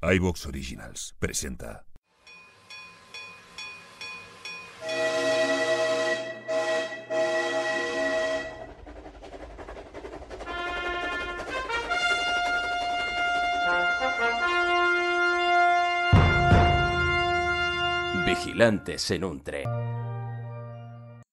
iVox Originals presenta. Vigilantes en un tren.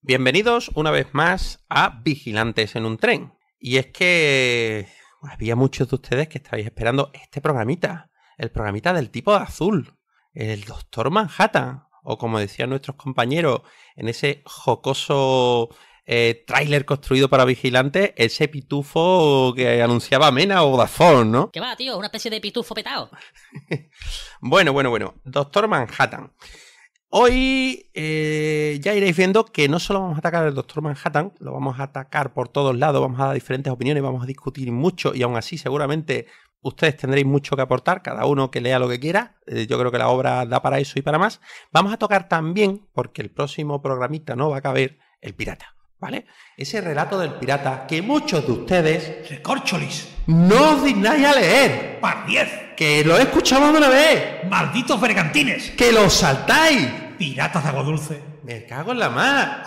Bienvenidos una vez más a Vigilantes en un tren. Y es que había muchos de ustedes que estabais esperando este programita el programita del tipo azul, el Doctor Manhattan, o como decían nuestros compañeros en ese jocoso eh, tráiler construido para vigilantes, ese pitufo que anunciaba Mena o Vodafone, ¿no? ¿Qué va, tío, una especie de pitufo petado. bueno, bueno, bueno, Doctor Manhattan. Hoy eh, ya iréis viendo que no solo vamos a atacar al Doctor Manhattan, lo vamos a atacar por todos lados, vamos a dar diferentes opiniones, vamos a discutir mucho y aún así seguramente ustedes tendréis mucho que aportar, cada uno que lea lo que quiera. Eh, yo creo que la obra da para eso y para más. Vamos a tocar también, porque el próximo programita no va a caber, El Pirata. ¿Vale? Ese relato del pirata que muchos de ustedes. Recórcholis. ¡No os dignáis a leer! ¡Par diez! ¡Que lo he escuchado una vez! ¡Malditos bergantines! ¡Que lo saltáis! ¡Piratas de agua dulce! ¡Me cago en la mar!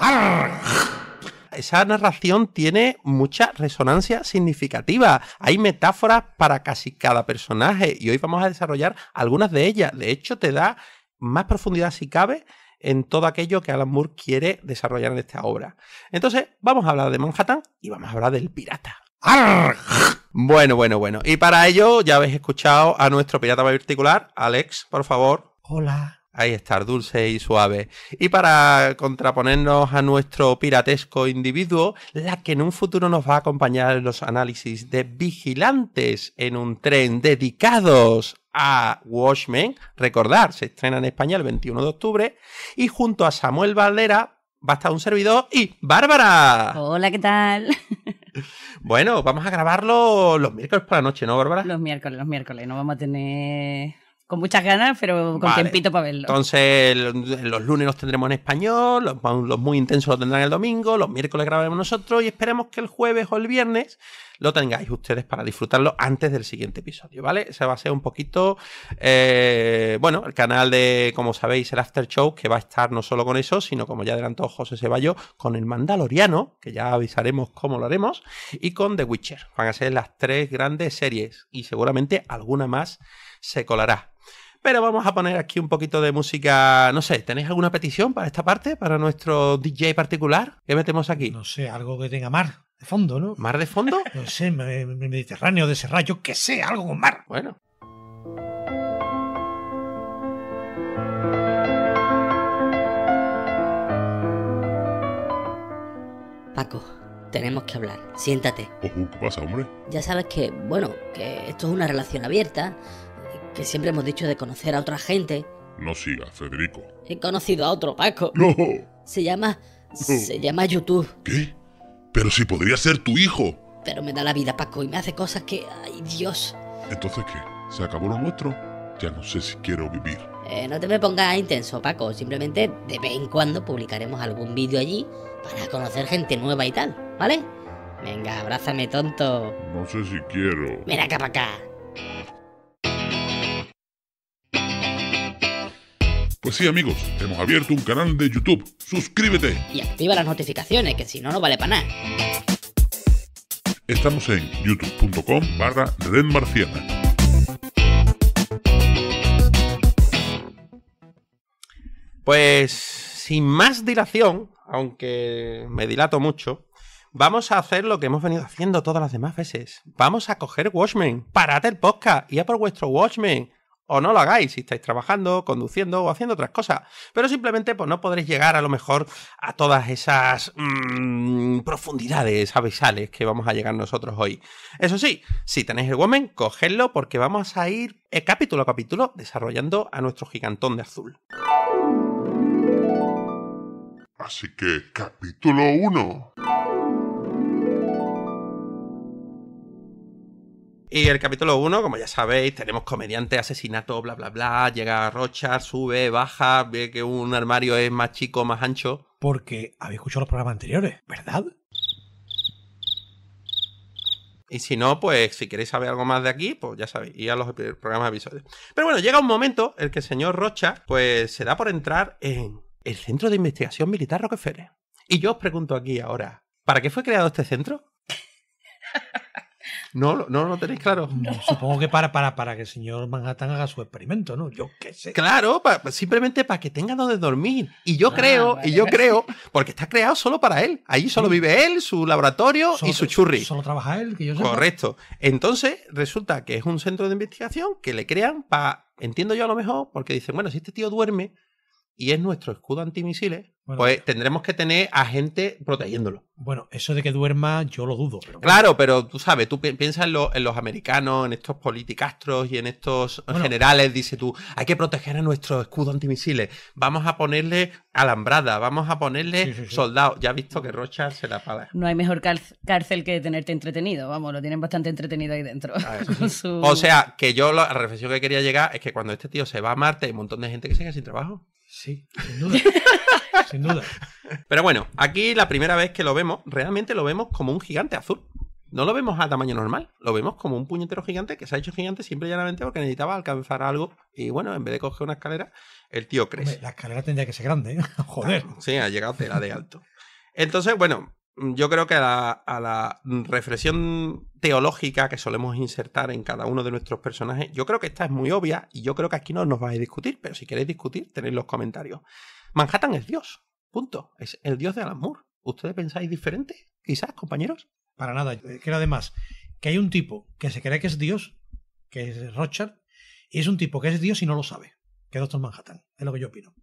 esa narración tiene mucha resonancia significativa. Hay metáforas para casi cada personaje y hoy vamos a desarrollar algunas de ellas. De hecho, te da más profundidad si cabe en todo aquello que Alan Moore quiere desarrollar en esta obra. Entonces, vamos a hablar de Manhattan y vamos a hablar del pirata. Bueno, bueno, bueno. Y para ello ya habéis escuchado a nuestro pirata particular, Alex, por favor. Hola. Ahí estar dulce y suave. Y para contraponernos a nuestro piratesco individuo, la que en un futuro nos va a acompañar en los análisis de vigilantes en un tren dedicados a Watchmen. Recordar, se estrena en España el 21 de octubre. Y junto a Samuel Valdera va a estar un servidor y Bárbara. Hola, ¿qué tal? Bueno, vamos a grabarlo los miércoles por la noche, ¿no, Bárbara? Los miércoles, los miércoles. No vamos a tener con muchas ganas, pero con tiempito para verlo. Entonces, los lunes los tendremos en español, los, muy intensos los tendrán el domingo, los miércoles grabaremos nosotros y esperemos que el jueves o el viernes lo tengáis ustedes para disfrutarlo antes del siguiente episodio, ¿vale? Se va a ser un poquito, eh, bueno, el canal de, como sabéis, el After Show, que va a estar no solo con eso, sino como ya adelantó José Ceballo, con el Mandaloriano, que ya avisaremos cómo lo haremos, y con The Witcher. Van a ser las tres grandes series y seguramente alguna más se colará pero vamos a poner aquí un poquito de música. No sé, ¿tenéis alguna petición para esta parte? ¿Para nuestro DJ particular? ¿Qué metemos aquí? No sé, algo que tenga mar de fondo, ¿no? ¿Mar de fondo? no sé, Mediterráneo, de Serra, yo que sé, algo con mar. Bueno. Paco, tenemos que hablar. Siéntate. ¿Qué pasa, hombre? Ya sabes que, bueno, que esto es una relación abierta que siempre hemos dicho de conocer a otra gente. No siga, Federico. He conocido a otro Paco. No. Se llama. Se llama YouTube. ¿Qué? Pero si podría ser tu hijo. Pero me da la vida, Paco, y me hace cosas que. ¡Ay, Dios! ¿Entonces qué? ¿Se acabó lo nuestro? Ya no sé si quiero vivir. Eh, no te me pongas intenso, Paco. Simplemente de vez en cuando publicaremos algún vídeo allí para conocer gente nueva y tal, ¿vale? Venga, abrázame, tonto. No sé si quiero. Mira acá para acá. Mm. Pues sí amigos, hemos abierto un canal de YouTube. Suscríbete. Y activa las notificaciones, que si no, no vale para nada. Estamos en youtube.com barra Marciana. Pues sin más dilación, aunque me dilato mucho, vamos a hacer lo que hemos venido haciendo todas las demás veces. Vamos a coger Watchmen, parate el podcast, y a por vuestro Watchmen o no lo hagáis si estáis trabajando, conduciendo o haciendo otras cosas. Pero simplemente pues, no podréis llegar a lo mejor a todas esas mm, profundidades abisales que vamos a llegar nosotros hoy. Eso sí, si tenéis el Woman, cogedlo porque vamos a ir capítulo a capítulo desarrollando a nuestro gigantón de azul. Así que capítulo 1. Y el capítulo 1, como ya sabéis, tenemos comediante, asesinato, bla, bla, bla. Llega Rocha, sube, baja, ve que un armario es más chico, más ancho. Porque habéis escuchado los programas anteriores, ¿verdad? Y si no, pues si queréis saber algo más de aquí, pues ya sabéis, ir a los programas episodios. Pero bueno, llega un momento en que el señor Rocha, pues se da por entrar en el Centro de Investigación Militar Rockefeller. Y yo os pregunto aquí ahora, ¿para qué fue creado este centro? No, no lo tenéis claro. Mm, supongo que para, para, para que el señor Manhattan haga su experimento, ¿no? Yo qué sé. Claro, simplemente para que tenga donde dormir. Y yo ah, creo, y yo creo, porque está creado solo para él. Ahí solo vive él, su laboratorio y su churri. Solo trabaja él, que yo sé. Correcto. Entonces, resulta que es un centro de investigación que le crean para, entiendo yo a lo mejor, porque dicen, bueno, si este tío duerme, y es nuestro escudo antimisiles, pues tendremos que tener a gente protegiéndolo. Bueno, eso de que duerma yo lo dudo. claro, pero tú sabes, tú piensas en, los americanos, en estos politicastros y en estos generales, dice tú, hay que proteger a nuestro escudo antimisiles, vamos a ponerle alambrada, vamos a ponerle soldados. Ya visto que Rocha se la paga. No hay mejor cárcel que tenerte entretenido, vamos, lo tienen bastante entretenido ahí dentro. Ah, o sea, que yo la reflexión que quería llegar es que cuando este tío se va a Marte hay un montón de gente que se queda sin trabajo. Sí, sin duda. sin duda. Pero bueno, aquí la primera vez que lo vemos, realmente lo vemos como un gigante azul. No lo vemos a tamaño normal, lo vemos como un puñetero gigante que se ha hecho gigante simplemente llanamente porque necesitaba alcanzar algo. Y bueno, en vez de coger una escalera, el tío crece. la escalera tendría que ser grande, ¿eh? joder. sí, ha llegado de la de alto. Entonces, bueno, Mm, yo creo que a la, reflexión teológica que solemos insertar en cada uno de nuestros personajes, yo creo que esta es muy obvia y yo creo que aquí no nos vais a discutir, pero si queréis discutir, tenéis los comentarios. Manhattan es Dios, punto. Es el Dios de Alan Moore. ¿Ustedes pensáis diferente? Quizás, compañeros. Para nada. Eh, que además que hay un tipo que se cree que es Dios, que es Rochard, y es un tipo que es Dios y no lo sabe, que es Doctor Manhattan. Es lo que yo opino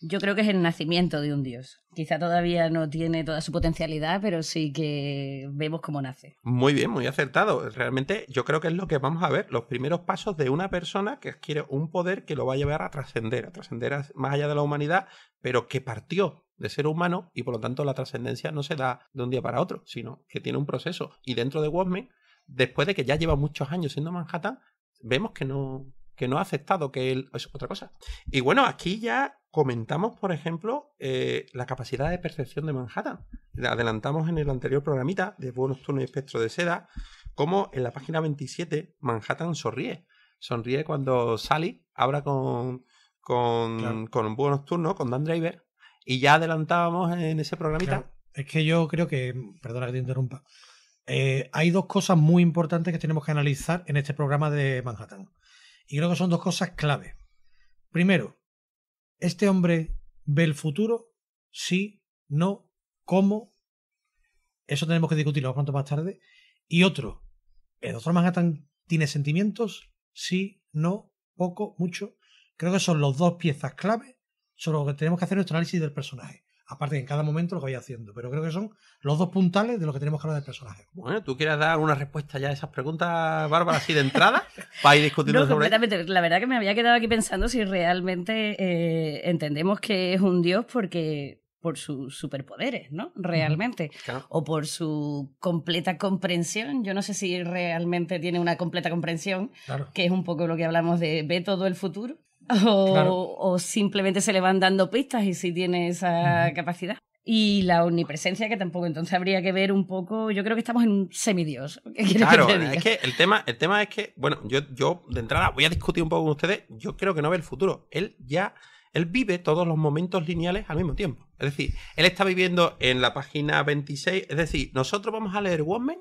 yo creo que es el nacimiento de un dios. Quizá todavía no tiene toda su potencialidad, pero sí que vemos cómo nace. Muy bien, muy acertado. Realmente yo creo que es lo que vamos a ver, los primeros pasos de una persona que adquiere un poder que lo va a llevar a trascender, a trascender más allá de la humanidad, pero que partió de ser humano y por lo tanto la trascendencia no se da de un día para otro, sino que tiene un proceso. Y dentro de Watchmen, después de que ya lleva muchos años siendo Manhattan, vemos que no, que no ha aceptado que él es otra cosa. Y bueno, aquí ya comentamos, por ejemplo, eh, la capacidad de percepción de Manhattan. La adelantamos en el anterior programita de Buenos Turnos y Espectro de Seda, como en la página 27 Manhattan sonríe. Sonríe cuando Sally habla con, con, Buenos con con Dan Driver, y ya adelantábamos en ese programita. Es que yo creo que, perdona que te interrumpa, eh, hay dos cosas muy importantes que tenemos que analizar en este programa de Manhattan. Y creo que son dos cosas clave. Primero, ¿Este hombre ve el futuro? Sí, no, cómo. Eso tenemos que discutirlo pronto más tarde. Y otro, ¿el doctor Manhattan tiene sentimientos? Sí, no, poco, mucho. Creo que son los dos piezas clave sobre lo que tenemos que hacer nuestro análisis del personaje. Aparte en cada momento lo que vaya haciendo. Pero creo que son los dos puntales de lo que tenemos que hablar del personaje. Bueno, ¿tú quieres dar una respuesta ya a esas preguntas, Bárbara, así de entrada? para ir discutiendo no, completamente. La verdad que me había quedado aquí pensando si realmente eh, entendemos que es un dios porque por sus superpoderes, ¿no? Realmente. O por su completa comprensión. Yo no sé si realmente tiene una completa comprensión, que es un poco lo que hablamos de ve todo el futuro. O, simplemente se le van dando pistas y si tiene esa capacidad. Y la omnipresencia, que tampoco. Entonces habría que ver un poco. Yo creo que estamos en un semidios. Claro, es que el tema, el tema es que, bueno, yo, yo de entrada voy a discutir un poco con ustedes. Yo creo que no ve el futuro. Él ya. Él vive todos los momentos lineales al mismo tiempo. Es decir, él está viviendo en la página 26. Es decir, nosotros vamos a leer Woman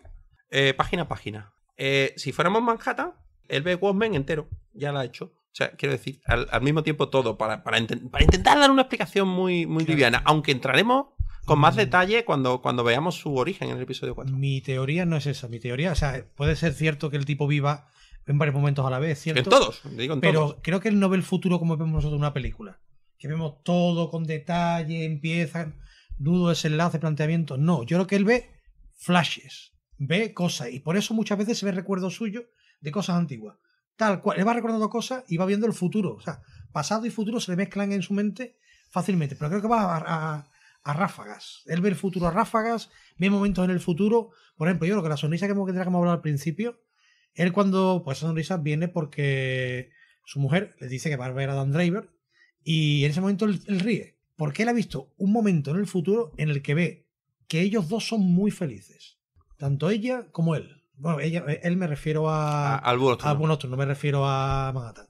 eh, página a página. Eh, si fuéramos Manhattan, él ve Woman entero. Ya lo ha hecho. O sea, quiero decir, al, mismo tiempo todo, para, para, intentar dar una explicación muy, muy liviana, aunque entraremos con más mm. detalle cuando, cuando veamos su origen en el episodio 4. Mi teoría no es esa, mi teoría, o sea, puede ser cierto que el tipo viva en varios momentos a la vez, ¿cierto? todos, Pero creo que él no ve el futuro como vemos nosotros en una película, que vemos todo con detalle, empiezan, dudo, desenlace, planteamiento. No, yo creo que él ve flashes, ve cosas, y por eso muchas veces se ve recuerdo suyo de cosas antiguas tal cual. Le va recordando cosas y va viendo el futuro. O sea, pasado y futuro se le mezclan en su mente fácilmente. Pero creo que va a, ráfagas. Él ve el futuro a ráfagas, ve momentos en el futuro. Por ejemplo, yo creo que la sonrisa que hemos, que hablado al principio, él cuando, pues esa sonrisa viene porque su mujer le dice que va a ver a Dan Driver y en ese momento él ríe. Porque él ha visto un momento en el futuro en el que ve que ellos dos son muy felices. Tanto ella como él bueno, eh, él me refiero a. a, al no me refiero a Manhattan.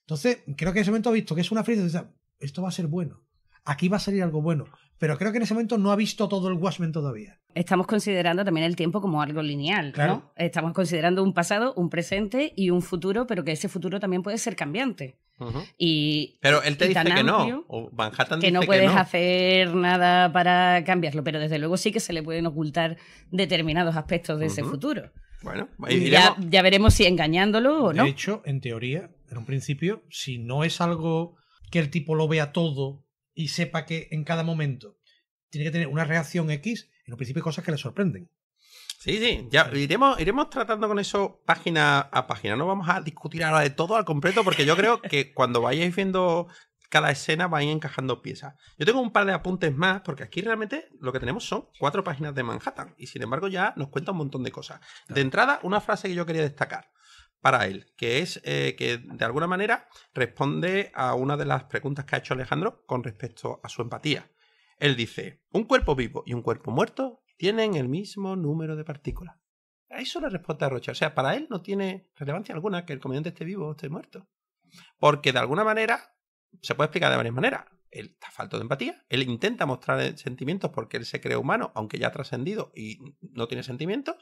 Entonces, creo que en ese momento ha visto que es una frieza. Esto va a ser bueno. Aquí va a salir algo bueno. Pero creo que en ese momento no ha visto todo el Watchmen todavía. Estamos considerando también el tiempo como algo lineal, ¿no? Estamos considerando un pasado, un presente y un futuro, pero que ese futuro también puede ser cambiante. y, pero él te dice que no. O Manhattan que no puedes que no. hacer nada para cambiarlo, pero desde luego sí que se le pueden ocultar determinados aspectos de ese futuro. Bueno, ya, veremos si engañándolo o no. De hecho, en teoría, en un principio, si no es algo que el tipo lo vea todo y sepa que en cada momento tiene que tener una reacción X, en un principio hay cosas que le sorprenden. Sí, sí, ya iremos, iremos tratando con eso página a página. No vamos a discutir ahora de todo al completo, porque yo creo que cuando vayáis viendo cada escena va a ir encajando piezas. Yo tengo un par de apuntes más, porque aquí realmente lo que tenemos son cuatro páginas de Manhattan, y sin embargo ya nos cuenta un montón de cosas. De entrada, una frase que yo quería destacar para él, que es eh, que de alguna manera responde a una de las preguntas que ha hecho Alejandro con respecto a su empatía. Él dice, un cuerpo vivo y un cuerpo muerto tienen el mismo número de partículas. A eso le responde Rocha. O sea, para él no tiene relevancia alguna que el comediante esté vivo o esté muerto. Porque de alguna manera se puede explicar de varias maneras. Él está falto de empatía, él intenta mostrar sentimientos porque él se cree humano, aunque ya ha trascendido y no tiene sentimientos.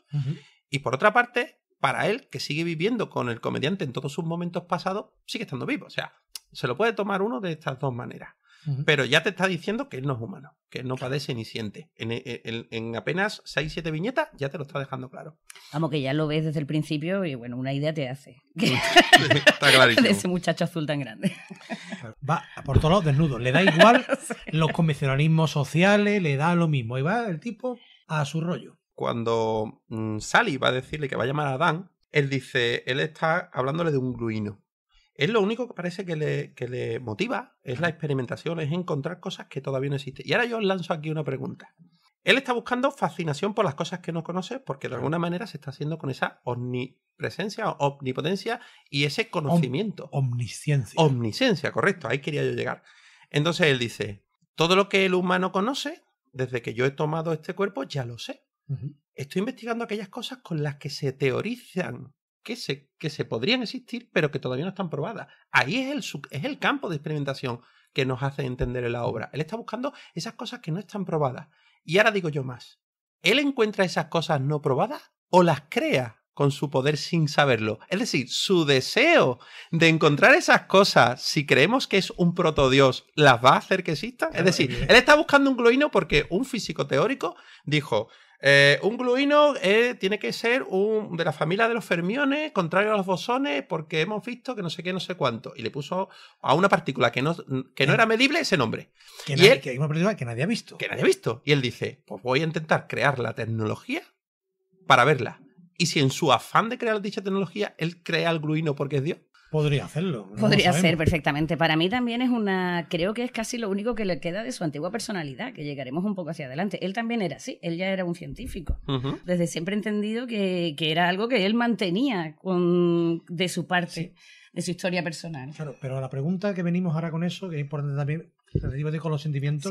Y por otra parte, para él, que sigue viviendo con el comediante en todos sus momentos pasados, sigue estando vivo. O sea, se lo puede tomar uno de estas dos maneras pero ya te está diciendo que él no es humano, que no padece ni siente. En, e, e, apenas 6-7 viñetas ya te lo está dejando claro. Vamos, que ya lo ves desde el principio y bueno, una idea te hace. está clarísimo. ese muchacho azul tan grande. Va a por todos desnudo, le da igual los convencionalismos sociales, le da lo mismo y va el tipo a su rollo. Cuando mm, Sally va a decirle que va a llamar a Dan, él dice, él está hablándole de un gruino. Es lo único que parece que le, le motiva es la experimentación, es encontrar cosas que todavía no existen. Y ahora yo os lanzo aquí una pregunta. Él está buscando fascinación por las cosas que no conoce porque de alguna manera se está haciendo con esa omnipresencia, omnipotencia y ese conocimiento. omnisciencia. Omnisciencia, correcto, ahí quería yo llegar. Entonces él dice, todo lo que el humano conoce, desde que yo he tomado este cuerpo, ya lo sé. Estoy investigando aquellas cosas con las que se teorizan que se, podrían existir, pero que todavía no están probadas. Ahí es el, campo de experimentación que nos hace entender la obra. Él está buscando esas cosas que no están probadas. Y ahora digo yo más. ¿Él encuentra esas cosas no probadas o las crea con su poder sin saberlo? Es decir, su deseo de encontrar esas cosas, si creemos que es un protodios, ¿las va a hacer que existan? es decir, él está buscando un gloino porque un físico teórico dijo, eh, un gluino eh, tiene que ser un, de la familia de los fermiones, contrario a los bosones, porque hemos visto que no sé qué, no sé cuánto. Y le puso a una partícula que no, que no eh. era medible ese nombre. Que, nadie, ha visto. Que nadie ha visto. Y él dice, pues voy a intentar crear la tecnología para verla. Y si en su afán de crear dicha tecnología, él crea el gluino porque es Dios, Podría hacerlo. Podría ser perfectamente. Para mí también es una, creo que es casi lo único que le queda de su antigua personalidad, que llegaremos un poco hacia adelante. Él también era así, él ya era un científico. Desde siempre he entendido que, era algo que él mantenía con, de su parte, de su historia personal. Claro, pero la pregunta que venimos ahora con eso, que es importante también, relativamente con los sentimientos,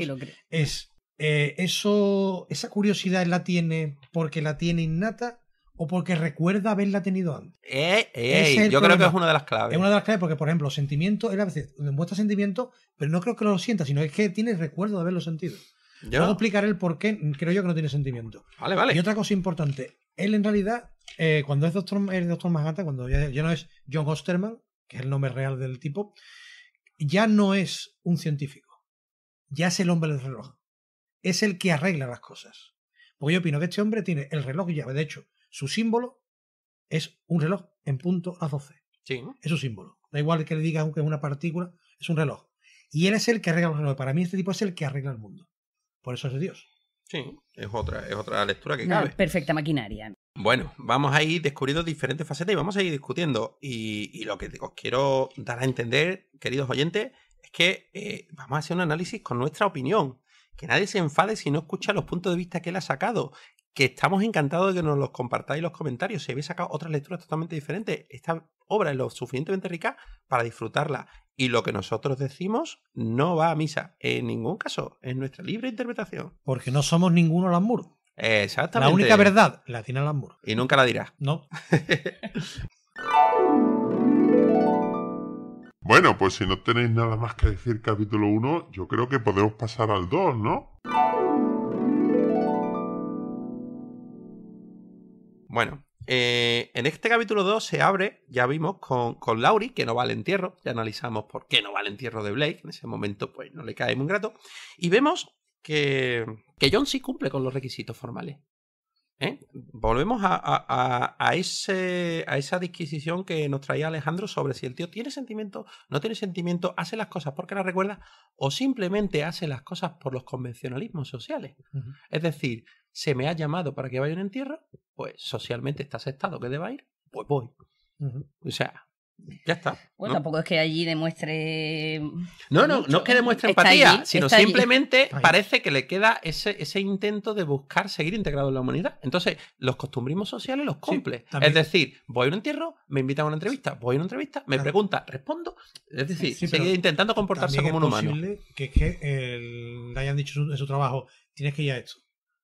es, eh, eso, ¿esa curiosidad la tiene porque la tiene innata o porque recuerda haberla tenido antes. Eh, yo creo que es una de las claves. Es una de las claves porque, por ejemplo, sentimiento él a veces muestra sentimiento, pero no creo que lo sienta, sino es que tiene recuerdo de haberlo sentido. ¿Yo? explicar explicar el por qué creo yo que no tiene sentimiento. Vale, vale. Y otra cosa importante, él en realidad, eh, cuando es Doctor, el Doctor Manhattan, cuando ya, no es John Osterman, que es el nombre real del tipo, ya no es un científico, ya es el hombre del reloj. Es el que arregla las cosas. Porque yo opino que este hombre tiene el reloj llave, de hecho, su símbolo es un reloj en punto a 12. Sí. Es su símbolo. Da igual que le diga que es una partícula, es un reloj. Y él es el que arregla el relojes. Para mí este tipo es el que arregla el mundo. Por eso es Dios. Sí, es otra, es otra lectura que cabe. Perfecta maquinaria. Bueno, vamos a ir descubriendo diferentes facetas y vamos a ir discutiendo. Y, lo que os quiero dar a entender, queridos oyentes, es que eh, vamos a hacer un análisis con nuestra opinión. Que nadie se enfade si no escucha los puntos de vista que él ha sacado que estamos encantados de que nos los compartáis los comentarios. Si habéis sacado otras lecturas totalmente diferentes, esta obra es lo suficientemente rica para disfrutarla. Y lo que nosotros decimos no va a misa, en ningún caso, en nuestra libre interpretación. Porque no somos ninguno Lambur Exactamente. La única verdad la tiene Lambur Y nunca la dirá. No. bueno, pues si no tenéis nada más que decir capítulo 1, yo creo que podemos pasar al 2, ¿no? Bueno, eh, en este capítulo 2 se abre, ya vimos, con, con Lauri, que no va al entierro. Ya analizamos por qué no va al entierro de Blake. En ese momento, pues no le cae muy grato. Y vemos que, John sí cumple con los requisitos formales. ¿eh? Volvemos a, ese, a, esa disquisición que nos traía Alejandro sobre si el tío tiene sentimiento, no tiene sentimiento, hace las cosas porque las recuerda o simplemente hace las cosas por los convencionalismos sociales. Es decir, se me ha llamado para que vaya a un entierro, pues socialmente está aceptado que deba ir, pues voy. O sea, ya está. Bueno, tampoco es que allí demuestre. No, no, no es que demuestre empatía, sino simplemente parece que le queda ese, ese intento de buscar seguir integrado en la humanidad. Entonces, los costumbrismos sociales los cumple. es decir, voy a un entierro, me invitan a una entrevista, voy a una entrevista, me pregunta, respondo. Es decir, seguir intentando comportarse como un humano. Es posible que que le hayan dicho en su, su trabajo, tienes que ir a esto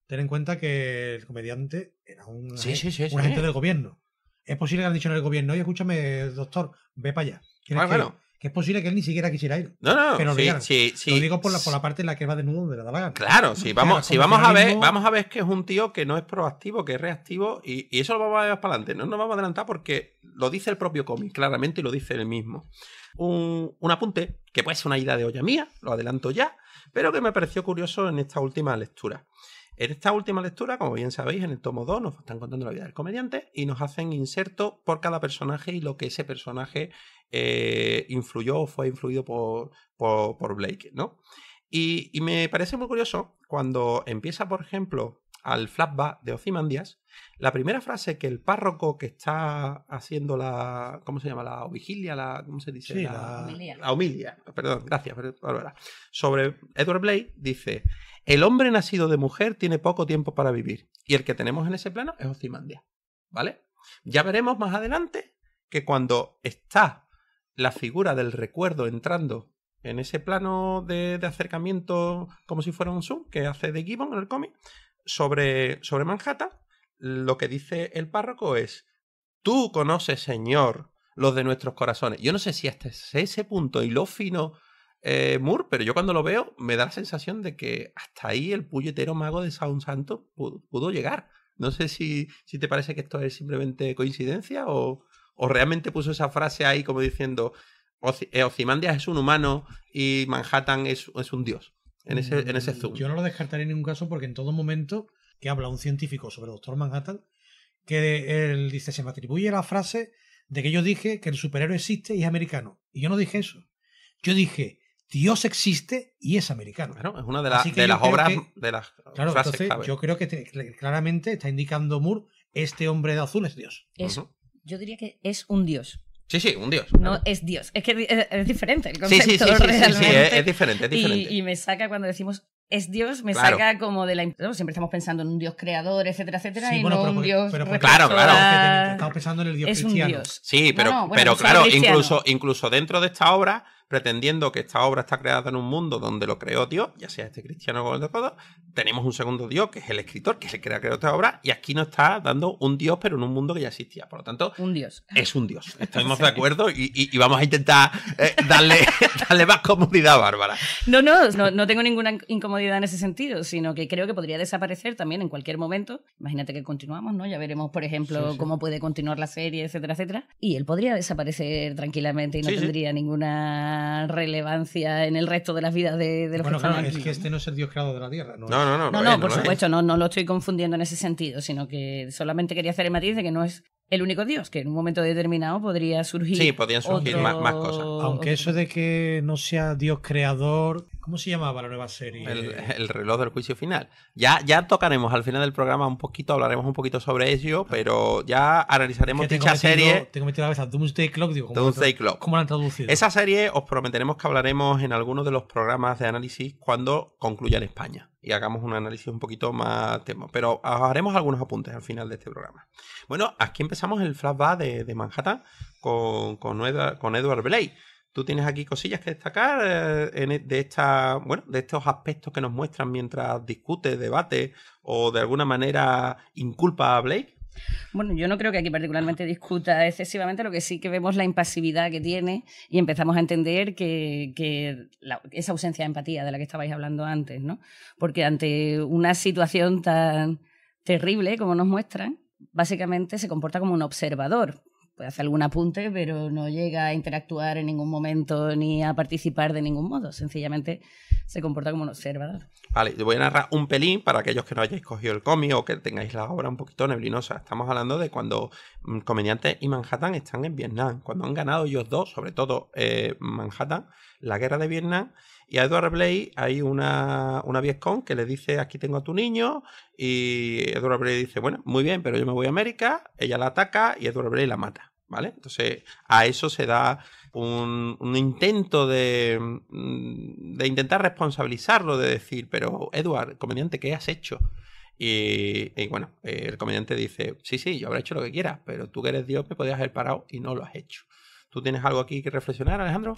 Ten en cuenta que el comediante era un, agente, del gobierno. Es posible que han dicho en el gobierno, y escúchame, doctor, ve para allá. Ah, bueno, que, es posible que él ni siquiera quisiera ir. No, no, pero Lo digo por la, parte en la que va desnudo de la gana. Claro, sí, vamos, si vamos a ver, vamos a ver que es un tío que no es proactivo, que es reactivo, y, eso lo vamos a ver para adelante. No nos vamos a adelantar porque lo dice el propio cómic, claramente, y lo dice él mismo. Un, un, apunte, que puede ser una idea de olla mía, lo adelanto ya, pero que me pareció curioso en esta última lectura. En esta última lectura, como bien sabéis, en el tomo 2 nos están contando la vida del comediante y nos hacen inserto por cada personaje y lo que ese personaje eh, influyó o fue influido por, por, Blake, ¿no? y, me parece muy curioso cuando empieza, por ejemplo, al flashback de Ozymandias, la primera frase que el párroco que está haciendo la. ¿Cómo se llama? La vigilia, la. ¿Cómo se dice? la, humilia. Perdón, gracias. sobre Edward Blake dice: El hombre nacido de mujer tiene poco tiempo para vivir. Y el que tenemos en ese plano es Ozymandias. ¿Vale? Ya veremos más adelante que cuando está la figura del recuerdo entrando en ese plano de, de acercamiento como si fuera un zoom que hace de Gibbon en el cómic, sobre, sobre Manhattan, lo que dice el párroco es, tú conoces, Señor, los de nuestros corazones. Yo no sé si hasta ese punto y lo fino eh, Moore, pero yo cuando lo veo me da la sensación de que hasta ahí el puñetero mago de Sound Santo pudo, llegar. No sé si, te parece que esto es simplemente coincidencia o, realmente puso esa frase ahí como diciendo eh, Ozymandias es un humano y Manhattan es un dios en ese, en mm, zoom. Yo no lo descartaría en ningún caso porque en todo momento que habla un científico sobre el Doctor Manhattan, que él dice, se me atribuye la frase de que yo dije que el superhéroe existe y es americano. Y yo no dije eso. Yo dije, Dios existe y es americano. claro es una de, de las obras de las claro, entonces, Yo creo que este, claramente está indicando Moore, este hombre de azul es Dios. Eso. Yo diría que es un Dios. Sí, sí, un dios. No es dios. Es que es, diferente el concepto. Sí, sí, sí, sí, es, diferente. Es diferente. Y, me saca cuando decimos es dios, me saca como de la. Siempre estamos pensando en un dios creador, etcétera, etcétera. y no pero un dios. claro, claro. Estamos pensando en el dios es cristiano. Un dios. Sí, pero, pero claro, incluso, incluso dentro de esta obra pretendiendo que esta obra está creada en un mundo donde lo creó Dios, ya sea este cristiano o el de todos tenemos un segundo Dios, que es el escritor, que es crea, que creó esta obra, y aquí nos está dando un Dios, pero en un mundo que ya existía. Por lo tanto, un Dios. Es un Dios. Estamos de acuerdo y, vamos a intentar eh, darle, darle, más comodidad Bárbara. No, no, no, tengo ninguna incomodidad en ese sentido, sino que creo que podría desaparecer también en cualquier momento. Imagínate que continuamos, ¿no? Ya veremos, por ejemplo, cómo puede continuar la serie, etcétera, etcétera. Y él podría desaparecer tranquilamente y no tendría ninguna relevancia en el resto de las vidas de, de los Bueno, es que este no es el Dios creador de la Tierra. No, no, no. No, no, por supuesto, no, lo estoy confundiendo en ese sentido, sino que solamente quería hacer el matiz de que no es el único Dios, que en un momento determinado podría surgir. Sí, podrían surgir más, cosas. Aunque eso de que no sea Dios creador ¿Cómo se llamaba la nueva serie? El, reloj del juicio final. Ya, ya tocaremos al final del programa un poquito, hablaremos un poquito sobre ello, pero ya analizaremos dicha serie. Tengo metido la cabeza Doomsday Clock, digo. Doomsday Clock. ¿Cómo la han traducido? Esa serie os prometeremos que hablaremos en alguno de los programas de análisis cuando concluya en España y hagamos un análisis un poquito más tema. Pero haremos algunos apuntes al final de este programa. Bueno, aquí empezamos el flashback de, de Manhattan con, con, Edward, con Edward Blake Tú tienes aquí cosillas que destacar eh, e, de, esta, bueno, de estos aspectos que nos muestran mientras discute, debate o de alguna manera inculpa a Blake. Bueno, yo no creo que aquí particularmente discuta excesivamente, lo que sí que vemos la impasividad que tiene y empezamos a entender que, esa ausencia de empatía de la que estabais hablando antes, ¿no? Porque ante una situación tan terrible como nos muestran, básicamente se comporta como un observador, puede hacer algún apunte, pero no llega a interactuar en ningún momento ni a participar de ningún modo. Sencillamente se comporta como un observador. Vale, te voy a narrar un pelín para aquellos que no hayáis cogido el cómic o que tengáis la obra un poquito neblinosa. Estamos hablando de cuando mm, Comediante y Manhattan están en Vietnam, cuando han ganado ellos dos, sobre todo eh, Manhattan, la guerra de Vietnam. Y a Edward Blake hay una, una con que le dice, aquí tengo a tu niño. Y Edward Blake dice, bueno, muy bien, pero yo me voy a América. Ella la ataca y Edward Blake la mata. ¿vale? Entonces, a eso se da un, intento mm, de, intentar responsabilizarlo, de decir, pero Edward, comediante, ¿qué has hecho? Y, bueno, el comediante dice, sí, sí, yo habré hecho lo que quieras, pero tú que eres Dios me podías haber parado y no lo has hecho. ¿Tú tienes algo aquí que reflexionar, Alejandro?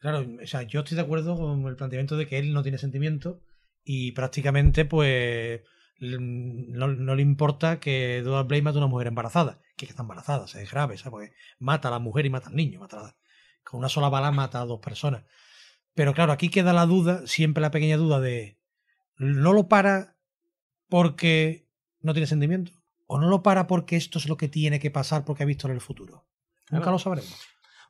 Claro, o sea, yo estoy de acuerdo con el planteamiento de que él no tiene sentimiento y prácticamente pues no, no le importa que Edward Blame mate a una mujer embarazada que está embarazada, es grave, ¿sabes? Porque mata a la mujer y mata al niño, mata la... con una sola bala mata a dos personas. Pero claro, aquí queda la duda, siempre la pequeña duda de, ¿no lo para porque no tiene sentimiento? ¿O no lo para porque esto es lo que tiene que pasar porque ha visto en el futuro? Nunca lo sabremos.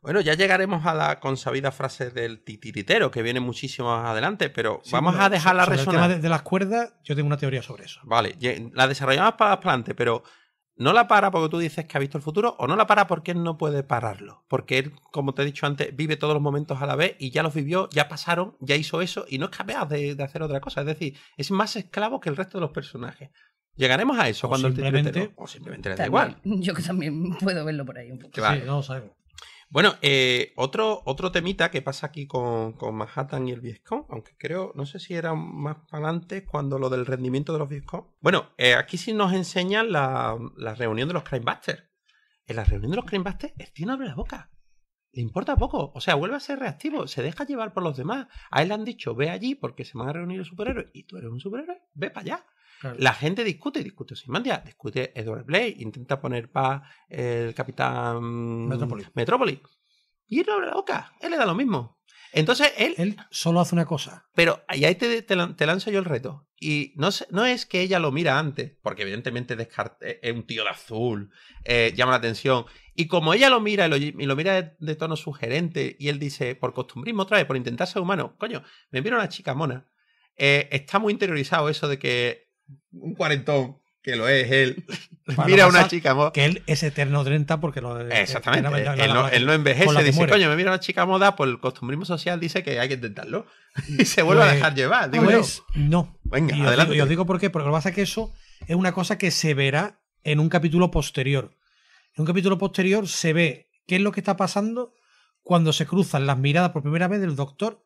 Bueno, ya llegaremos a la consabida frase del titiritero, que viene muchísimo más adelante, pero vamos a dejar la resonar. de, las cuerdas, yo tengo una teoría sobre eso. Vale, la desarrollamos para adelante, pero no la para porque tú dices que ha visto el futuro o no la para porque él no puede pararlo. Porque él, como te he dicho antes, vive todos los momentos a la vez y ya los vivió, ya pasaron, ya hizo eso y no es capaz de, hacer otra cosa. Es decir, es más esclavo que el resto de los personajes. Llegaremos a eso cuando el O simplemente le da igual. Yo que también puedo verlo por ahí un poco. Sí, no sabemos. Bueno, eh, otro, otro temita que pasa aquí con, con Manhattan y el Viescom, aunque creo, no sé si era más para antes cuando lo del rendimiento de los Viescom. Bueno, eh, aquí sí nos enseñan la, la reunión de los Crimebusters. En la reunión de los Crimebusters, el tío no abre la boca. Le importa poco. O sea, vuelve a ser reactivo. Se deja llevar por los demás. A él le han dicho, ve allí porque se van a reunir los superhéroes. Y tú eres un superhéroe, ve para allá. La gente discute, discute Simandia, discute Edward Blake, intenta poner pa el capitán Metrópolis. Y él no abre la él le da lo mismo. Entonces él. Él solo hace una cosa. Pero y ahí te, te, lanzo yo el reto. Y no, no es que ella lo mira antes, porque evidentemente eh, es un tío de azul, eh, llama la atención. Y como ella lo mira y lo, mira de, tono sugerente, y él dice, por costumbrismo otra vez, por intentar ser humano, coño, me mira una chica mona. Eh, está muy interiorizado eso de que un cuarentón, que lo es él, mira a una chica moda. Que él es eterno 30 porque lo. Exactamente. Eh, él, no, envejece. Dice, coño, me mira una chica moda, por el costumbrismo social dice que hay que intentarlo. Mm. y se vuelve a pues, dejar llevar. Digo pues, No. Venga, adelante. y os digo por qué. Porque lo que pasa es que eso es una cosa que se verá en un capítulo posterior. En un capítulo posterior se ve qué es lo que está pasando cuando se cruzan las miradas por primera vez del doctor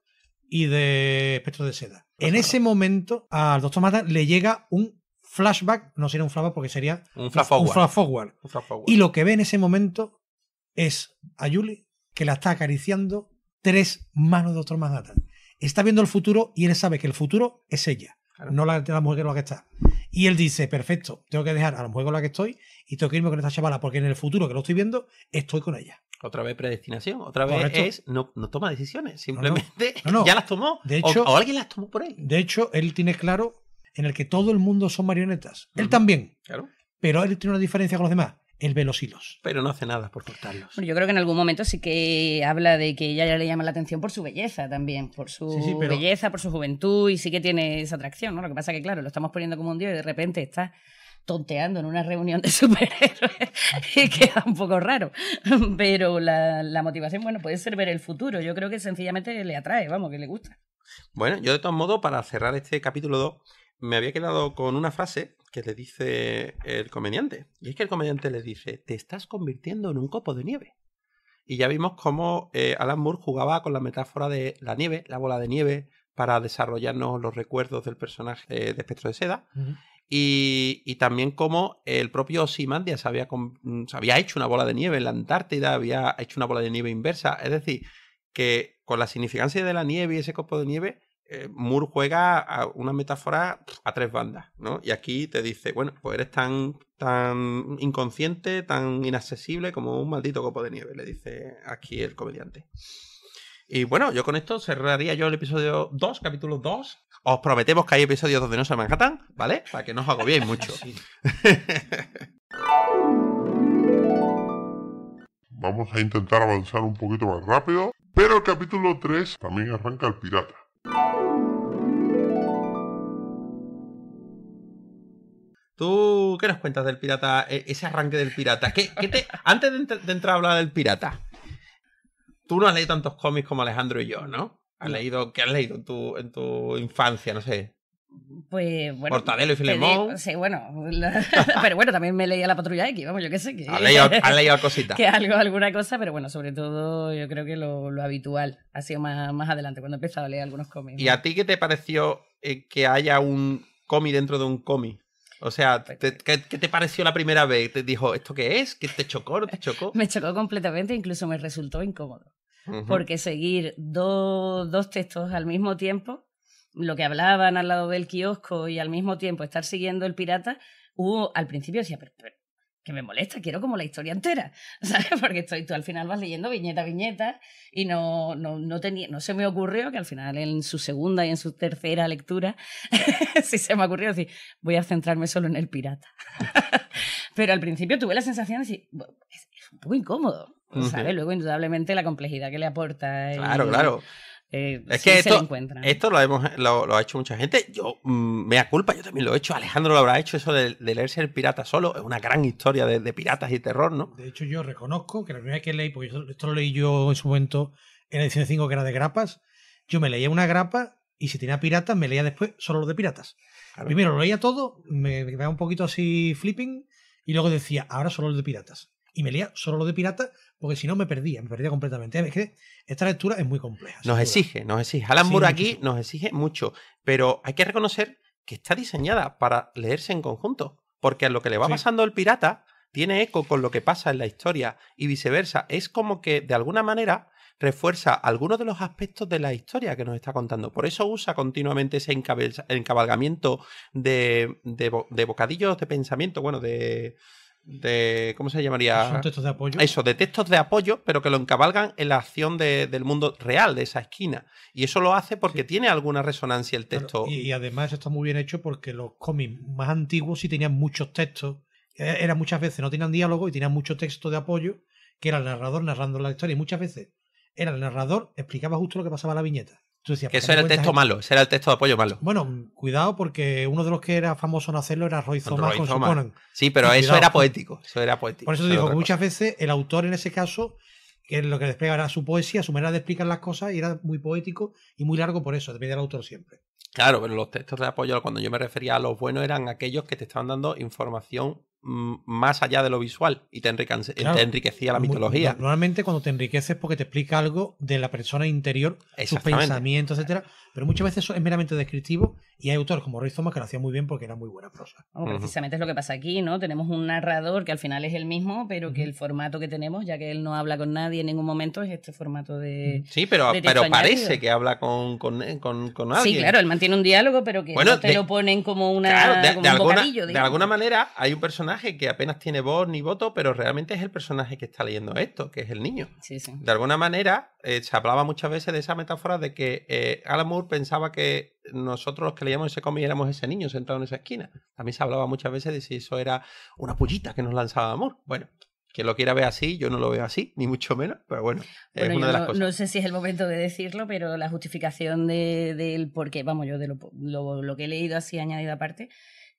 y de espectro de seda. Pues en ese momento, al Doctor Mata le llega un flashback, no sería un flashback porque sería un flash, forward. Un flash, forward. Y lo que ve en ese momento es a Julie que la está acariciando tres manos de Doctor Manhattan. Está viendo el futuro y él sabe que el futuro es ella, no la, la mujer con la que está. Y él dice, perfecto, tengo que dejar a la mujer con la que estoy y tengo que irme con esta chavala porque en el futuro que lo estoy viendo, estoy con ella. Otra vez predestinación, otra vez es no, no, toma decisiones, simplemente ya las tomó. o, alguien las tomó por él. De hecho, él tiene claro en el que todo el mundo son marionetas. Él también. Claro. Pero él tiene una diferencia con los demás. Él ve los hilos. Pero no hace nada por cortarlos. yo creo que en algún momento sí que habla de que ella ya le llama la atención por su belleza también, por su belleza, por su juventud y sí que tiene esa atracción, ¿no? Lo que pasa que, claro, lo estamos poniendo como un dios y de repente está tonteando en una reunión de superhéroes, y queda un poco raro. Pero la, motivación, bueno, puede ser ver el futuro. Yo creo que sencillamente le atrae, vamos, que le gusta. Bueno, yo de todos modos, para cerrar este capítulo 2, me había quedado con una frase que le dice el comediante. Y es que el comediante le dice, te estás convirtiendo en un copo de nieve. Y ya vimos cómo eh, Alan Moore jugaba con la metáfora de la nieve, la bola de nieve, para desarrollarnos los recuerdos del personaje eh, de Espectro de Seda. Y, también como el propio Simandia había, mm, se había hecho una bola de nieve en la Antártida, había hecho una bola de nieve inversa. Es decir, que con la significancia de la nieve y ese copo de nieve, eh, Moore juega a una metáfora a tres bandas, ¿no? Y aquí te dice, bueno, pues eres tan, tan inconsciente, tan inaccesible como un maldito copo de nieve, le dice aquí el comediante. Y bueno, yo con esto cerraría yo el episodio 2, capítulo 2. Os prometemos que hay episodios donde no se Manhattan, ¿vale? Para que no os agobiéis mucho. Vamos a intentar avanzar un poquito más rápido, pero el capítulo 3 también arranca el pirata. ¿Tú qué nos cuentas del pirata, e-, ese arranque del pirata? ¿Qué, antes de entrar a hablar del pirata, Tú no has leído tantos cómics como Alejandro y yo, ¿no? ¿Has leído, ¿Qué has leído en tu, en tu infancia? No sé. Pues bueno. Portadelo y Filemón. Sí, bueno. pero bueno, también me leía La Patrulla X, vamos, yo qué sé. has, leído, cositas. Que algo, alguna cosa, pero bueno, sobre todo yo creo que lo, habitual ha sido más, adelante, cuando he empezado a leer algunos cómics. ¿Y a ti qué te pareció eh, que haya un cómic dentro de un cómic? O sea, pues ¿qué, te pareció la primera vez? ¿Te dijo, ¿esto qué es? ¿Qué te chocó? ¿Te chocó? me chocó completamente, incluso me resultó incómodo porque seguir dos textos al mismo tiempo, lo que hablaban al lado del kiosco y al mismo tiempo estar siguiendo el pirata, hubo al principio decía, pero, que me molesta, quiero como la historia entera, ¿sabes? Porque estoy, tú al final vas leyendo viñeta a viñeta y no, no, tenía, no se me ocurrió que al final en su segunda y en su tercera lectura, sí se me ocurrió decir, voy a centrarme solo en el pirata. Pero al principio tuve la sensación de decir, es, un poco incómodo, ¿sabes? Luego, indudablemente, la complejidad que le aporta. claro, claro. Eh, es que esto, lo, hemos, lo, ha hecho mucha gente. Yo mm, me da culpa, yo también lo he hecho. Alejandro lo habrá hecho, eso de, leerse el pirata solo. Es una gran historia de, piratas y terror, ¿no? De hecho, yo reconozco que la primera vez que leí, porque esto lo leí yo en su momento en la edición 5, que era de grapas, yo me leía una grapa y si tenía piratas, me leía después solo los de piratas. Primero lo leía todo, me quedaba un poquito así flipping y luego decía, ahora solo lo de piratas. Y me leía solo lo de piratas porque si no me perdía, me perdía completamente. Es que esta lectura es muy compleja. Nos exige, nos exige. Alan aquí nos exige mucho, pero hay que reconocer que está diseñada para leerse en conjunto. Porque a lo que le va pasando el pirata tiene eco con lo que pasa en la historia y viceversa. Es como que de alguna manera refuerza algunos de los aspectos de la historia que nos está contando. Por eso usa continuamente ese encabalgamiento de, bocadillos de pensamiento, bueno, de de. ¿Cómo se llamaría? Son textos de apoyo. Eso, de textos de apoyo, pero que lo encabalgan en la acción del mundo real, de esa esquina. Y eso lo hace porque tiene alguna resonancia el texto. Y, además está muy bien hecho porque los cómics más antiguos sí tenían muchos textos. E, era muchas veces, no tenían diálogo y tenían mucho texto de apoyo, que era el narrador narrando la historia. Y muchas veces era el narrador, explicaba justo lo que pasaba en la viñeta. que eso era el texto malo, ese era el texto de apoyo malo. Bueno, cuidado porque uno de los que era famoso en hacerlo era Roy Thomas Sí, pero eso era poético, eso era poético. Por eso, digo digo, muchas veces el autor en ese caso, que lo que despega era su poesía, su manera de explicar las cosas, y era muy poético y muy largo por eso, dependía del autor siempre. Claro, pero los textos de apoyo, cuando yo me refería a los buenos, eran aquellos que te estaban dando información más allá de lo visual y te, enriquecía la mitología. normalmente cuando te enriqueces porque te explica algo de la persona interior, sus pensamientos, etcétera, pero muchas veces eso es meramente descriptivo y hay autores como Roy Thomas que lo hacía muy bien porque era muy buena prosa. precisamente es lo que pasa aquí, ¿no? Tenemos un narrador que al final es el mismo, pero que el formato que tenemos, ya que él no habla con nadie en ningún momento, es este formato de... Sí, pero, pero parece que habla con, con, eh, alguien. Sí, claro, él mantiene un diálogo, pero que no te lo ponen como una... Claro, de, alguna, de alguna manera hay un personaje personaje que apenas tiene voz ni voto, pero realmente es el personaje que está leyendo esto, que es el niño. De alguna manera, eh, se hablaba muchas veces de esa metáfora de que al eh, Alan pensaba que nosotros los que leíamos ese cómic éramos ese niño sentado en esa esquina. También se hablaba muchas veces de si eso era una pullita que nos lanzaba amor. Bueno, quien lo quiera ver así, yo no lo veo así, ni mucho menos, pero bueno, es una de las no, cosas. No sé si es el momento de decirlo, pero la justificación del de, por qué, vamos, yo de lo, lo, que he leído así añadido aparte,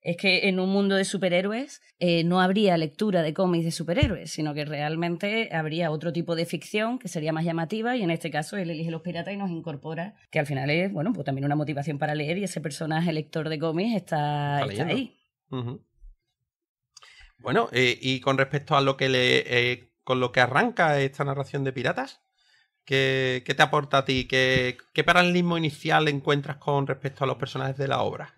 es que en un mundo de superhéroes eh, no habría lectura de cómics de superhéroes, sino que realmente habría otro tipo de ficción que sería más llamativa y en este caso él elige los piratas y nos incorpora, que al final es, bueno, pues también una motivación para leer y ese personaje lector de cómics está, ahí. Bueno, eh, y con respecto a lo que le, eh, con lo que arranca esta narración de piratas, ¿qué, qué te aporta a ti? ¿Qué paralelismo inicial encuentras con respecto a los personajes de la obra?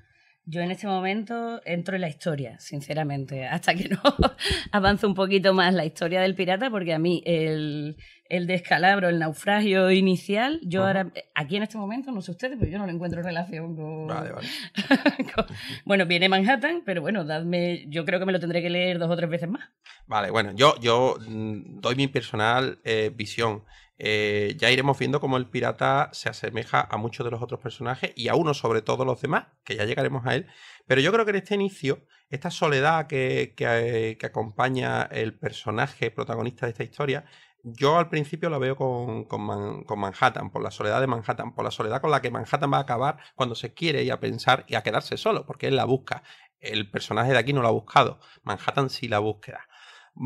Yo en este momento entro en la historia, sinceramente, hasta que no avance un poquito más la historia del pirata, porque a mí el, el descalabro, el naufragio inicial, yo ahora, aquí en este momento, no sé ustedes, pero yo no lo encuentro en relación con... Vale, vale. Bueno, viene Manhattan, pero bueno, dadme, yo creo que me lo tendré que leer dos o tres veces más. Vale, bueno, yo, yo mm, doy mi personal eh, visión. Eh, ya iremos viendo cómo el pirata se asemeja a muchos de los otros personajes y a uno sobre todo los demás, que ya llegaremos a él. Pero yo creo que en este inicio, esta soledad que, que, eh, acompaña el personaje protagonista de esta historia, yo al principio la veo con, con, Manhattan, por la soledad de Manhattan, por la soledad con la que Manhattan va a acabar cuando se quiere ir a pensar y a quedarse solo, porque él la busca. El personaje de aquí no la ha buscado, Manhattan sí la busca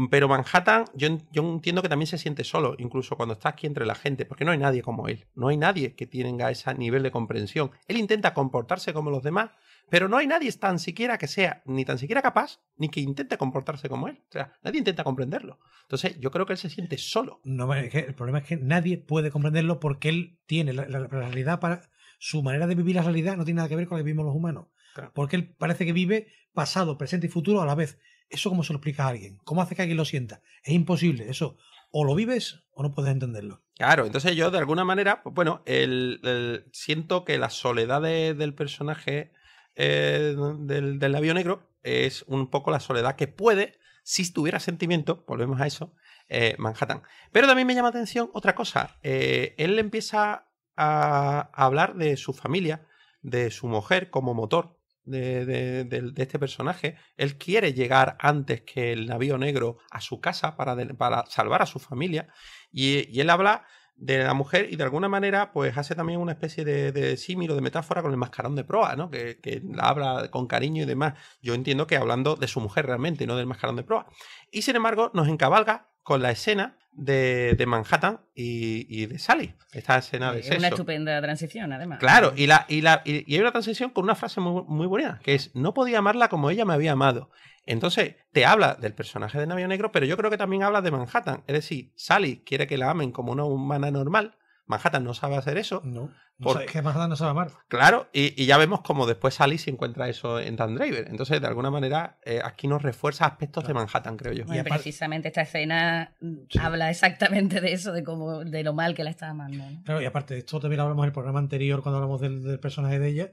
pero Manhattan, yo, entiendo que también se siente solo, incluso cuando está aquí entre la gente, porque no hay nadie como él. No hay nadie que tenga ese nivel de comprensión. Él intenta comportarse como los demás, pero no hay nadie tan siquiera que sea ni tan siquiera capaz, ni que intente comportarse como él. O sea, nadie intenta comprenderlo. Entonces, yo creo que él se siente solo. el problema es que nadie puede comprenderlo porque él tiene la, realidad para. Su manera de vivir la realidad no tiene nada que ver con la que vivimos los humanos. Porque él parece que vive pasado, presente y futuro a la vez. ¿Eso cómo se lo explica a alguien? ¿Cómo hace que alguien lo sienta? Es imposible. Eso o lo vives o no puedes entenderlo. Claro, entonces yo de alguna manera, pues bueno, el, siento que la soledad del personaje eh, del, del, negro es un poco la soledad que puede, si tuviera sentimiento, volvemos a eso, eh, Manhattan. Pero también me llama atención otra cosa. Eh, él empieza a hablar de su familia, de su mujer como motor de, este personaje. Él quiere llegar antes que el navío negro a su casa para, para salvar a su familia. Y, él habla de la mujer y de alguna manera pues hace también una especie de, símil o de metáfora con el mascarón de proa, ¿no? Que, la habla con cariño y demás. Yo entiendo que hablando de su mujer realmente, no del mascarón de proa. Y sin embargo nos encabalga con la escena de, Manhattan y, de Sally. Esta escena de es eh, Una estupenda transición, además. Claro, y, la, y, la, hay una transición con una frase muy, muy buena, que es, no podía amarla como ella me había amado. Entonces, te habla del personaje de Navío Negro, pero yo creo que también habla de Manhattan. Es decir, Sally quiere que la amen como una humana normal, Manhattan no sabe hacer eso. No. porque, Manhattan no sabe amar. Claro, y, ya vemos cómo después Alice encuentra eso en Dan Driver. Entonces, de alguna manera, eh, aquí nos refuerza aspectos de Manhattan, creo yo. precisamente esta escena mm, habla exactamente de eso, de cómo, de lo mal que la está amando. Claro, y aparte de esto también hablamos en el programa anterior cuando hablamos del, personaje de ella.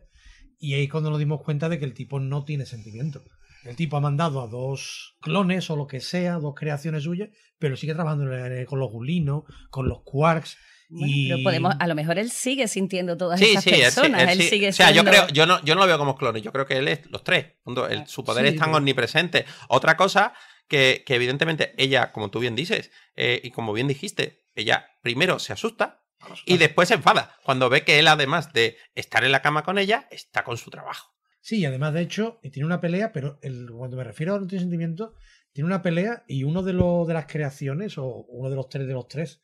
Y ahí cuando nos dimos cuenta de que el tipo no tiene sentimiento El tipo ha mandado a dos clones o lo que sea, dos creaciones suyas, pero sigue trabajando con los gulinos, con los quarks podemos, a lo mejor él sigue sintiendo todas esas personas. Él, o sea, yo creo, yo no, yo no lo veo como clones, yo creo que él es los tres. su poder es tan omnipresente. Otra cosa que, evidentemente ella, como tú bien dices, eh, y como bien dijiste, ella primero se asusta y después se enfada. Cuando ve que él, además de estar en la cama con ella, está con su trabajo. Sí, y además, de hecho, tiene una pelea, pero cuando me refiero a los sentimientos, tiene una pelea y uno de, de las creaciones, o uno de los tres de los tres,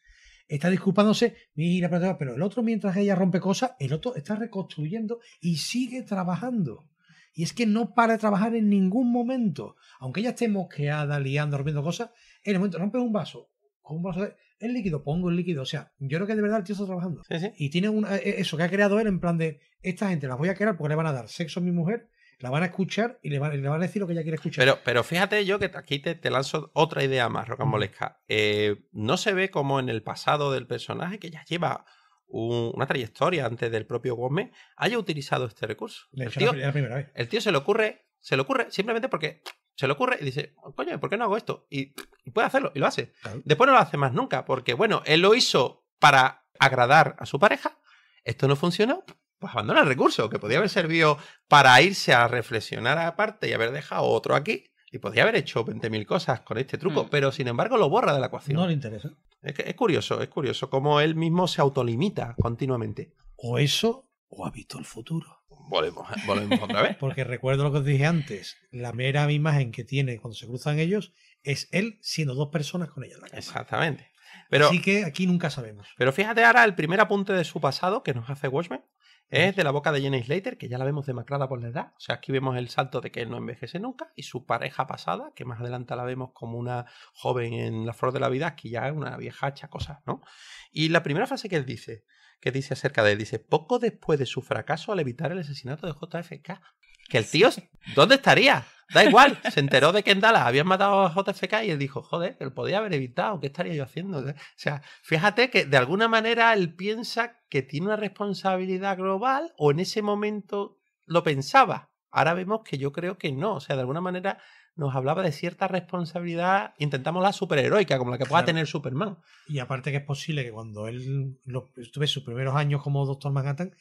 está disculpándose, mira, pero el otro mientras ella rompe cosas, el otro está reconstruyendo y sigue trabajando. Y es que no para de trabajar en ningún momento. Aunque ella esté mosqueada, liando, rompiendo cosas, en el momento rompe un vaso, con un vaso de, el líquido, pongo el líquido. O sea, yo creo que de verdad el tío está trabajando. Y tiene una, e, eso que ha creado él en plan de, esta gente la voy a crear porque le van a dar sexo a mi mujer la van a escuchar y le van, le van a decir lo que ella quiere escuchar. Pero, fíjate yo que aquí te, te lanzo otra idea más rocambolesca. Eh, no se ve como en el pasado del personaje, que ya lleva una trayectoria antes del propio Gómez, haya utilizado este recurso. el, tío, el tío se le ocurre, se le ocurre simplemente porque se le ocurre y dice, coño, ¿por qué no hago esto? Y, puede hacerlo, y lo hace. Después no lo hace más nunca, porque bueno, él lo hizo para agradar a su pareja, esto no funcionó, pues abandona el recurso, que podía haber servido para irse a reflexionar aparte y haber dejado otro aquí. Y podía haber hecho 20.000 cosas con este truco, mm. pero sin embargo lo borra de la ecuación. No le interesa. Es, curioso, es curioso cómo él mismo se autolimita continuamente. O eso, o ha visto el futuro. Volvemos, eh, volvemos otra vez. Porque recuerdo lo que os dije antes, la mera imagen que tiene cuando se cruzan ellos es él siendo dos personas con ella Exactamente. Así que aquí nunca sabemos. Pero fíjate ahora el primer apunte de su pasado que nos hace watchman es de la boca de Jenny Slater, que ya la vemos demacrada por la edad. O sea, aquí vemos el salto de que él no envejece nunca. Y su pareja pasada, que más adelante la vemos como una joven en la flor de la vida, que ya es una viejacha cosa, ¿no? Y la primera frase que él dice, que dice acerca de él, dice, poco después de su fracaso al evitar el asesinato de JFK. Que el tío, ¿dónde estaría? Da igual, se enteró de que en Dallas habían matado a JFK y él dijo, joder, que lo podía haber evitado, ¿qué estaría yo haciendo? O sea, fíjate que de alguna manera él piensa que tiene una responsabilidad global o en ese momento lo pensaba. Ahora vemos que yo creo que no, o sea, de alguna manera nos hablaba de cierta responsabilidad, intentamos la superheroica, como la que pueda tener Superman. Y aparte que es posible que cuando él, estuve sus primeros años como Dr. Manhattan,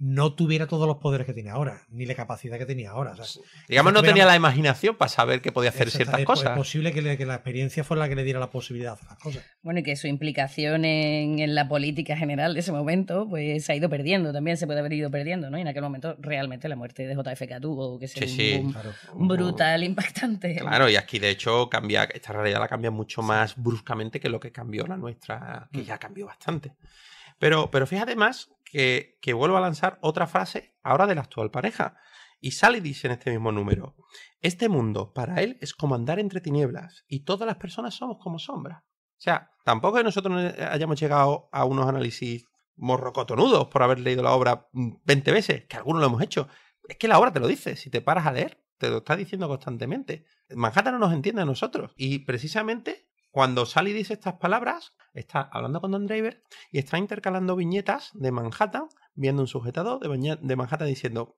no tuviera todos los poderes que tiene ahora, ni la capacidad que tenía ahora. Digamos, no tenía la imaginación para saber que podía hacer ciertas cosas. Es posible que, la experiencia fuera la que le diera la posibilidad a las cosas. Bueno, y que su implicación en, la política general de ese momento pues se ha ido perdiendo, también se puede haber ido perdiendo, ¿no? Y en aquel momento realmente la muerte de JFK tuvo que ser un, brutal, impactante. Claro, y aquí de hecho cambia, esta realidad la cambia mucho más bruscamente que lo que cambió la nuestra, que mm. ya cambió bastante. Pero, pero fíjate más que, vuelva a lanzar otra frase ahora de la actual pareja. Y Sally dice en este mismo número, este mundo para él es como andar entre tinieblas y todas las personas somos como sombras. O sea, tampoco que nosotros hayamos llegado a unos análisis morrocotonudos por haber leído la obra 20 veces, que algunos lo hemos hecho. Es que la obra te lo dice, si te paras a leer, te lo está diciendo constantemente. Manhattan no nos entiende a nosotros. Y precisamente cuando Sally dice estas palabras, está hablando con Don Draver y está intercalando viñetas de Manhattan, viendo un sujetado de, Manhattan diciendo,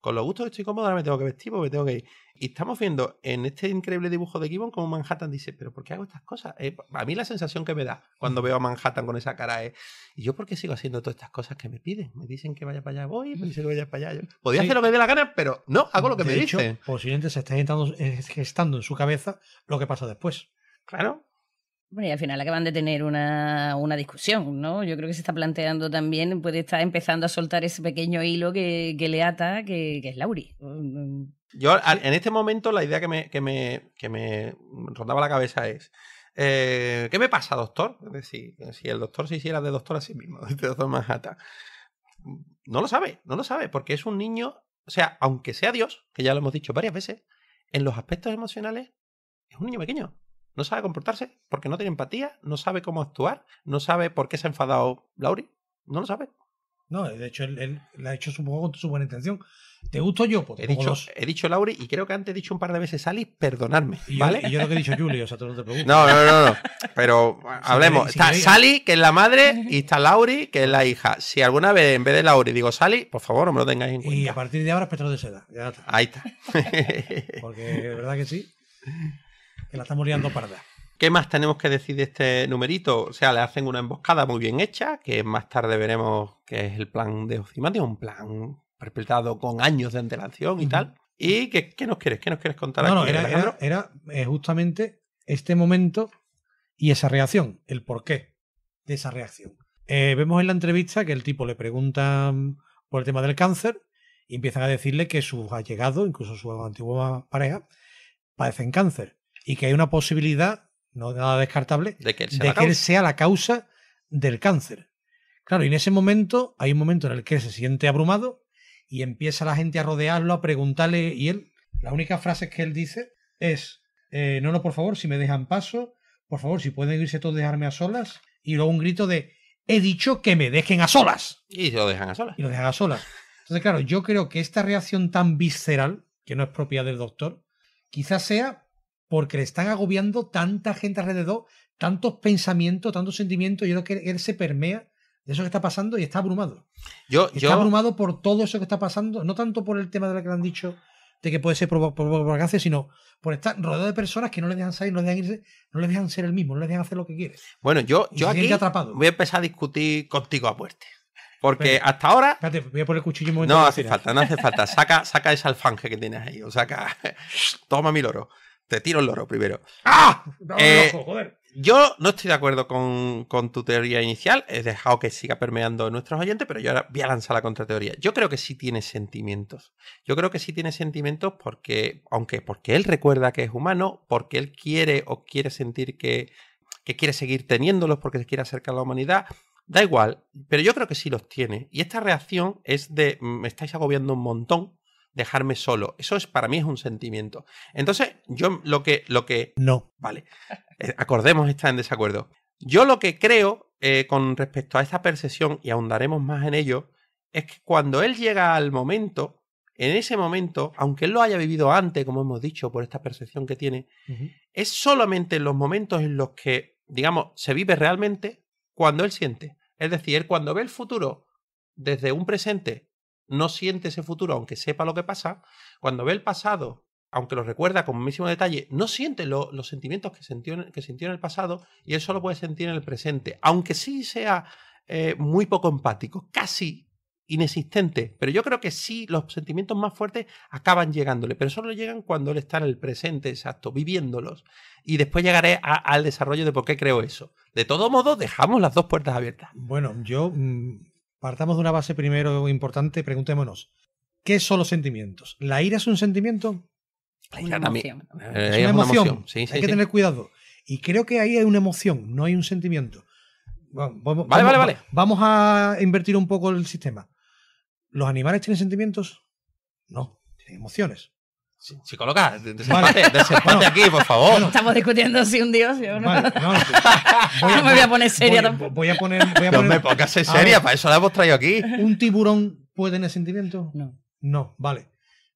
con los gustos que estoy cómodo, ahora me tengo que vestir, me tengo que ir. Y estamos viendo en este increíble dibujo de Gibbon cómo Manhattan dice, pero ¿por qué hago estas cosas? Eh, a mí la sensación que me da cuando mm. veo a Manhattan con esa cara es, ¿y yo por qué sigo haciendo todas estas cosas que me piden? Me dicen que vaya para allá, voy, me dicen que vaya para allá. Podría hacer lo que dé la gana, pero no, hago lo que de me hecho, dicen. Posiblemente se está eh, gestando en su cabeza lo que pasa después. Claro, bueno, y al final acaban de tener una, discusión, ¿no? Yo creo que se está planteando también, puede estar empezando a soltar ese pequeño hilo que, le ata, que, es Lauri. Yo, en este momento, la idea que me, que me, rondaba la cabeza es. Eh, ¿Qué me pasa, doctor? Es decir, si el doctor se hiciera de doctor a sí mismo, de doctor Manhattan. No lo sabe, no lo sabe, porque es un niño, o sea, aunque sea Dios, que ya lo hemos dicho varias veces, en los aspectos emocionales es un niño pequeño. No sabe comportarse porque no tiene empatía, no sabe cómo actuar, no sabe por qué se ha enfadado Lauri. No lo sabe. No, de hecho, él, la ha hecho supongo con su buena intención. ¿Te gusto yo? Pues, he, dicho, he dicho Lauri y creo que antes he dicho un par de veces Salí perdonadme. Y yo, ¿vale? yo lo que he dicho Julio o sea, tú no te preocupes. No, no, no, no. Pero hablemos. está Sally, que es la madre, y está Lauri, que es la hija. Si alguna vez en vez de Lauri digo Sally, por favor, no me lo tengáis en cuenta. Y a partir de ahora, es Petro de Seda. Ahí está. Porque es verdad que sí que la estamos liando para parda. ¿Qué más tenemos que decir de este numerito? O sea, le hacen una emboscada muy bien hecha, que más tarde veremos que es el plan de Ozymandias, un plan perpetrado con años de antelación y tal. ¿Y qué, nos quieres? ¿Qué nos quieres contar? No, no, era, eh, justamente este momento y esa reacción, el porqué de esa reacción. Eh, vemos en la entrevista que el tipo le pregunta por el tema del cáncer y empiezan a decirle que sus allegados, incluso su antigua pareja, padecen cáncer y que hay una posibilidad, no nada descartable, de que él sea, la causa del cáncer. Claro, y en ese momento hay un momento en el que se siente abrumado y empieza la gente a rodearlo, a preguntarle, y él, las únicas frases que él dice es, eh, no, no, por favor, si me dejan paso, por favor, si pueden irse todos, dejarme a solas, y luego un grito de, he dicho que me dejen a solas. Y lo dejan a solas. Y lo dejan a solas. Entonces, claro, yo creo que esta reacción tan visceral, que no es propia del doctor, quizás sea porque le están agobiando tanta gente alrededor, tantos pensamientos, tantos sentimientos. Yo creo que él se permea de eso que está pasando y está abrumado. Yo, está abrumado por todo eso que está pasando, no tanto por el tema de lo que le han dicho de que puede ser por, sino por estar rodeado de personas que no le dejan salir, no le dejan irse, no le dejan ser el mismo, no le dejan hacer lo que quiere. Bueno, yo, yo aquí atrapado. voy a empezar a discutir contigo a muerte. Porque hasta ahora. Espérate, voy a poner el cuchillo No hace falta, no hace falta. Saca, saca ese alfanje que tienes ahí. O saca. Toma mi loro. Te tiro el loro primero. ¡Ah! Eh, yo no estoy de acuerdo con, tu teoría inicial. He dejado que siga permeando nuestros oyentes, pero yo ahora voy a lanzar la contrateoría. Yo creo que sí tiene sentimientos. Yo creo que sí tiene sentimientos porque, aunque porque él recuerda que es humano, porque él quiere o quiere sentir que, que quiere seguir teniéndolos, porque se quiere acercar a la humanidad. Da igual, pero yo creo que sí los tiene. Y esta reacción es de mm, me estáis agobiando un montón, dejarme solo. Eso es para mí es un sentimiento. Entonces, yo lo que lo que no. Vale. Eh, acordemos está en desacuerdo. Yo lo que creo eh, con respecto a esta percepción y ahondaremos más en ello es que cuando él llega al momento en ese momento, aunque él lo haya vivido antes, como hemos dicho, por esta percepción que tiene, es solamente en los momentos en los que, digamos, se vive realmente cuando él siente. Es decir, cuando ve el futuro desde un presente no siente ese futuro, aunque sepa lo que pasa, cuando ve el pasado, aunque lo recuerda con muchísimo detalle, no siente los sentimientos que sintió, que sintió, en el pasado y él solo puede sentir en el presente, aunque sí sea eh, muy poco empático, casi inexistente, pero yo creo que sí los sentimientos más fuertes acaban llegándole, pero solo llegan cuando él está en el presente, exacto, viviéndolos. Y después llegaré al desarrollo de por qué creo eso. De todo modo, dejamos las dos puertas abiertas. Bueno, yo mm, Partamos de una base primero importante, preguntémonos, ¿qué son los sentimientos? ¿La ira es un sentimiento? La ira eh, una emoción. es una emoción. hay que tener cuidado. Y creo que ahí hay una emoción, no hay un sentimiento. vale, vale, vale. Vamos a invertir un poco el sistema. ¿Los animales tienen sentimientos? No, tienen emociones. Psicóloga, desempate, desempate aquí, por favor. Estamos discutiendo si un dios. o no, no, me voy a poner seria tampoco. Voy, a poner. Voy me pongas seria, para eso la hemos traído aquí. ¿Un tiburón puede tener sentimiento? No. No, vale.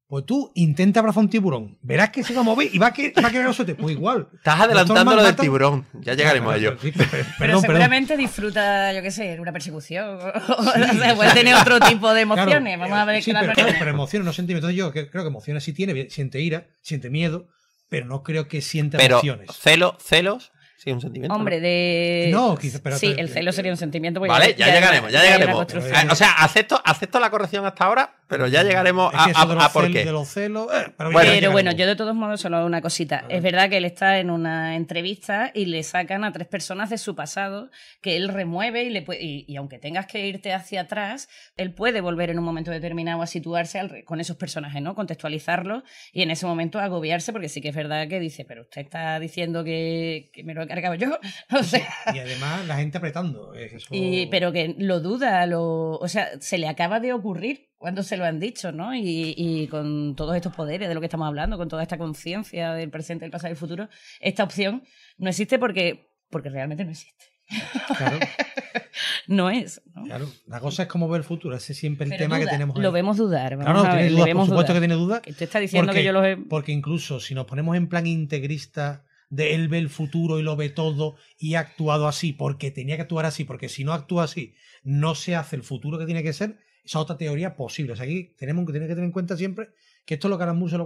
Pues tú intenta abrazar un tiburón, verás que se va a mover y va a, quedar va a querer Pues igual. Estás adelantando lo del tiburón, ya llegaremos a ello. pero, simplemente seguramente disfruta, yo qué sé, una persecución. o puede tener otro tipo de emociones. Vamos a ver sí, pero, pregunta. pero emociones, no sentimientos. Yo creo que emociones sí tiene, siente ira, siente miedo, pero no creo que sienta pero emociones. Celo, celos, Sí, un sentimiento. Hombre, de. No, quizás. sí, el celo sería un sentimiento. Vale, ya, llegaremos, ya, ya llegaremos. Eh, o sea, acepto, acepto la corrección hasta ahora, pero ya llegaremos a, por qué. pero, bueno, yo de todos modos solo una cosita. Es verdad que él está en una entrevista y le sacan a tres personas de su pasado que él remueve y, le y, aunque tengas que irte hacia atrás, él puede volver en un momento determinado a situarse con esos personajes, ¿no? Contextualizarlos y en ese momento agobiarse porque sí que es verdad que dice, pero usted está diciendo que, me lo he cargado yo. y además la gente apretando. pero que lo duda, lo, o sea, se le acaba de ocurrir cuando se lo han dicho, ¿no? Y, con todos estos poderes de lo que estamos hablando, con toda esta conciencia del presente, del pasado y del futuro, esta opción no existe porque, porque realmente no existe. Claro. no es. Claro, la cosa es cómo ver el futuro, ese es siempre el tema que tenemos. Ahí. Lo vemos dudar. ¿verdad? claro, no, por supuesto que tiene dudas. diciendo que yo lo he... Porque incluso si nos ponemos en plan integrista de él ve el futuro y lo ve todo y ha actuado así porque tenía que actuar así, porque si no actúa así no se hace el futuro que tiene que ser, esa otra teoría posible. O sea, aquí tenemos que tener que tener en cuenta siempre que esto es lo que a Moore se le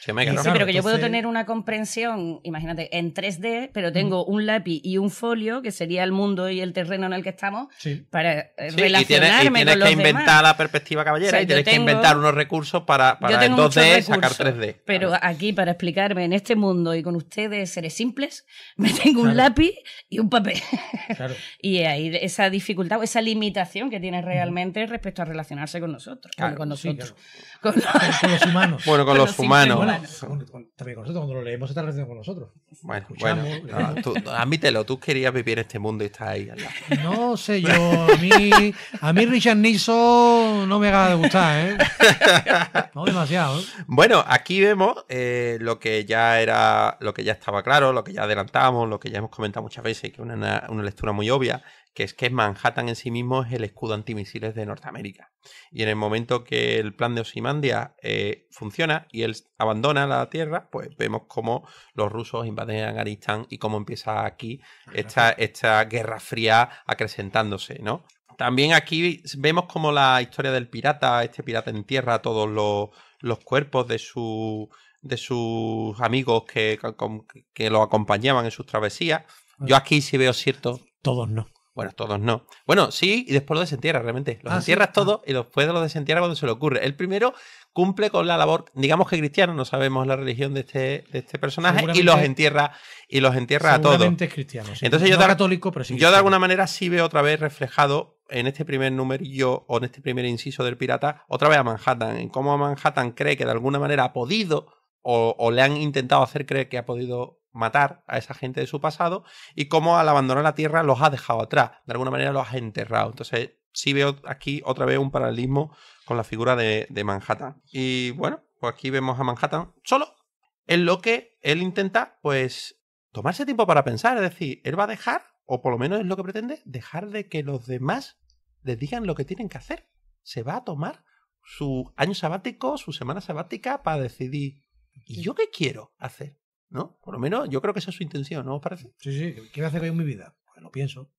Sí, pero que yo puedo tener una comprensión, imagínate, en 3D, pero tengo un lápiz y un folio, que sería el mundo y el terreno en el que estamos, para eh, relacionarme y tienes, y tienes que inventar la perspectiva caballera y tienes que inventar unos recursos para, para en 2D sacar 3D. Pero aquí, para explicarme en este mundo y con ustedes, seres simples, me tengo un lápiz y un papel. y ahí esa dificultad o esa limitación que tienes realmente respecto a relacionarse con nosotros. con, nosotros. Con, los, humanos. Bueno, con, los humanos bueno, también con nosotros, cuando lo leemos está relacionado con nosotros. Bueno, bueno, tú, admítelo, tú querías vivir este mundo y estás ahí. No sé yo, a mí, a mí Richard Nixon no me acaba de gustar, ¿eh? No demasiado. ¿eh? Bueno, aquí vemos eh, lo que ya era, lo que ya estaba claro, lo que ya adelantamos, lo que ya hemos comentado muchas veces, que es una, una lectura muy obvia, que es que Manhattan en sí mismo es el escudo antimisiles de Norteamérica. Y en el momento que el plan de Osimandia eh, funciona y él abandona la Tierra, pues vemos cómo los rusos invaden Afganistán y cómo empieza aquí esta, esta guerra fría acrecentándose, ¿no? También aquí vemos como la historia del pirata, este pirata entierra todos los, los cuerpos de, su, de sus amigos que, que, lo acompañaban en sus travesías. Yo aquí sí veo cierto. Todos no. Bueno, todos no. Bueno, sí, y después lo desentierra realmente. Los ah, entierras ah. todos y después los desentierra cuando se le ocurre. El primero cumple con la labor, digamos que cristiano, no sabemos la religión de este, de este personaje, y los entierra, y los entierra a todos. es cristiano. Entonces yo, de, católico, yo de alguna manera sí veo otra vez reflejado en este primer yo o en este primer inciso del pirata, otra vez a Manhattan, en cómo Manhattan cree que de alguna manera ha podido o le han intentado hacer creer que ha podido matar a esa gente de su pasado y cómo al abandonar la Tierra los ha dejado atrás, de alguna manera los ha enterrado. Entonces sí veo aquí otra vez un paralelismo con la figura de, Manhattan. Y bueno, pues aquí vemos a Manhattan solo, en lo que él intenta pues tomarse tiempo para pensar, es decir, él va a dejar, o por lo menos es lo que pretende, dejar de que los demás les digan lo que tienen que hacer. Se va a tomar su año sabático, su semana sabática para decidir, ¿y yo qué quiero hacer? ¿no? Por lo menos yo creo que esa es su intención, ¿no os parece? Sí, sí, ¿qué voy a hacer con mi vida? Pues lo pienso.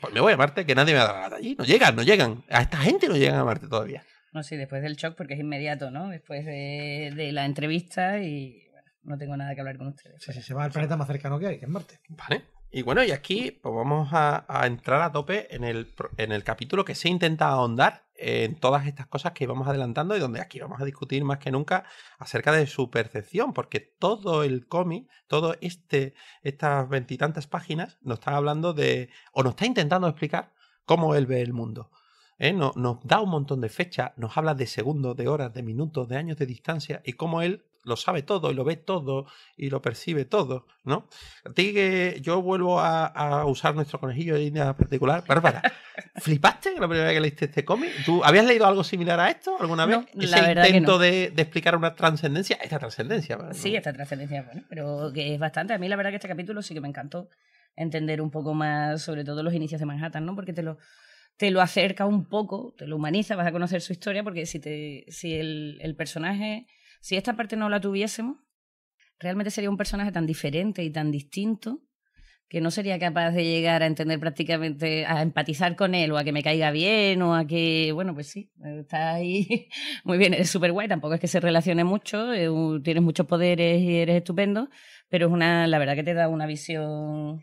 pues me voy a Marte, que nadie me ha a allí. No llegan, no llegan. A esta gente no llegan a Marte todavía. No sí, después del shock, porque es inmediato, ¿no? Después de, la entrevista y bueno, no tengo nada que hablar con ustedes. se va al planeta más cercano que hay, que es Marte. Vale. Y bueno, y aquí pues, vamos a, entrar a tope en el, capítulo que se intenta ahondar en todas estas cosas que vamos adelantando y donde aquí vamos a discutir más que nunca acerca de su percepción, porque todo el cómic, todo este, estas veintitantas páginas nos está hablando de, o nos está intentando explicar cómo él ve el mundo. ¿eh? Nos, nos da un montón de fechas, nos habla de segundos, de horas, de minutos, de años de distancia y cómo él lo sabe todo y lo ve todo y lo percibe todo, ¿no? Así que yo vuelvo a, usar nuestro conejillo de línea particular. para. ¿flipaste la primera vez que leíste este cómic? ¿Tú habías leído algo similar a esto alguna vez? intento de, explicar una trascendencia, esta trascendencia. ¿verdad? Sí, esta trascendencia, bueno, pero que es bastante. A mí la verdad que este capítulo sí que me encantó entender un poco más, sobre todo los inicios de Manhattan, ¿no? Porque te lo te lo acerca un poco, te lo humaniza, vas a conocer su historia, porque si, te, si el, el personaje si esta parte no la tuviésemos, realmente sería un personaje tan diferente y tan distinto que no sería capaz de llegar a entender prácticamente, a empatizar con él, o a que me caiga bien, o a que, bueno, pues sí, está ahí muy bien, eres súper guay, tampoco es que se relacione mucho, eh, tienes muchos poderes y eres estupendo, pero es una, la verdad que te da una visión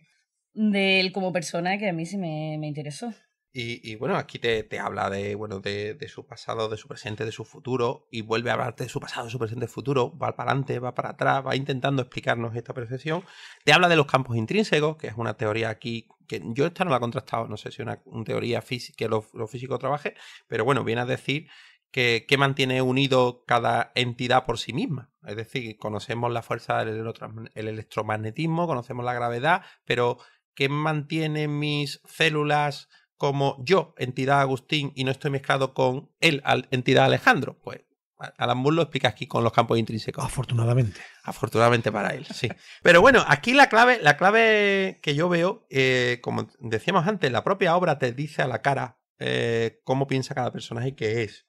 de él como persona que a mí sí me, me interesó. Y, bueno, aquí te, habla de, bueno, de, su pasado, de su presente, de su futuro, y vuelve a hablarte de su pasado, de su presente, futuro, va para adelante, va para atrás, va intentando explicarnos esta percepción. Te habla de los campos intrínsecos, que es una teoría aquí que yo esta no la he contrastado, no sé si una, una teoría física, que lo, físico trabaje, pero bueno, viene a decir que, mantiene unido cada entidad por sí misma. Es decir, conocemos la fuerza del el electromagnetismo, conocemos la gravedad, pero ¿qué mantiene mis células? como yo, entidad Agustín, y no estoy mezclado con él, entidad Alejandro. Pues Alan Moore lo explica aquí con los campos intrínsecos. Afortunadamente. Afortunadamente para él, sí. Pero bueno, aquí la clave, la clave que yo veo, eh, como decíamos antes, la propia obra te dice a la cara eh, cómo piensa cada personaje y qué es.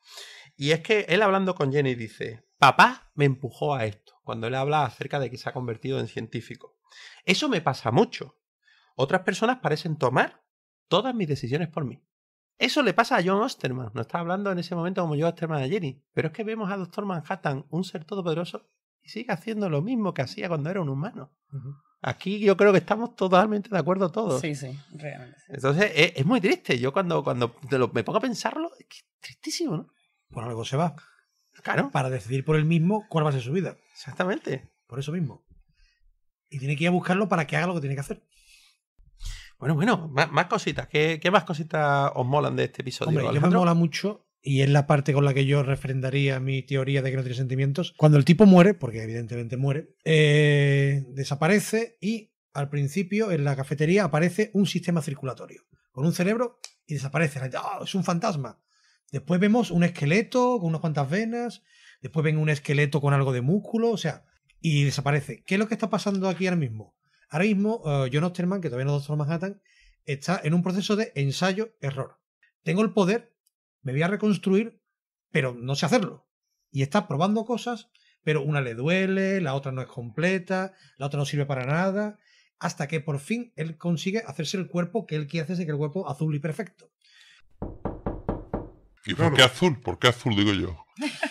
Y es que él hablando con Jenny dice, papá me empujó a esto, cuando él habla acerca de que se ha convertido en científico. Eso me pasa mucho. Otras personas parecen tomar todas mis decisiones por mí. Eso le pasa a John Osterman. No está hablando en ese momento como John Osterman a Jenny. Pero es que vemos a Doctor Manhattan, un ser todopoderoso, y sigue haciendo lo mismo que hacía cuando era un humano. Aquí yo creo que estamos totalmente de acuerdo todos. Sí, sí, realmente. Entonces e, es, muy triste. Yo cuando, cuando me pongo a pensarlo, es, es tristísimo, ¿no? Por algo se va. Claro. Para decidir por él mismo cuál va a ser su vida. Exactamente. Por eso mismo. Y tiene que ir a buscarlo para que haga lo que tiene que hacer. Bueno, bueno, más, cositas. ¿Qué, más cositas os molan de este episodio? Hombre, que me mola mucho y es la parte con la que yo refrendaría mi teoría de que no tiene sentimientos. Cuando el tipo muere, porque evidentemente muere, eh, desaparece y al principio en la cafetería aparece un sistema circulatorio con un cerebro y desaparece. Ah, es un fantasma. Después vemos un esqueleto con unas cuantas venas. Después ven un esqueleto con algo de músculo. O sea, y desaparece. ¿Qué es lo que está pasando aquí ahora mismo? Ahora mismo, eh, John Osterman, que todavía no es Doctor Manhattan, está en un proceso de ensayo-error. Tengo el poder, me voy a reconstruir, pero no sé hacerlo. Y está probando cosas, pero una le duele, la otra no es completa, la otra no sirve para nada, hasta que por fin él consigue hacerse el cuerpo que él quiere hacerse, que el cuerpo azul y perfecto. ¿Y por qué azul? ¿Por qué azul digo yo?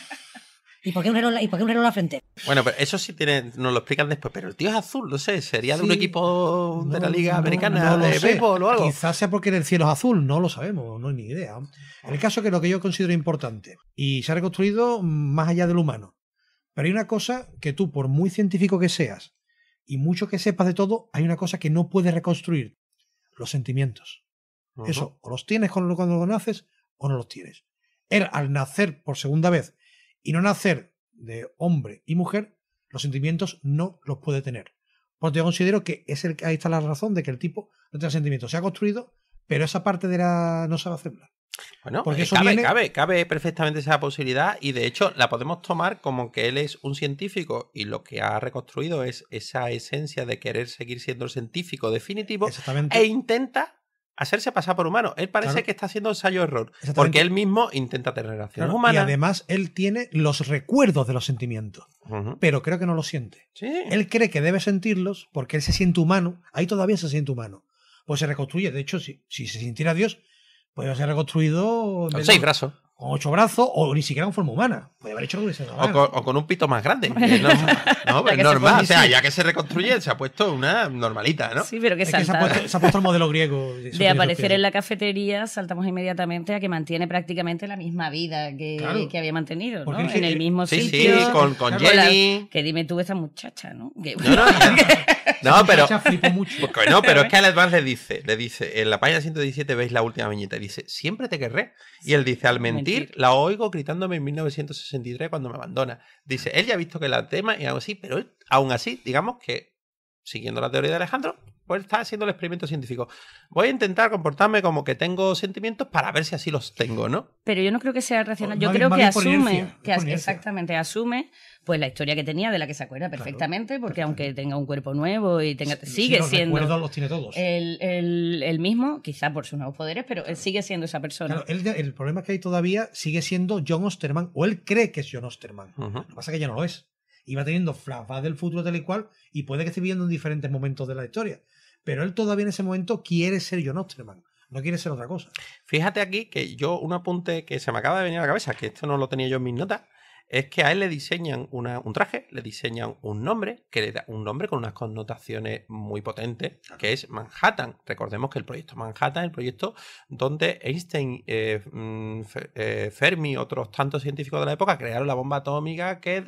¿Y por qué un reloj, la frente? Bueno, pero eso sí tiene, nos lo explican después. Pero el tío es azul, no sé. ¿Sería de un equipo de la Liga Americana de béisbol o algo? Quizás sea porque el cielo es azul, no lo sabemos, no hay ni idea. En el caso que lo que yo considero importante, y se ha reconstruido más allá del humano. Pero hay una cosa que tú, por muy científico que seas y mucho que sepas de todo, hay una cosa que no puedes reconstruir: los sentimientos. Eso, o los tienes cuando, lo naces o no los tienes. Él, al nacer por segunda vez y no nacer de hombre y mujer, los sentimientos no los puede tener. Porque yo considero que es el, ahí está la razón de que el tipo no tenga sentimientos. Se ha construido, pero esa parte de la no sabe hacerla. Bueno, Porque eh, cabe, cabe, cabe perfectamente esa posibilidad y de hecho la podemos tomar como que él es un científico y lo que ha reconstruido es esa esencia de querer seguir siendo el científico definitivo e intenta hacerse pasar por humano. Él parece que está haciendo ensayo-error. Porque él mismo intenta tener relaciones humana Y además él tiene los recuerdos de los sentimientos. Pero creo que no los siente. Él cree que debe sentirlos porque él se siente humano. Ahí todavía se siente humano. Pues se reconstruye. De hecho, si, si se sintiera Dios, pues ser reconstruido. Con seis brazos con ocho brazos o ni siquiera con forma humana. Puede haber hecho o, con, un pito más grande. normal. o sea, ya que se reconstruye, se ha puesto una normalita, Sí, pero que, se, ha puesto, el modelo griego. De aparecer en la cafetería, saltamos inmediatamente a que mantiene prácticamente la misma vida que, había mantenido, ¿no? En el eh, mismo sitio. con, con Jenny. que dime tú, esa muchacha, ¿no? no, pero. no, pero es que Alex le dice, le dice, en la página 117 veis la última viñeta, dice, siempre te querré. Y él dice, al mentir la oigo gritándome en 1963 cuando me abandona. Dice, él ya ha visto que la tema y algo así, pero aún así, digamos que siguiendo la teoría de Alejandro, pues está haciendo el experimento científico. Voy a intentar comportarme como que tengo sentimientos para ver si así los tengo, ¿no? Pero yo no creo que sea racional. Yo creo que asume, exactamente, asume pues la historia que tenía, de la que se acuerda perfectamente, porque aunque tenga un cuerpo nuevo y tenga, sigue siendo. Los tiene todos. El, mismo, quizá por sus nuevos poderes, pero él sigue siendo esa persona. el problema que hay todavía sigue siendo John Osterman, o él cree que es John Osterman. Lo que pasa es que ya no lo es iba teniendo flashbacks del futuro tal y cual, y puede que esté viviendo en diferentes momentos de la historia. Pero él todavía en ese momento quiere ser John Osterman, no quiere ser otra cosa. Fíjate aquí que yo, un apunte que se me acaba de venir a la cabeza, que esto no lo tenía yo en mis notas, es que a él le diseñan un traje, le diseñan un nombre, que le da un nombre con unas connotaciones muy potentes, que es Manhattan. Recordemos que el proyecto Manhattan es el proyecto donde Einstein, eh, mm, eh, Fermi y otros tantos científicos de la época crearon la bomba atómica que,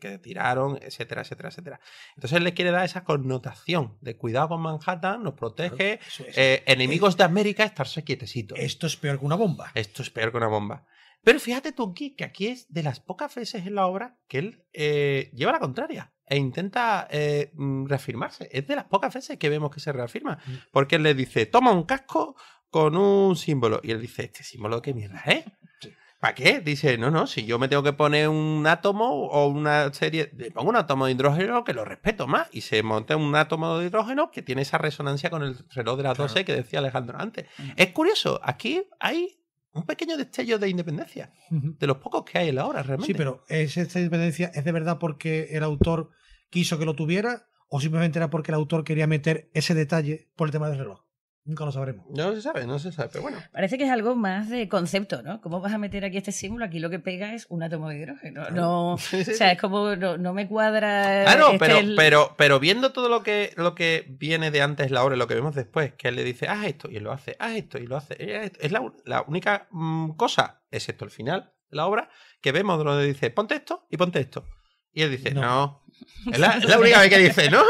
que tiraron, etcétera, etcétera, etcétera. Entonces le quiere dar esa connotación de cuidado con Manhattan, nos protege, eh, enemigos de América, estarse quietecito. Esto es peor que una bomba. Esto es peor que una bomba. Pero fíjate tú, que aquí es de las pocas veces en la obra que él eh, lleva la contraria e intenta eh, mm, reafirmarse. Es de las pocas veces que vemos que se reafirma. Mm. Porque él le dice, toma un casco con un símbolo. Y él dice, este símbolo qué mierda es. Eh? ¿Para qué? Dice, no, no, si yo me tengo que poner un átomo o una serie, le pongo un átomo de hidrógeno que lo respeto más y se monta un átomo de hidrógeno que tiene esa resonancia con el reloj de las 12 que decía Alejandro antes. Es curioso, aquí hay un pequeño destello de independencia, de los pocos que hay en la hora realmente. Sí, pero ¿es esta independencia es de verdad porque el autor quiso que lo tuviera o simplemente era porque el autor quería meter ese detalle por el tema del reloj? Nunca lo sabremos. No se sabe, no se sabe, pero bueno. Parece que es algo más de concepto, ¿no? ¿Cómo vas a meter aquí este símbolo? Aquí lo que pega es un átomo de hidrógeno. No, o sea, es como no, me cuadra. Claro, ah, este pero, pero, pero viendo todo lo que, lo que viene de antes la obra y lo que vemos después, que él le dice, haz esto, y él lo hace, haz esto, y lo hace. Es la, la única mm, cosa, excepto el final la obra, que vemos donde dice, ponte esto y ponte esto. Y él dice, no es la, única vez que dice, ¿no?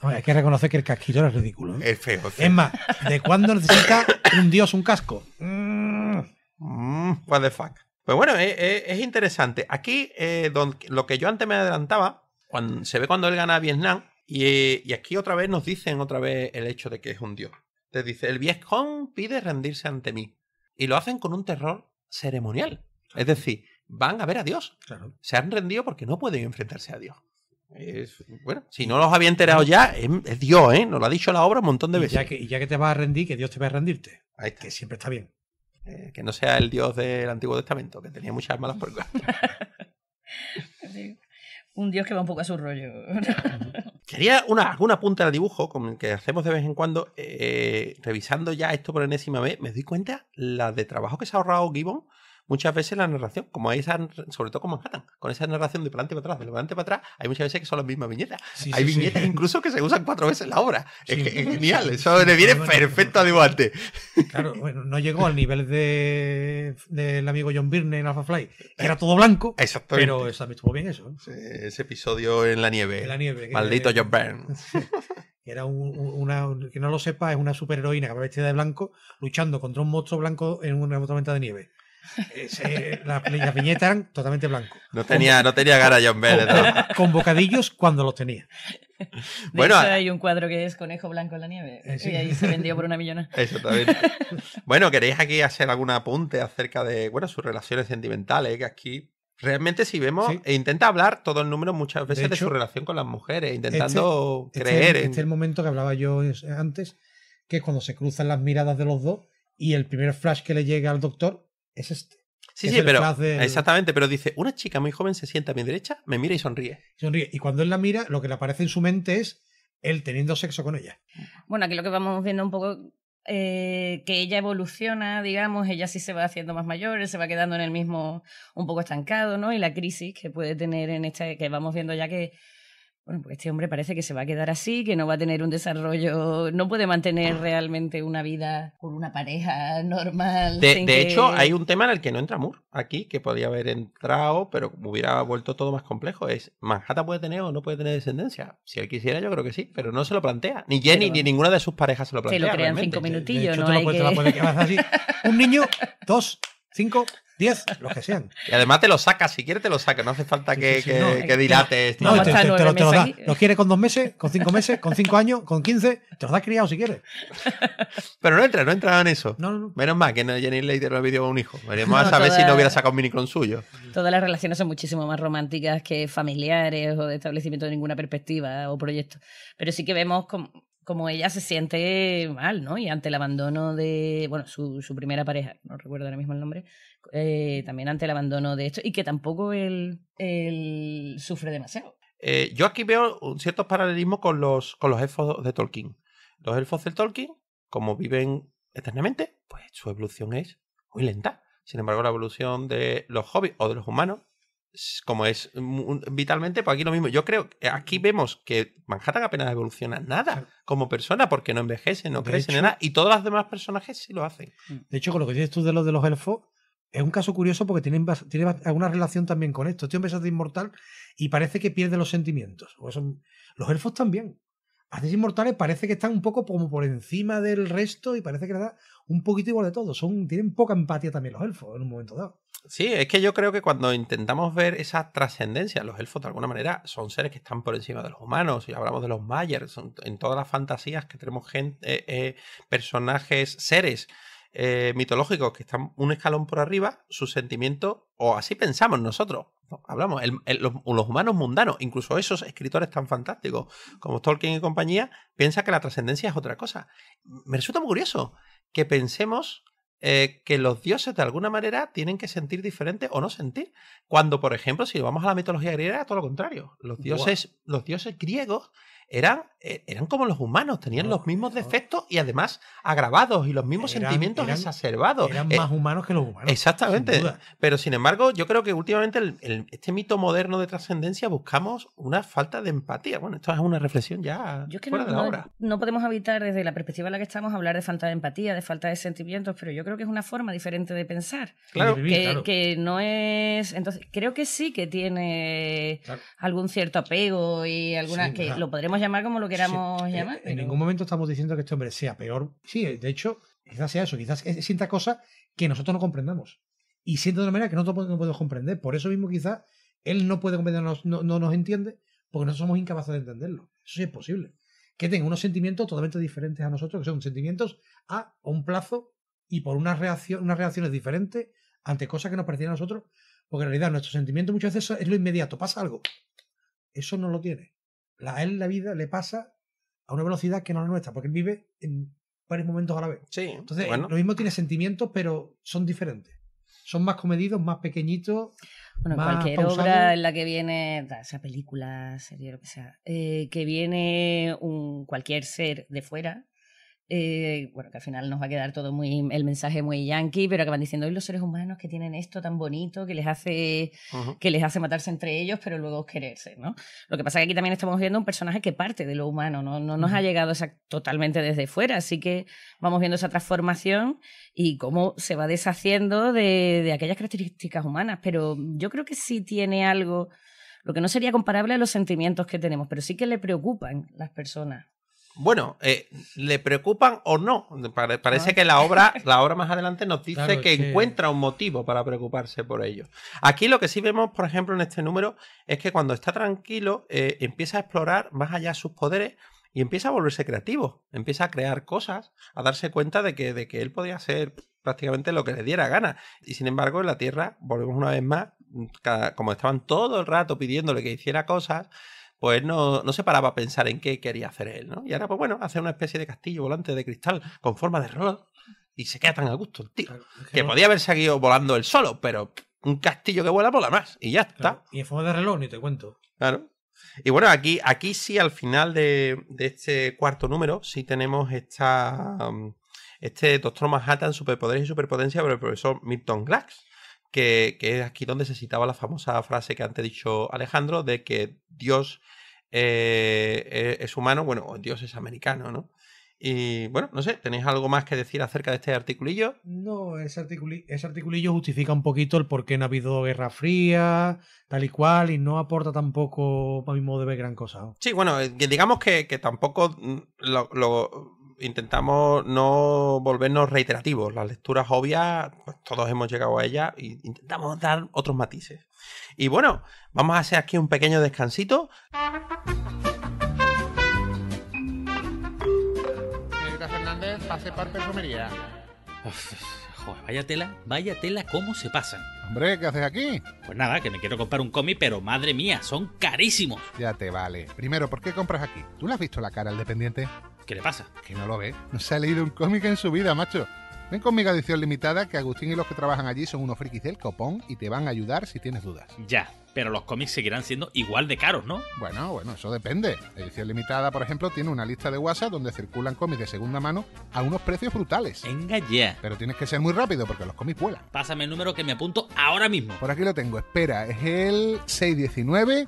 hay que reconocer que el casquito era ridículo. ¿eh? Es feo, Es más, ¿de cuándo necesita un dios un casco? Mm. Mm, what the fuck. Pues bueno, es, interesante. Aquí, eh, lo que yo antes me adelantaba, cuando, se ve cuando él gana a Vietnam, y, aquí otra vez nos dicen otra vez el hecho de que es un dios. Te dice, el viejo pide rendirse ante mí. Y lo hacen con un terror ceremonial. Es decir, van a ver a Dios. Se han rendido porque no pueden enfrentarse a Dios bueno, si no los había enterado ya, es, Dios, ¿eh? Nos lo ha dicho la obra un montón de veces. que, y ya que te vas a rendir, que Dios te va a rendirte. Que siempre está bien. Eh, que no sea el Dios del Antiguo Testamento, que tenía muchas malas por un Dios que va un poco a su rollo. Quería una, alguna punta de dibujo, como que hacemos de vez en cuando, eh, revisando ya esto por enésima vez, me doy cuenta la de trabajo que se ha ahorrado Gibbon muchas veces la narración, como hay esa, sobre todo con Manhattan, con esa narración de plante para atrás, de para atrás, hay muchas veces que son las mismas viñetas. hay viñetas incluso que se usan cuatro veces la obra. Es, genial, eso le viene perfecto a Claro, bueno, no llegó al nivel de del amigo John Byrne en Alpha Fly, que era todo blanco, pero estuvo bien eso. ese episodio en la nieve. En la nieve. Maldito John Byrne. era una, que no lo sepa, es una superheroína que vestida de blanco luchando contra un monstruo blanco en una montaña de nieve la, las viñetas totalmente blanco. No tenía, no tenía cara John Bell Con, bocadillos cuando los tenía. bueno, ah, hay un cuadro que es Conejo Blanco en la Nieve. Eh, y ahí se vendió por una millona. bueno, ¿queréis aquí hacer algún apunte acerca de bueno, sus relaciones sentimentales? Que aquí realmente, si vemos, e intenta hablar todo el número muchas veces de, su relación con las mujeres, este intentando este creer. Este, es el momento que hablaba yo antes, que cuando se cruzan las miradas de los dos y el primer flash que le llega al doctor es este. Sí, sí, pero. Exactamente, pero dice: Una chica muy joven se sienta a mi derecha, me mira y sonríe. Sonríe. Y cuando él la mira, lo que le aparece en su mente es él teniendo sexo con ella. Bueno, aquí lo que vamos viendo un poco. Eh, que ella evoluciona, digamos, ella sí se va haciendo más mayor, se va quedando en el mismo un poco estancado, ¿no? Y la crisis que puede tener en esta, que vamos viendo ya que bueno, pues este hombre parece que se va a quedar así, que no va a tener un desarrollo, no puede mantener realmente una vida con una pareja normal. De, hecho, hay un tema en el que no entra Moore aquí, que podía haber entrado, pero hubiera vuelto todo más complejo. Es, ¿Manhattan puede tener o no puede tener descendencia? Si él quisiera, yo creo que sí, pero no se lo plantea. Ni Jenny ni ninguna de sus parejas se lo plantea. Se lo crean cinco minutillos, ¿no? Un niño, dos, 5, 10, los que sean. Y además te lo sacas, si quieres te lo sacas, no hace falta eh, que, dilates. No, te, te, te, lo, te lo da. ¿Los quieres con dos meses, con cinco meses, con cinco años, con quince? Te los da criado si quieres. Pero no entra, no entra en eso. Menos mal que Jenny Leiter no ha a un hijo. Veremos a saber si no hubiera sacado un con suyo. Todas las relaciones son muchísimo más románticas que familiares o de establecimiento de ninguna perspectiva o proyecto. Pero sí que vemos como como ella se siente mal, ¿no? Y ante el abandono de, bueno, su, su primera pareja, no recuerdo ahora mismo el nombre, eh, también ante el abandono de esto, y que tampoco él, sufre demasiado. Eh, yo aquí veo un cierto con los, con los elfos de Tolkien. Los elfos de Tolkien, como viven eternamente, pues su evolución es muy lenta. Sin embargo, la evolución de los hobbits o de los humanos como es vitalmente, pues aquí lo mismo. Yo creo que aquí mm. vemos que Manhattan apenas evoluciona nada como persona porque no envejece, no crece, nada, y todos los demás personajes sí lo hacen. Mm. De hecho, con lo que dices tú de los de los elfos, es un caso curioso porque tiene, tiene alguna relación también con esto. Este hombre se inmortal y parece que pierde los sentimientos. Pues los elfos también. Haces inmortales parece que están un poco como por encima del resto y parece que nada un poquito igual de todo. Son, tienen poca empatía también los elfos en un momento dado. Sí, es que yo creo que cuando intentamos ver esa trascendencia, los elfos de alguna manera son seres que están por encima de los humanos, y hablamos de los mayers, en todas las fantasías que tenemos gente, eh, eh, personajes, seres eh, mitológicos que están un escalón por arriba, su sentimiento, o así pensamos nosotros, hablamos, los, humanos mundanos, incluso esos escritores tan fantásticos como Tolkien y compañía, piensan que la trascendencia es otra cosa. Me resulta muy curioso que pensemos eh, que los dioses de alguna manera tienen que sentir diferente o no sentir. Cuando, por ejemplo, si vamos a la mitología griega, todo lo contrario. Los dioses, los dioses griegos eran eh, eran como los humanos, tenían los mismos defectos y además agravados y los mismos sentimientos exacerbados. Eran eh, más humanos que los humanos. Exactamente. Pero sin embargo, yo creo que últimamente el, este mito moderno de trascendencia buscamos una falta de empatía. Bueno, esto es una reflexión ya yo es que no, podemos evitar desde la perspectiva en la que estamos hablar de falta de empatía, de falta de sentimientos, pero yo creo que es una forma diferente de pensar. Claro. Que, no es... Entonces, creo que sí que tiene algún cierto apego y alguna... que lo podremos llamar como lo queramos eh, llamar. En, ningún momento estamos diciendo que este hombre sea peor. Sí, eh, de hecho, quizás sea eso, quizás sienta cosas que nosotros no comprendamos. Y siente de una manera que nosotros no podemos comprender. Por eso mismo quizás él no puede comprendernos, no, nos entiende, porque nosotros somos incapaces de entenderlo. Eso sí es posible. Que tenga unos sentimientos totalmente diferentes a nosotros, que son sentimientos a un plazo y por una reacción, unas reacciones diferentes ante cosas que nos parecían a nosotros, porque en realidad nuestro sentimiento muchas veces es lo inmediato, pasa algo. Eso no lo tiene a él la vida le pasa a una velocidad que no es la nuestra, porque él vive en varios momentos a la vez. Sí, Entonces, lo mismo tiene sentimientos, pero son diferentes. Son más comedidos, más pequeñitos. Bueno, cualquier obra en la que viene, esa película, serie, lo que sea, eh, que viene un, cualquier ser de fuera, eh, bueno, que al final nos va a quedar todo muy, el mensaje muy yankee, pero que van diciendo, hoy los seres humanos que tienen esto tan bonito, que les hace, que les hace matarse entre ellos, pero luego quererse, ¿no? Lo que pasa es que aquí también estamos viendo un personaje que parte de lo humano, no, nos ha llegado totalmente desde fuera, así que vamos viendo esa transformación y cómo se va deshaciendo de aquellas características humanas, pero yo creo que sí tiene algo, lo que no sería comparable a los sentimientos que tenemos, pero sí que le preocupan las personas bueno, eh, ¿le preocupan o no? Parece ah. que la obra, la obra más adelante nos dice que encuentra un motivo para preocuparse por ello. Aquí lo que sí vemos, por ejemplo, en este número, es que cuando está tranquilo, eh, empieza a explorar más allá sus poderes y empieza a volverse creativo. Empieza a crear cosas, a darse cuenta de que, de que él podía hacer prácticamente lo que le diera gana. Y sin embargo, en la Tierra, volvemos una vez más, como estaban todo el rato pidiéndole que hiciera cosas, pues no, no se paraba a pensar en qué quería hacer él, ¿no? Y ahora, pues bueno, hace una especie de castillo volante de cristal con forma de reloj y se queda tan a gusto el tío. que, podía haber seguido volando él solo, pero un castillo que vuela vola más y ya está. Y en forma de reloj, ni te cuento. Claro. Y bueno, aquí, aquí sí, al final de, este cuarto número, sí tenemos esta, mm, este Doctor Manhattan, Superpoderes y Superpotencia por el profesor Milton Glax que, es aquí donde se citaba la famosa frase que antes dicho Alejandro de que Dios eh, e, es humano, bueno, Dios es americano, ¿no? Y bueno, no sé, ¿tenéis algo más que decir acerca de este articulillo? No, ese, ese articulillo justifica un poquito el por qué no ha habido guerra fría, tal y cual, y no aporta tampoco, para mi modo de ver, gran cosa. Sí, bueno, eh, digamos que, tampoco mm, lo intentamos no volvernos reiterativos. Las lecturas obvias, pues todos hemos llegado a ellas e intentamos dar otros matices. Y bueno, vamos a hacer aquí un pequeño descansito. Señorita Fernández, pase de perfumería. Joder, vaya tela, vaya tela, cómo se pasan. Hombre, ¿qué haces aquí? Pues nada, que me quiero comprar un cómic, pero madre mía, son carísimos. Ya te vale. Primero, ¿por qué compras aquí? ¿Tú le has visto la cara al dependiente? ¿Qué le pasa? Que no lo ve. No se ha leído un cómic en su vida, macho. Ven conmigo a edición limitada, que Agustín y los que trabajan allí son unos frikis del copón y te van a ayudar si tienes dudas. Ya, pero los cómics seguirán siendo igual de caros, ¿no? Bueno, bueno, eso depende. Edición limitada, por ejemplo, tiene una lista de WhatsApp donde circulan cómics de segunda mano a unos precios brutales. Venga ya. Pero tienes que ser muy rápido porque los cómics vuelan. Pásame el número que me apunto ahora mismo. Por aquí lo tengo, espera, es el 619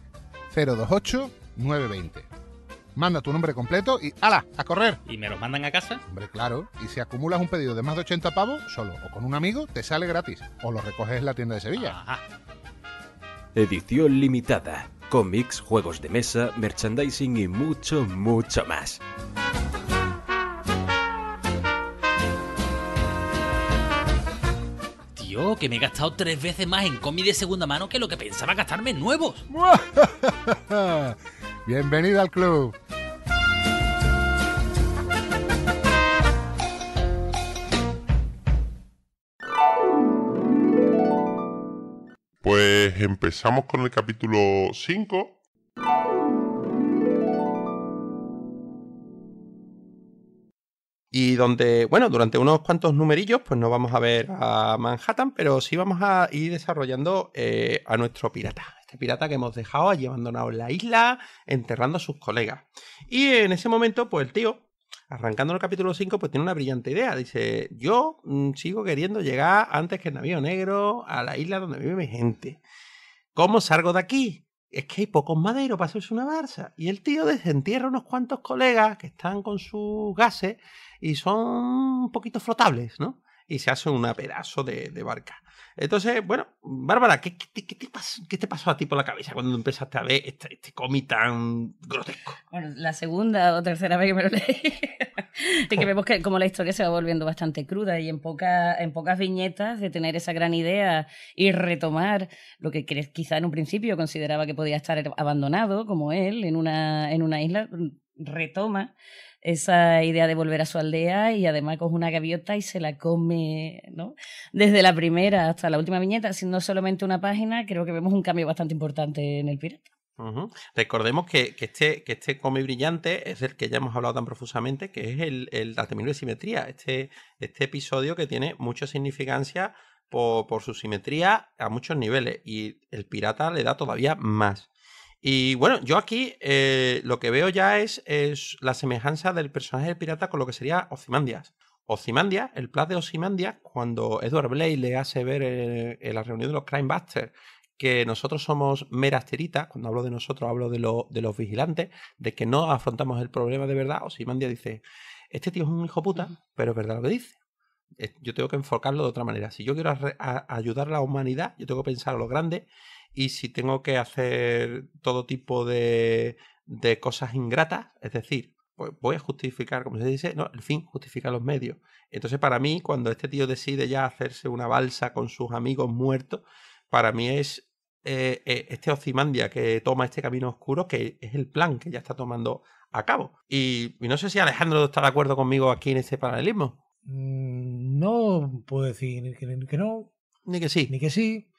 028 920 manda tu nombre completo y ¡ala! ¡A correr! ¿Y me los mandan a casa? Hombre, claro. Y si acumulas un pedido de más de 80 pavos, solo o con un amigo, te sale gratis. O lo recoges en la tienda de Sevilla. Edición limitada. Cómics, juegos de mesa, merchandising y mucho, mucho más. Tío, que me he gastado tres veces más en cómics de segunda mano que lo que pensaba gastarme en nuevos. ¡Bienvenido al club. Pues empezamos con el capítulo 5. Y donde, bueno, durante unos cuantos numerillos, pues no vamos a ver a Manhattan, pero sí vamos a ir desarrollando eh, a nuestro pirata, este pirata que hemos dejado allí abandonado en la isla, enterrando a sus colegas. Y en ese momento, pues el tío, arrancando el capítulo 5, pues tiene una brillante idea. Dice, yo mm, sigo queriendo llegar antes que el navío negro a la isla donde vive mi gente. ¿Cómo salgo de aquí? Es que hay pocos maderos para hacerse una barca Y el tío desentierra unos cuantos colegas que están con sus gases y son un poquito flotables, ¿no? Y se hace un pedazo de barca. Entonces, bueno, Bárbara, ¿qué, te pasó, ¿qué, te pasó, a ti por la cabeza cuando empezaste a ver este, este cómic tan grotesco? Bueno, la segunda o tercera vez que me lo leí. que vemos que como la historia se va volviendo bastante cruda y en, pocas en pocas viñetas de tener esa gran idea y retomar lo que quizá en un principio consideraba que podía estar abandonado, como él, en una, en una isla, retoma esa idea de volver a su aldea y además coge una gaviota y se la come, ¿no? Desde la primera hasta la última viñeta, siendo solamente una página, creo que vemos un cambio bastante importante en el pirata. Recordemos que, que, este, que este come brillante es el que ya hemos hablado tan profusamente, que es el, el de simetría, este, este, episodio que tiene mucha significancia por, su simetría a muchos niveles y el pirata le da todavía más. Y bueno, yo aquí eh, lo que veo ya es, la semejanza del personaje del pirata con lo que sería Ozymandias. Ozymandias, el plan de Ozymandias, cuando Edward Blake le hace ver eh, en, la reunión de los Crimebusters que nosotros somos meras tiritas, cuando hablo de nosotros hablo de, de los vigilantes, de que no afrontamos el problema de verdad, Ozymandias dice, este tío es un hijo puta, pero es verdad lo que dice yo tengo que enfocarlo de otra manera. Si yo quiero ayudar a la humanidad, yo tengo que pensar a lo grande y si tengo que hacer todo tipo de, cosas ingratas, es decir, pues voy a justificar, como se dice, no, el fin justifica los medios. Entonces, para mí, cuando este tío decide ya hacerse una balsa con sus amigos muertos, para mí es eh, eh, este Ocimandia que toma este camino oscuro, que es el plan que ya está tomando a cabo. Y, y no sé si Alejandro está de acuerdo conmigo aquí en este paralelismo. Mm, no puedo decir que no. Ni que sí. Ni que sí.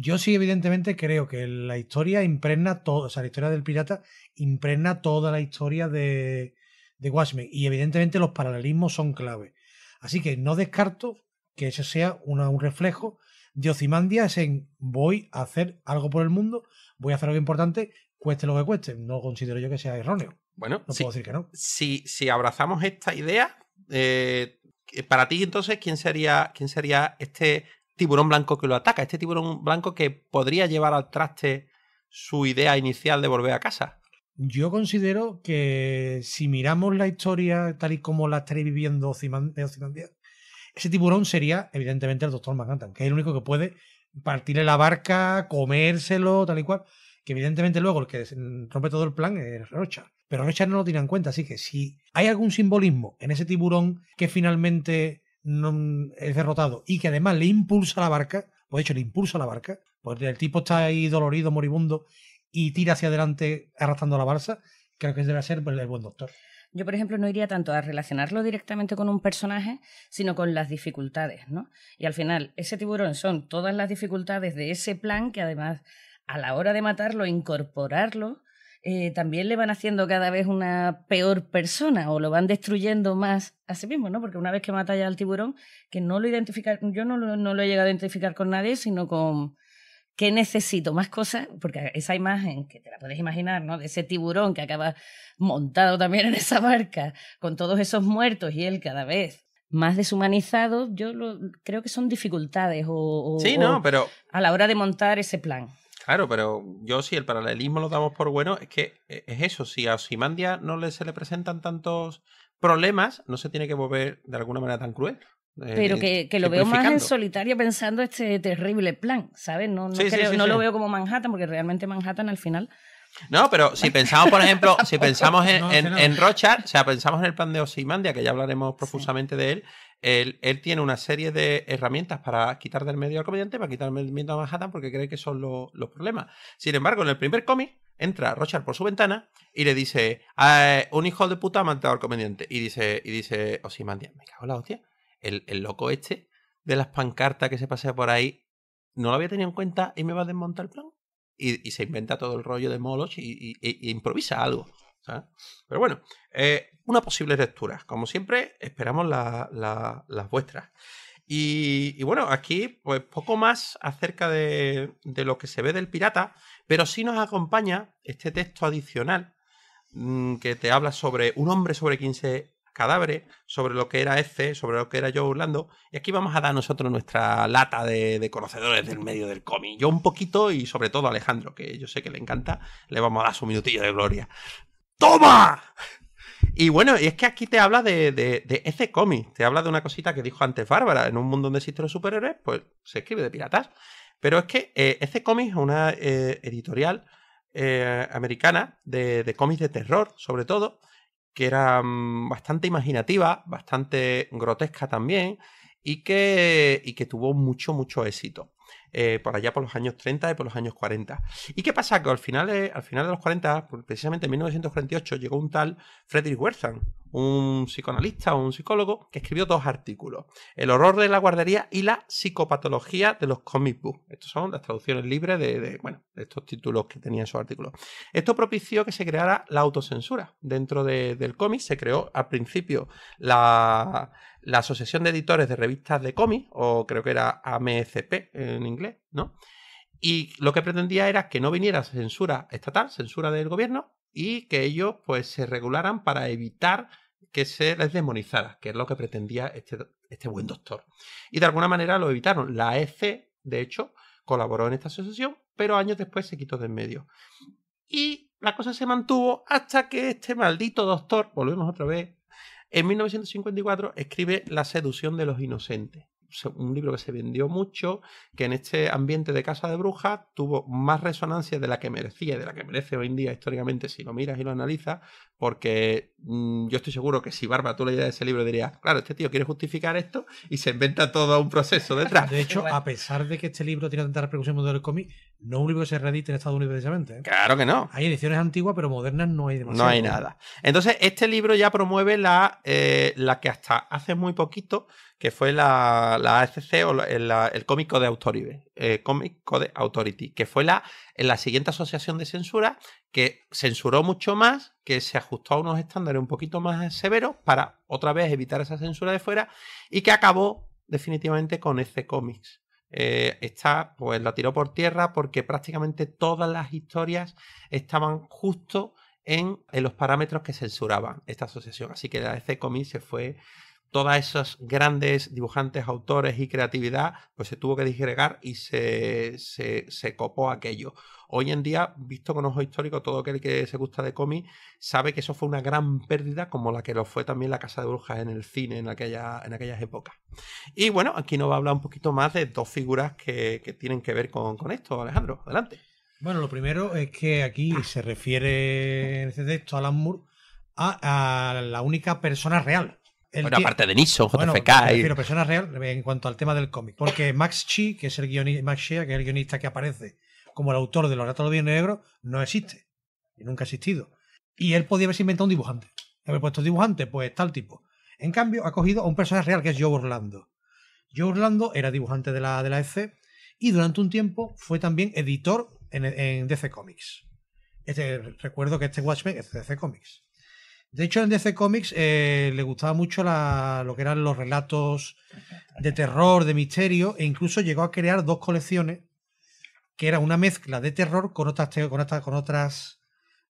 Yo sí, evidentemente, creo que la historia impregna todo, o sea, la historia del pirata impregna toda la historia de, de Watchmen. Y evidentemente los paralelismos son clave. Así que no descarto que eso sea un reflejo de Ozymandias en voy a hacer algo por el mundo, voy a hacer algo importante, cueste lo que cueste. No considero yo que sea erróneo. Bueno, no si, puedo decir que no. Si, abrazamos esta idea, eh, para ti entonces, ¿quién sería, quién sería este tiburón blanco que lo ataca, este tiburón blanco que podría llevar al traste su idea inicial de volver a casa. Yo considero que si miramos la historia tal y como la estaré viviendo Ozymandias, ese tiburón sería evidentemente el Doctor Manhattan, que es el único que puede partirle la barca, comérselo, tal y cual. Que evidentemente luego el que rompe todo el plan es Rocha. Pero Rocha no lo tiene en cuenta, así que si hay algún simbolismo en ese tiburón que finalmente no, es derrotado y que además le impulsa la barca, pues de hecho le impulsa la barca, porque el tipo está ahí dolorido, moribundo y tira hacia adelante arrastrando la balsa, creo que debe ser el buen doctor. Yo, por ejemplo, no iría tanto a relacionarlo directamente con un personaje, sino con las dificultades, ¿no? Y al final, ese tiburón son todas las dificultades de ese plan que además a la hora de matarlo, incorporarlo eh, también le van haciendo cada vez una peor persona o lo van destruyendo más a sí mismo, ¿no? Porque una vez que mata ya al tiburón, que no lo identifica, yo no lo, no lo he llegado a identificar con nadie, sino con qué necesito, más cosas, porque esa imagen que te la puedes imaginar, ¿no? De ese tiburón que acaba montado también en esa barca, con todos esos muertos y él cada vez más deshumanizado, yo lo, creo que son dificultades o, sí, no, pero... a la hora de montar ese plan. Claro, pero yo sí, el paralelismo lo damos por bueno, es que eh, es eso, si a simandia no le, se le presentan tantos problemas, no se tiene que volver de alguna manera tan cruel. Eh, pero eh, que, lo veo más en solitario pensando este terrible plan, ¿sabes? No, no lo veo como Manhattan, porque realmente Manhattan al final no, pero si pensamos, por ejemplo, si pensamos en, Rochard, o sea, pensamos en el plan de Osimandia, que ya hablaremos profusamente de él, él, él, tiene una serie de herramientas para quitar del medio al comediante, para quitar el medio a Manhattan, porque cree que son los problemas. Sin embargo, en el primer cómic, entra Rochard por su ventana y le dice, eh, un hijo de puta ha matado al comediante. Y dice, y dice Osimandia, me cago en la hostia, el, el loco este de las pancartas que se pasea por ahí, no lo había tenido en cuenta y me va a desmontar el plan y, se inventa todo el rollo de Moloch y, improvisa algo. Pero bueno, eh, una posible lectura. Como siempre, esperamos las vuestras. Y, bueno, aquí pues poco más acerca de, lo que se ve del pirata, pero sí nos acompaña este texto adicional mm, que te habla sobre un hombre sobre 15 cadáveres, sobre lo que era este, sobre lo que era yo Orlando. Y aquí vamos a dar nosotros nuestra lata de, conocedores del medio del cómic. Yo un poquito y sobre todo Alejandro, que yo sé que le encanta, le vamos a dar su minutillo de gloria. ¡Toma! Y bueno, y es que aquí te habla de, ese cómic, te habla de una cosita que dijo antes Bárbara, en un mundo donde existen los superhéroes, pues se escribe de piratas. Pero es que eh, ese cómic es una eh, editorial eh, americana de, de, cómics de terror, sobre todo, que era mm, bastante imaginativa, bastante grotesca también, y que, y que tuvo mucho, mucho éxito. Eh, por allá por los años 30 y por los años 40. ¿Y qué pasa? Que al final, eh, al final de los 40, precisamente en 1948, llegó un tal Frederick Wertham, un psicoanalista o un psicólogo, que escribió dos artículos, El horror de la guardería y la psicopatología de los comic books. Estas son las traducciones libres de, bueno, estos títulos que tenían esos artículos. Esto propició que se creara la autocensura. Dentro del cómic se creó al principio la, la Asociación de Editores de Revistas de Cómic, o creo que era AMCP, e eh, en inglés, ¿no? Y lo que pretendía era que no viniera censura estatal, censura del gobierno, y que ellos pues se regularan para evitar que se les demonizara, que es lo que pretendía este, este, buen doctor. Y de alguna manera lo evitaron. La E.C. de hecho, colaboró en esta asociación, pero años después se quitó de en medio. Y la cosa se mantuvo hasta que este maldito doctor, volvemos otra vez, en 1954 escribe La seducción de los inocentes un libro que se vendió mucho, que en este ambiente de casa de brujas tuvo más resonancia de la que merecía, de la que merece hoy en día históricamente si lo miras y lo analizas, porque mm, yo estoy seguro que si Barba tú leías ese libro dirías, claro, este tío quiere justificar esto y se inventa todo un proceso detrás. De hecho, a pesar de que este libro tiene tanta repercusión en el mundo del cómic, no es un libro que se reedite en Estados Unidos precisamente. ¿eh? Claro que no. Hay ediciones antiguas, pero modernas no hay demasiado. No hay nada. Entonces, este libro ya promueve la, eh, la que hasta hace muy poquito, que fue la, la ACC o el, Cómico de Authority, eh, Authority, que fue la, la siguiente asociación de censura que censuró mucho más, que se ajustó a unos estándares un poquito más severos para otra vez evitar esa censura de fuera y que acabó definitivamente con este cómics eh, esta pues la tiró por tierra porque prácticamente todas las historias estaban justo en, los parámetros que censuraban esta asociación. Así que la DC e se fue todas esas grandes dibujantes, autores y creatividad, pues se tuvo que disgregar y se, copó aquello. Hoy en día, visto con ojo histórico, todo aquel que se gusta de cómic sabe que eso fue una gran pérdida, como la que lo fue también la Casa de Brujas en el cine en, aquella, en aquellas épocas. Y bueno, aquí nos va a hablar un poquito más de dos figuras que, tienen que ver con, esto. Alejandro, adelante. Bueno, lo primero es que aquí se refiere en este texto a Moore a la única persona real bueno, aparte de Nixon, JFK. Bueno, persona real en cuanto al tema del cómic. Porque Max Chi, que es el guionista, Shea, que es el guionista que aparece como el autor de Los Ratos de bienes negros, no existe. Y nunca ha existido. Y él podía haberse inventado un dibujante. Haber puesto dibujante, pues tal tipo. En cambio, ha cogido a un personaje real que es Joe Orlando. Joe Orlando era dibujante de la, de la EC y durante un tiempo fue también editor en, DC Comics. Este, recuerdo que este Watchmen es de DC Comics. De hecho, en DC Comics eh, le gustaba mucho lo que eran los relatos de terror, de misterio, e incluso llegó a crear dos colecciones que era una mezcla de terror con otras, con con otras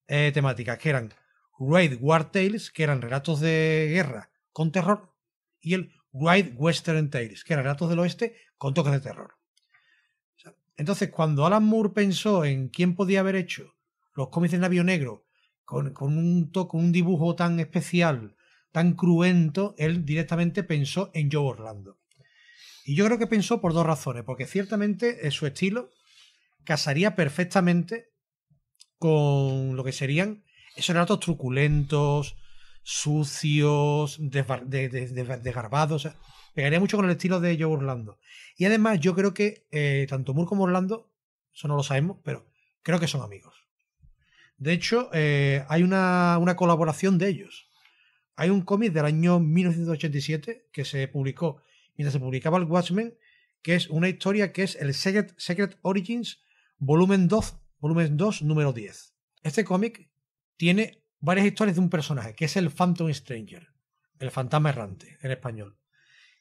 eh, temáticas, que eran Raid War Tales, que eran relatos de guerra con terror, y el Raid Western Tales, que eran relatos del oeste con toques de terror. Entonces, cuando Alan Moore pensó en quién podía haber hecho los cómics de Navio Negro con, con un un dibujo tan especial, tan cruento, él directamente pensó en Joe Orlando. Y yo creo que pensó por dos razones, porque ciertamente eh, su estilo casaría perfectamente con lo que serían esos relatos truculentos, sucios, desgarbados. O pegaría mucho con el estilo de Joe Orlando. Y además, yo creo que eh, tanto Moore como Orlando, eso no lo sabemos, pero creo que son amigos. De hecho, eh, hay una, una, colaboración de ellos. Hay un cómic del año 1987 que se publicó mientras se publicaba el Watchmen, que es una historia que es el Secret, Secret Origins volumen 2, volumen 2, número 10. Este cómic tiene varias historias de un personaje, que es el Phantom Stranger, el fantasma errante en español.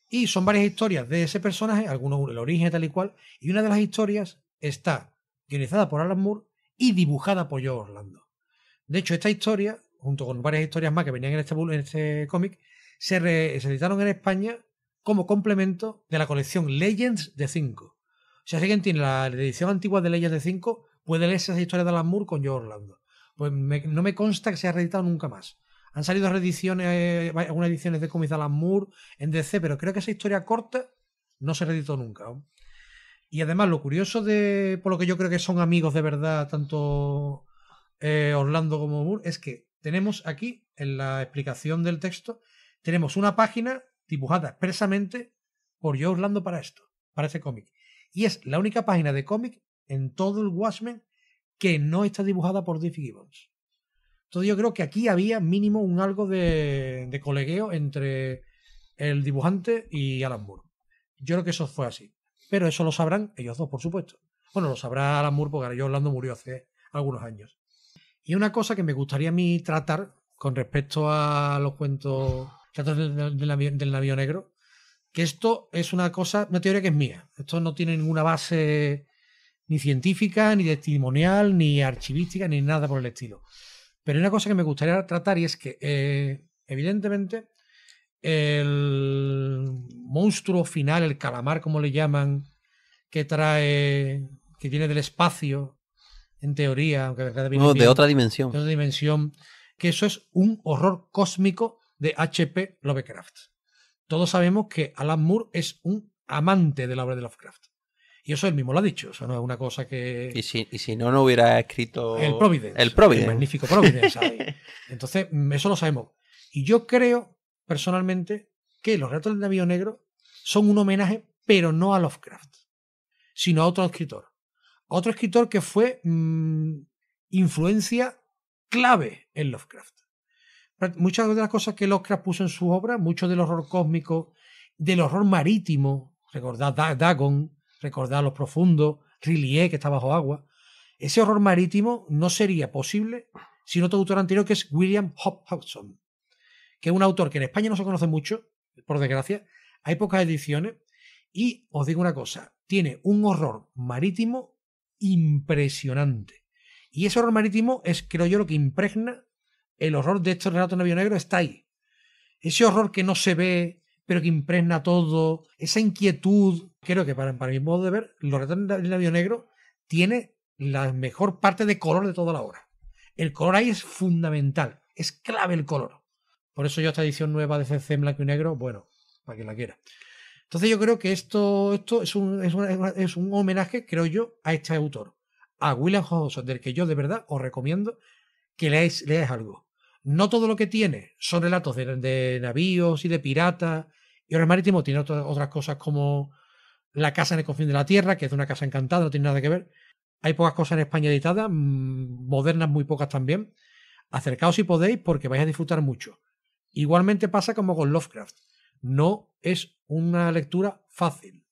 Y son varias historias de ese personaje, algunos el origen tal y cual, y una de las historias está guionizada por Alan Moore y dibujada por Joe Orlando. De hecho, esta historia, junto con varias historias más que venían en este, en este cómic, se, editaron en España como complemento de la colección Legends de 5. O sea, si alguien tiene la edición antigua de Legends de 5, puede leerse esa historia de Alan Moore con Joe Orlando. Pues no me consta que se haya reeditado nunca más. Han salido reediciones, eh, algunas ediciones de cómics de Alan Moore en DC, pero creo que esa historia corta no se reeditó nunca. Y además, lo curioso de. Por lo que yo creo que son amigos de verdad, tanto eh, Orlando como Burr, es que tenemos aquí, en la explicación del texto, tenemos una página dibujada expresamente por yo Orlando para esto, para este cómic. Y es la única página de cómic en todo el Watchmen que no está dibujada por Dave Gibbons. Entonces yo creo que aquí había mínimo un algo de, de colegueo entre el dibujante y Alan Moore. Yo creo que eso fue así. Pero eso lo sabrán ellos dos, por supuesto. Bueno, lo sabrá Alan Moore porque yo Orlando murió hace algunos años. Y una cosa que me gustaría a mí tratar con respecto a los cuentos del, navío negro, que esto es una cosa, una teoría que es mía. Esto no tiene ninguna base ni científica, ni testimonial, ni archivística, ni nada por el estilo. Pero hay una cosa que me gustaría tratar y es que, eh, evidentemente, el monstruo final, el calamar, como le llaman, que trae, que viene del espacio, en teoría, aunque de, de otra dimensión. De otra dimensión, que eso es un horror cósmico de H.P. Lovecraft. Todos sabemos que Alan Moore es un amante de la obra de Lovecraft. Y eso él mismo lo ha dicho. Eso no es una cosa que. Y si, si no, no hubiera escrito. El Providence. El Providence. magnífico Providence. Entonces, eso lo sabemos. Y yo creo personalmente que los relatos del navío negro son un homenaje, pero no a Lovecraft, sino a otro escritor. A otro escritor que fue mm, influencia clave en Lovecraft. Muchas de las cosas que Lovecraft puso en su obra, mucho del horror cósmico, del horror marítimo, recordad Dagon, recordad Los Profundos, Rillier, que está bajo agua, ese horror marítimo no sería posible sin otro autor anterior que es William Hobson que es un autor que en España no se conoce mucho, por desgracia, hay pocas ediciones, y os digo una cosa, tiene un horror marítimo impresionante. Y ese horror marítimo es, creo yo, lo que impregna el horror de estos relatos de Navío Negro, está ahí. Ese horror que no se ve, pero que impregna todo, esa inquietud, creo que para, para mi modo de ver, los relatos del Navío Negro tiene la mejor parte de color de toda la obra. El color ahí es fundamental, es clave el color. Por eso yo esta edición nueva de CC en blanco y negro, bueno, para quien la quiera. Entonces yo creo que esto, esto es, un, es, un homenaje, creo yo, a este autor, a William Hodgson, del que yo de verdad os recomiendo que leáis, leáis algo. No todo lo que tiene son relatos de, navíos y de piratas. Y ahora el marítimo tiene otras, otras cosas como La casa en el confín de la tierra, que es una casa encantada, no tiene nada que ver. Hay pocas cosas en España editadas, mm, modernas muy pocas también. Acercaos si podéis porque vais a disfrutar mucho. Igualmente pasa como con Lovecraft. No es una lectura fácil.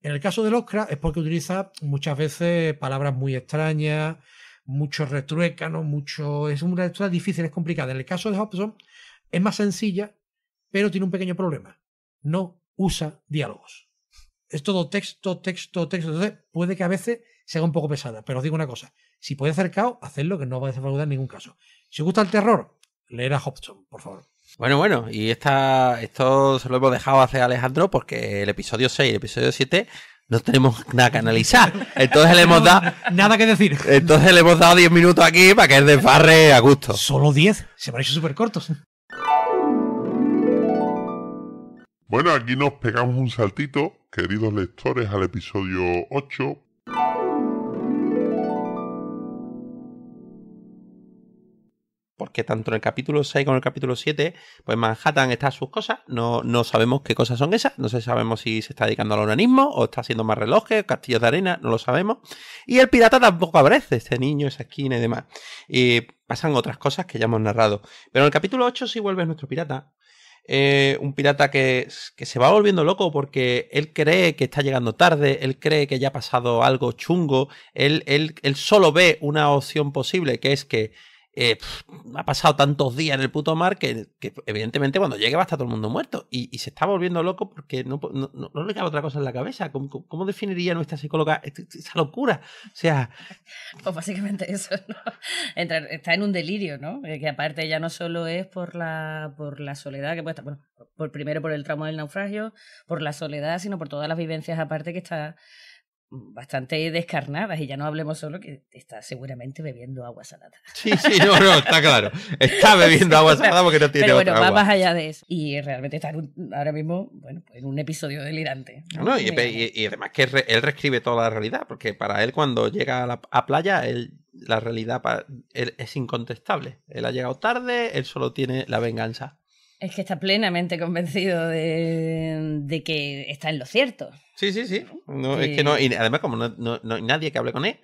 En el caso de Lovecraft es porque utiliza muchas veces palabras muy extrañas, muchos retruécanos, mucho... Es una lectura difícil, es complicada. En el caso de Hobson es más sencilla, pero tiene un pequeño problema. No usa diálogos. Es todo texto, texto, texto. Entonces puede que a veces sea un poco pesada, pero os digo una cosa. Si podéis hacer caos, hacedlo, que no va a defraudar en ningún caso. Si os gusta el terror, leer a Hobson, por favor. Bueno, bueno, y esta, esto se lo hemos dejado a Alejandro porque el episodio 6 y el episodio 7 no tenemos nada que analizar. Entonces le hemos dado. Nada que decir. Entonces le hemos dado 10 minutos aquí para que él desbarre a gusto. Solo 10, se me súper cortos. Bueno, aquí nos pegamos un saltito, queridos lectores, al episodio 8, porque tanto en el capítulo 6 como en el capítulo 7, pues Manhattan está a sus cosas, no, no sabemos qué cosas son esas, no sé, sabemos si se está dedicando al organismo o está haciendo más relojes, castillos de arena, no lo sabemos. Y el pirata tampoco aparece, este niño, esa esquina y demás. Y pasan otras cosas que ya hemos narrado. Pero en el capítulo 8 sí vuelve nuestro pirata, eh, un pirata que, se va volviendo loco porque él cree que está llegando tarde, él cree que ya ha pasado algo chungo, él, él solo ve una opción posible que es que eh, ha pasado tantos días en el puto mar que, evidentemente cuando llegue va a estar todo el mundo muerto. Y, se está volviendo loco porque no, le cabe otra cosa en la cabeza. ¿Cómo, definiría nuestra psicóloga este, este, esa locura? O sea... Pues básicamente eso, está en un delirio, ¿no? Eh, que aparte ya no solo es por la, soledad que puede estar... Bueno, por, primero por el tramo del naufragio, por la soledad, sino por todas las vivencias aparte que está Mm, bastante descarnadas, y ya no hablemos solo que está seguramente bebiendo agua salada. Sí, sí, no, no, está claro. Está bebiendo agua salada porque no tiene Pero bueno, va más allá de eso. Y realmente está ahora mismo, bueno, en un episodio delirante. No, y, además que él reescribe toda la realidad, porque para él cuando llega a la playa, él, la realidad para, es incontestable. Él ha llegado tarde, él solo tiene la venganza. Es que está plenamente convencido de, que está en lo cierto. Sí, sí, sí. No, Es que no, y además, como no, no, no, nadie que hable con él,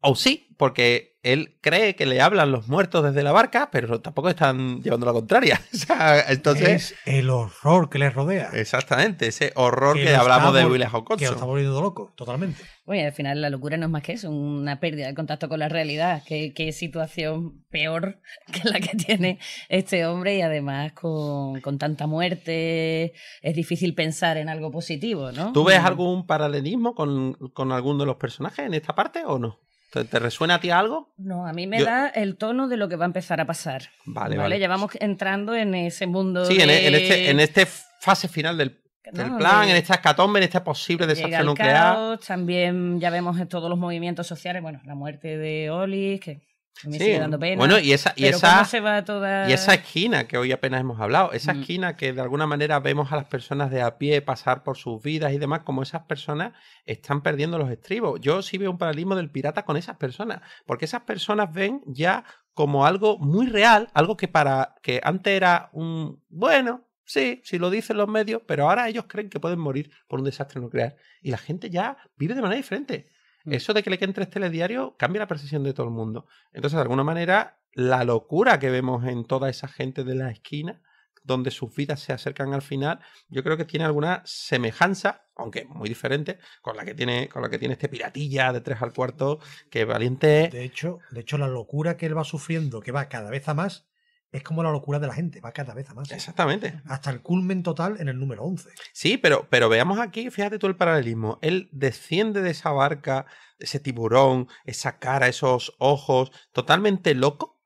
o sí, porque él cree que le hablan los muertos desde la barca, pero tampoco están llevando la contraria. entonces. Es el horror que les rodea. Exactamente, ese horror que, hablamos de William Hawkins. Que lo está volviendo loco, totalmente. Oye, al final la locura no es más que eso, una pérdida de contacto con la realidad. Qué, situación peor que la que tiene este hombre y además con, tanta muerte es difícil pensar en algo positivo, ¿no? ¿Tú ves mm. algún paralelismo con alguno de los personajes en esta parte o no? ¿Te, resuena a ti algo? No, a mí me da el tono de lo que va a empezar a pasar. Vale, vale. Ya vamos entrando en ese mundo. Sí, en, e, en, este, en este fase final del, plan, en esta escatombe, en esta posible desastre nuclear. también ya vemos en todos los movimientos sociales, bueno, la muerte de Oli, que bueno, y esa, va y esa esquina que hoy apenas hemos hablado, esa mm. esquina que de alguna manera vemos a las personas de a pie pasar por sus vidas y demás, como esas personas están perdiendo los estribos. Yo sí veo un paralelismo del pirata con esas personas, porque esas personas ven ya como algo muy real, algo que para que antes era un bueno, Sí, si lo dicen los medios, pero ahora ellos creen que pueden morir por un desastre nuclear. Y la gente ya vive de manera diferente. Mm. Eso de que le queden tres telediarios cambia la percepción de todo el mundo. Entonces, de alguna manera, la locura que vemos en toda esa gente de la esquina, donde sus vidas se acercan al final, yo creo que tiene alguna semejanza, aunque muy diferente, con la que tiene, con la que tiene este piratilla de tres al cuarto, que valiente es. De hecho, de hecho, la locura que él va sufriendo, que va cada vez a más, es como la locura de la gente, va cada vez a más. Exactamente. Hasta el culmen total en el número 11. Sí, pero, pero veamos aquí, fíjate todo el paralelismo. Él desciende de esa barca, ese tiburón, esa cara, esos ojos, totalmente loco.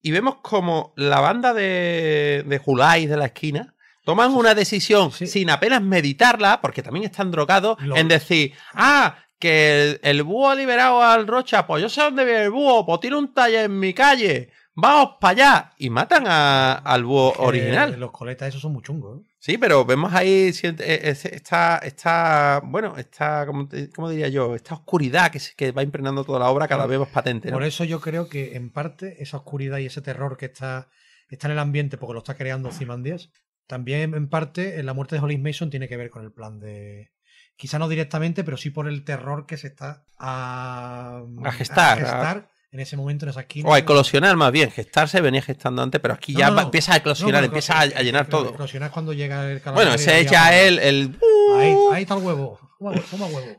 Y vemos como la banda de, de de la esquina toman una decisión sin apenas meditarla, porque también están drogados, en decir, ah, que el, búho ha liberado al Rocha, pues yo sé dónde viene el búho, pues tiene un taller en mi calle ¡Vamos para allá! Y matan a, al búho original. Los coletas esos son muy chungos. ¿eh? Sí, pero vemos ahí eh, esta, bueno, esta, ¿cómo, diría yo? Esta oscuridad que, que va impregnando toda la obra cada vez más patente. Por eso yo creo que en parte esa oscuridad y ese terror que está, está en el ambiente porque lo está creando 10, también en parte en la muerte de Hollis Mason tiene que ver con el plan de, quizá no directamente, pero sí por el terror que se está A gestar en ese momento en esa esquina. O a colosionar más bien, gestarse venía gestando antes, pero aquí ya empieza a eclosionar empieza a, llenar todo. cuando llega Bueno, se echa ya el... Uh. Ahí, está el huevo. huevo.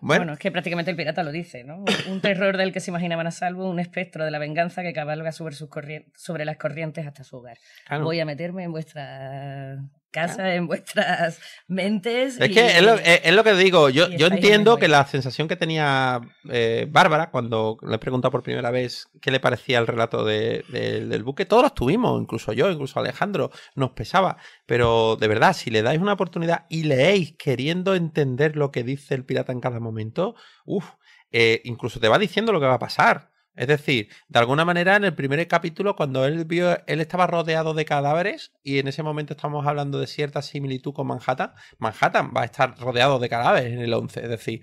Bueno. es que prácticamente el pirata lo dice, ¿no? Un terror del que se imaginaban a salvo, un espectro de la venganza que cabalga sobre, sus sobre las corrientes hasta su hogar. Voy a meterme en vuestra casa, en vuestras mentes. Es que es lo, que digo, yo, entiendo que la sensación que tenía eh, Bárbara cuando le he preguntado por primera vez qué le parecía el relato del buque, todos los tuvimos, incluso yo, incluso Alejandro, nos pesaba, pero de verdad, si le dais una oportunidad y leéis queriendo entender lo que dice el pirata en cada momento, uff, eh, incluso te va diciendo lo que va a pasar. Es decir, de alguna manera en el primer capítulo, cuando él vio, él estaba rodeado de cadáveres, y en ese momento estamos hablando de cierta similitud con Manhattan, Manhattan va a estar rodeado de cadáveres en el 11. Es decir,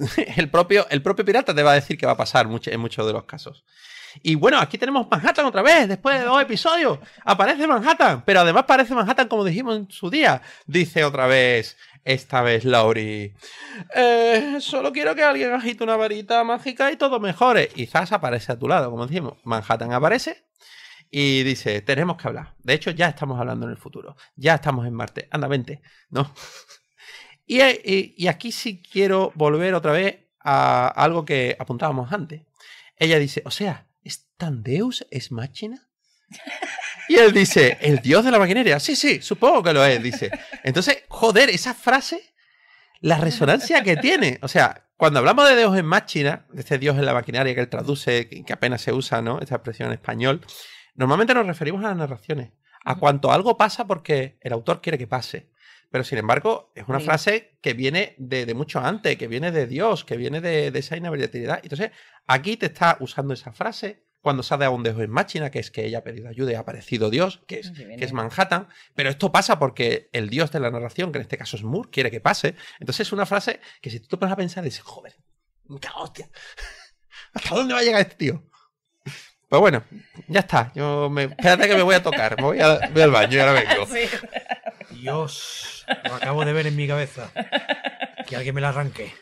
el propio, el propio pirata te va a decir que va a pasar en muchos de los casos. Y bueno, aquí tenemos Manhattan otra vez, después de dos episodios. Aparece Manhattan, pero además parece Manhattan como dijimos en su día. Dice otra vez, esta vez Laurie eh, solo quiero que alguien agite una varita mágica y todo mejore. Y Zas aparece a tu lado, como decimos. Manhattan aparece y dice, tenemos que hablar. De hecho, ya estamos hablando en el futuro. Ya estamos en Marte. Anda, vente. ¿No? Eh, y, aquí sí quiero volver otra vez a algo que apuntábamos antes. Ella dice, o sea, ¿es tan Deus es máquina? Y él dice, el dios de la maquinaria. Sí, sí, supongo que lo es, dice. Entonces, joder, esa frase, la resonancia que tiene. O sea, cuando hablamos de Deus en máquina, de este dios en la maquinaria que él traduce, que apenas se usa, ¿no? Esta expresión en español, normalmente nos referimos a las narraciones, a cuanto algo pasa porque el autor quiere que pase. Pero sin embargo, es una frase que viene de, mucho antes, que viene de Dios, que viene de, esa Entonces, aquí te está usando esa frase cuando sale a un dejo en máquina, que es que ella ha pedido ayuda y ha aparecido Dios, que es, que es ¿eh? Manhattan. Pero esto pasa porque el Dios de la narración, que en este caso es Moore, quiere que pase. Entonces es una frase que si tú te pones a pensar, dices, joder, hostia, ¿hasta dónde va a llegar este tío? Pues bueno, ya está. Yo Espérate que me voy a tocar. Me voy, voy al baño y ahora vengo. Sí. Dios, lo acabo de ver en mi cabeza. Que alguien me la arranque.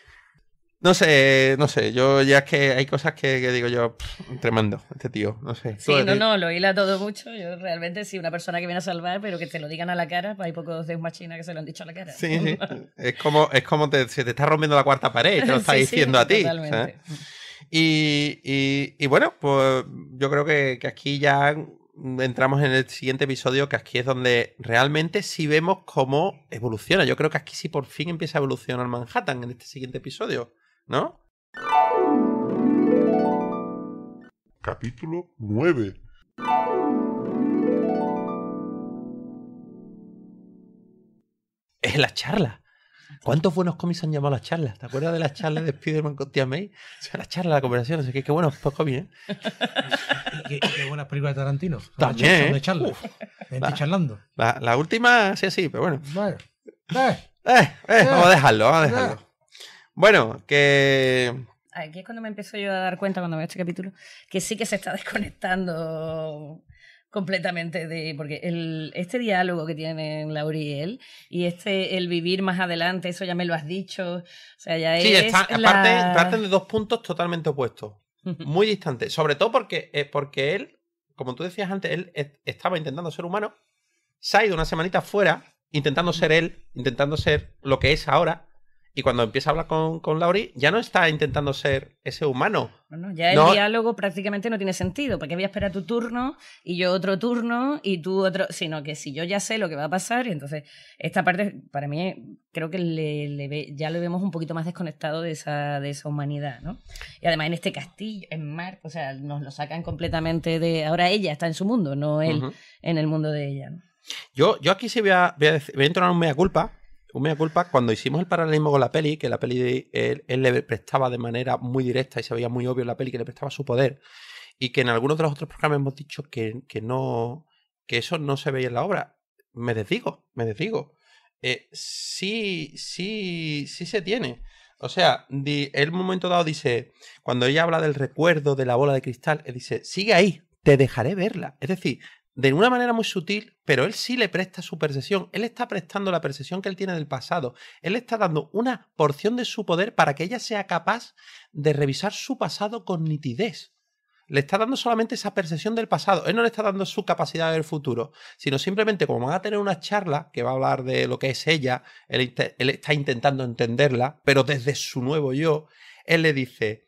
No sé, no sé. Yo ya es que hay cosas que, digo yo, tremendo, este tío, no sé. Sí, no, no, lo hila todo mucho. Yo realmente sí, una persona que viene a salvar, pero que te lo digan a la cara, hay pocos de machina que se lo han dicho a la cara. Sí, es como, es como te, te está rompiendo la cuarta pared, te lo está diciendo a ti. Y, bueno, pues yo creo que aquí ya Mm, entramos en el siguiente episodio, que aquí es donde realmente sí vemos cómo evoluciona. Yo creo que aquí sí por fin empieza a evolucionar Manhattan en este siguiente episodio, ¿no? Capítulo 9. Es la charla. ¿Cuántos buenos cómics han llamado a las charlas? ¿Te acuerdas de las charlas de Spider-Man con Tia May? O sea, las charlas, la conversación, así que qué, buenos pues, cómics, ¿eh? qué, qué, buenas películas de Tarantino. También. Son de la, charlando. La, última, sí, sí, pero bueno. Vale. Eh. Eh, eh, eh, vamos a dejarlo, vamos a eh. dejarlo. Bueno, que aquí es cuando me empiezo yo a dar cuenta cuando veo este capítulo, que sí que se está desconectando completamente de porque este diálogo que tienen Lauri y él y este el vivir más adelante eso ya me lo has dicho o sea ya sí, es de dos puntos totalmente opuestos muy distantes sobre todo porque eh, porque él como tú decías antes él estaba intentando ser humano se ha ido una semanita fuera intentando ser él intentando ser lo que es ahora y cuando empieza a hablar con, con Lauri, ya no está intentando ser ese humano. Bueno, ya el diálogo prácticamente no tiene sentido. porque qué voy a esperar tu turno y yo otro turno y tú otro? Sino que si yo ya sé lo que va a pasar, y entonces esta parte para mí creo que le, ya lo vemos un poquito más desconectado de esa, de esa humanidad, ¿no? Y además en este castillo, en Mar, o sea, nos lo sacan completamente de... Ahora ella está en su mundo, no él en el mundo de ella. Yo, yo aquí sí voy a, entrar un mea culpa un mea culpa, cuando hicimos el paralelismo con la peli, que la peli de, él, le prestaba de manera muy directa y se veía muy obvio la peli que le prestaba su poder, y que en algunos de los otros programas hemos dicho que, no, que eso no se veía en la obra. Me desdigo, me desdigo. Eh, sí, sí, sí se tiene. O sea, di, en momento dado dice, cuando ella habla del recuerdo de la bola de cristal, él dice, sigue ahí, te dejaré verla. Es decir, de una manera muy sutil, pero él sí le presta su percepción, él está prestando la percepción que él tiene del pasado, él le está dando una porción de su poder para que ella sea capaz de revisar su pasado con nitidez. Le está dando solamente esa percepción del pasado, él no le está dando su capacidad del futuro, sino simplemente como van a tener una charla que va a hablar de lo que es ella, él está intentando entenderla, pero desde su nuevo yo, él le dice,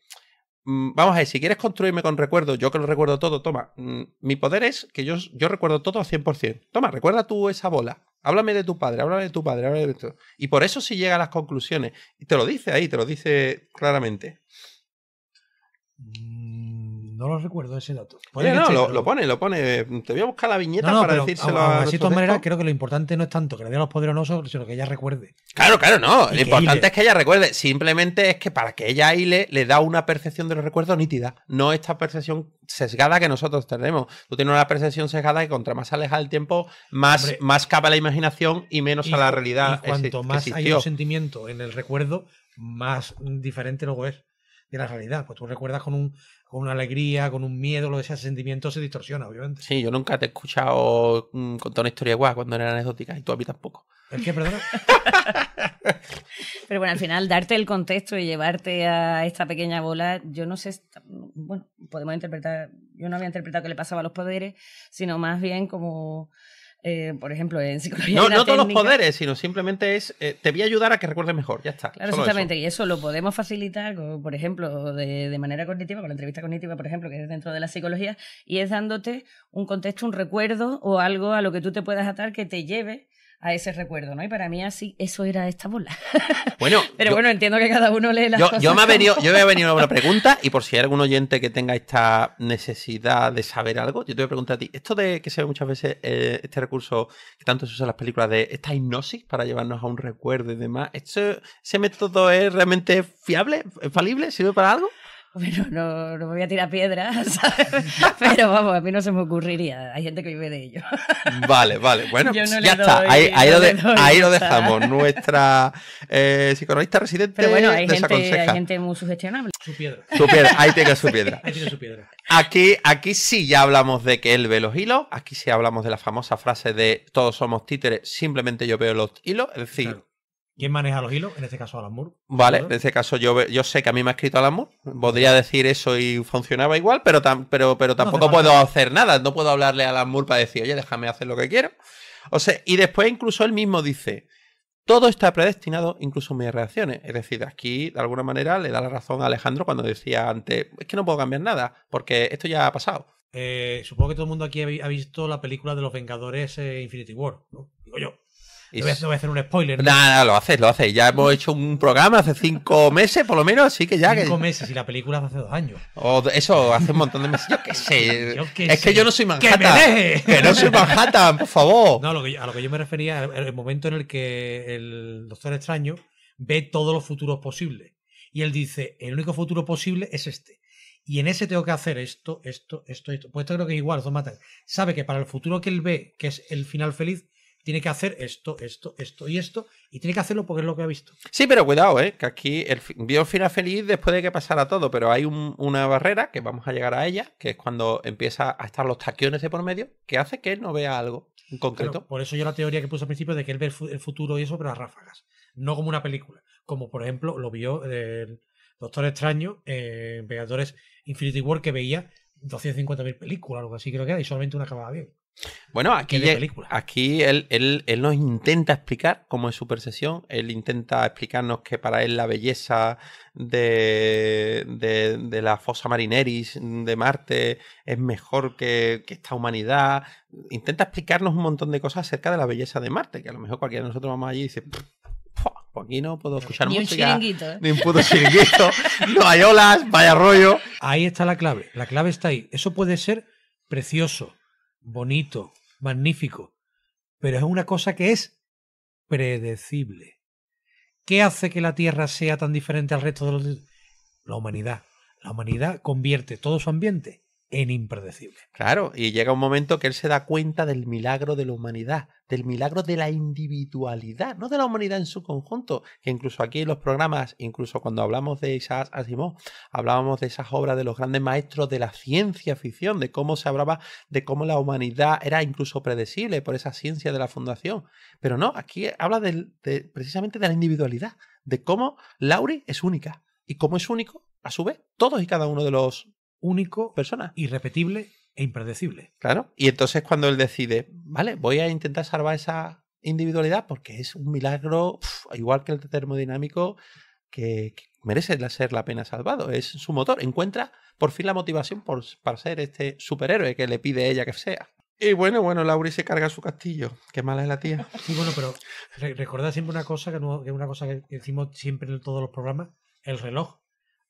Mm, vamos a ver, si quieres construirme con recuerdos, yo que lo recuerdo todo, toma, mm, mi poder es que yo, recuerdo todo al 100%. Toma, recuerda tú esa bola. Háblame de tu padre, háblame de tu padre, háblame de Y por eso si llega a las conclusiones. Y te lo dice ahí, te lo dice claramente. No lo recuerdo ese dato. no, lo, pone, lo pone. Te voy a buscar la viñeta para decírselo de todas maneras, creo que lo importante no es tanto que le dé a los poderosos, sino que ella recuerde. Claro, claro, no. lo importante es que ella recuerde. Simplemente es que para que ella hile, le da una percepción de los recuerdos nítida. No esta percepción sesgada que nosotros tenemos. Tú tienes una percepción sesgada que contra más aleja el tiempo, más, más capa la imaginación y menos a la realidad. cuanto más hay un sentimiento en el recuerdo, más diferente luego es de la realidad. Pues tú recuerdas con un con una alegría, con un miedo, lo de ese sentimiento se distorsiona, obviamente. Sí, yo nunca te he escuchado mm, contar una historia guay cuando era anecdótica, y tú a mí tampoco. ¿El qué, perdón? Pero bueno, al final, darte el contexto y llevarte a esta pequeña bola, yo no sé, bueno, podemos interpretar, yo no había interpretado que le pasaba a los poderes, sino más bien como eh, por ejemplo, en psicología. No, no todos los poderes, sino simplemente es, eh, te voy a ayudar a que recuerdes mejor, ya está. Claro, exactamente, y eso lo podemos facilitar, por ejemplo, de, de, manera cognitiva, con la entrevista cognitiva, por ejemplo, que es dentro de la psicología, y es dándote un contexto, un recuerdo o algo a lo que tú te puedas atar que te lleve a ese recuerdo, ¿no? Y para mí así, eso era esta bola. Bueno, pero bueno, entiendo que cada uno lee las yo, Yo me he venido, yo una pregunta y por si hay algún oyente que tenga esta necesidad de saber algo, yo te voy a preguntar a ti, esto de que se ve muchas veces eh, este recurso que tanto se usa en las películas de esta hipnosis para llevarnos a un recuerdo y demás, ¿esto, ¿ese método es realmente fiable, falible, sirve para algo? Pero no, no me voy a tirar piedras, Pero vamos, a mí no se me ocurriría. Hay gente que vive de ello. Vale, vale. Bueno, pues ya está. ahí, lo dejamos. Nuestra eh, residente Pero bueno, hay gente, hay gente muy sugestionable. Su piedra. Su piedra. Ahí tiene su piedra. Ahí tiene su piedra. Aquí, aquí sí ya hablamos de que él ve los hilos. Aquí sí hablamos de la famosa frase de todos somos títeres, simplemente yo veo los hilos. Es decir, ¿Quién maneja los hilos? En este caso Alan Moore. Vale, en este caso yo, yo sé que a mí me ha escrito Alan Moore. Podría decir eso y funcionaba igual, pero, pero, pero tampoco puedo hacer nada. No puedo hablarle a Alan Moore para decir, oye, déjame hacer lo que quiero. O sea, y después incluso él mismo dice, todo está predestinado, incluso mis reacciones. Es decir, aquí de alguna manera le da la razón a Alejandro cuando decía antes, es que no puedo cambiar nada, porque esto ya ha pasado. Eh, supongo que todo el mundo aquí ha visto la película de los Vengadores eh, Infinity War, ¿no? Digo yo. No voy, a, hacer un spoiler. Nada, lo haces, lo haces. Ya hemos hecho un programa hace cinco meses, por lo menos, así que ya. Cinco meses y la película hace dos años. O eso, hace un montón de meses. Yo qué sé. es que yo no soy Manhattan. ¡Que no soy Manhattan, por favor! No, a lo que yo, me refería el momento en el que el Doctor Extraño ve todos los futuros posibles. Y él dice: el único futuro posible es este y en ese tengo que hacer esto, esto, esto, esto. Pues esto creo que es igual, los dos matan. Sabe que para el futuro que él ve, que es el final feliz, tiene que hacer esto, esto, esto y esto, y tiene que hacerlo porque es lo que ha visto. Sí, pero cuidado, ¿eh? que aquí el, vio fina feliz después de que pasara todo, pero hay una barrera que vamos a llegar a ella, que es cuando empieza a estar los taquiones de por medio, que hace que él no vea algo en concreto. por eso yo la teoría que puse al principio de que él ve el, futuro y eso, pero a ráfagas, no como una película, como por ejemplo lo vio el Doctor Extraño en eh, Infinity War, que veía 250.000 películas, algo así creo que hay y solamente una acababa bien. Bueno, aquí, aquí él, nos intenta explicar cómo es su percepción, él intenta explicarnos que para él la belleza de, la fosa marineris de Marte es mejor que, esta humanidad, intenta explicarnos un montón de cosas acerca de la belleza de Marte, que a lo mejor cualquiera de nosotros vamos allí y dice... Pues aquí no puedo escuchar ni Un chiringuito, ¿eh? Ni un puto chiringuito. no hay olas, vaya rollo. Ahí está la clave. La clave está ahí. Eso puede ser precioso, bonito, magnífico, pero es una cosa que es predecible. ¿Qué hace que la Tierra sea tan diferente al resto de los... La humanidad. La humanidad convierte todo su ambiente en impredecible. Claro, y llega un momento que él se da cuenta del milagro de la humanidad, del milagro de la individualidad, no de la humanidad en su conjunto, que incluso aquí en los programas, incluso cuando hablamos de Isaac Asimov, hablábamos de esas obras de los grandes maestros de la ciencia ficción, de cómo se hablaba de cómo la humanidad era incluso predecible por esa ciencia de la fundación. Pero no, aquí habla precisamente de la individualidad, de cómo Laurie es única y cómo es único, a su vez, todos y cada uno de los único, persona. Irrepetible e impredecible. Claro. Y entonces cuando él decide, vale, voy a intentar salvar esa individualidad porque es un milagro, igual que el termodinámico, que, merece ser la pena salvado. Es su motor. Encuentra por fin la motivación para ser este superhéroe que le pide ella que sea. Y bueno, bueno, Lauri se carga su castillo. Qué mala es la tía. Y bueno, pero recordad siempre una cosa que, no, una cosa que decimos siempre en todos los programas, el reloj.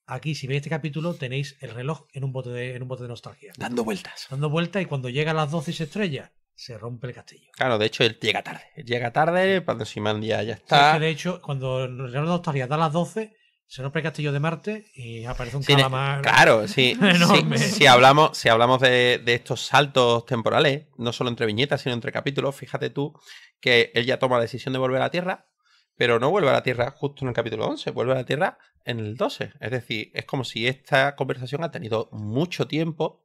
Aquí, si veis este capítulo, tenéis el reloj en un bote de, en un bote de nostalgia. Dando vueltas. Dando vueltas y cuando llega a las 12 y se estrella, se rompe el castillo. Claro, de hecho, él llega tarde. llega tarde, cuando Simandia ya está. de hecho, cuando el reloj de nostalgia da las 12, se rompe el castillo de Marte y aparece un sí, Claro, sí. si hablamos, si hablamos de, de, estos saltos temporales, no solo entre viñetas, sino entre capítulos, fíjate tú que él ya toma la decisión de volver a la Tierra, pero no vuelve a la Tierra justo en el capítulo 11, vuelve a la Tierra en el 12. Es decir, es como si esta conversación ha tenido mucho tiempo,